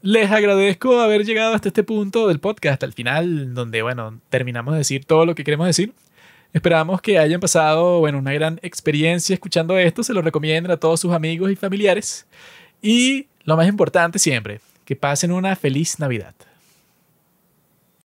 Les agradezco haber llegado hasta este punto del podcast, hasta el final, donde, bueno, terminamos de decir todo lo que queremos decir. Esperamos que hayan pasado, bueno, una gran experiencia escuchando esto. Se lo recomienden a todos sus amigos y familiares. Y lo más importante siempre, que pasen una feliz Navidad.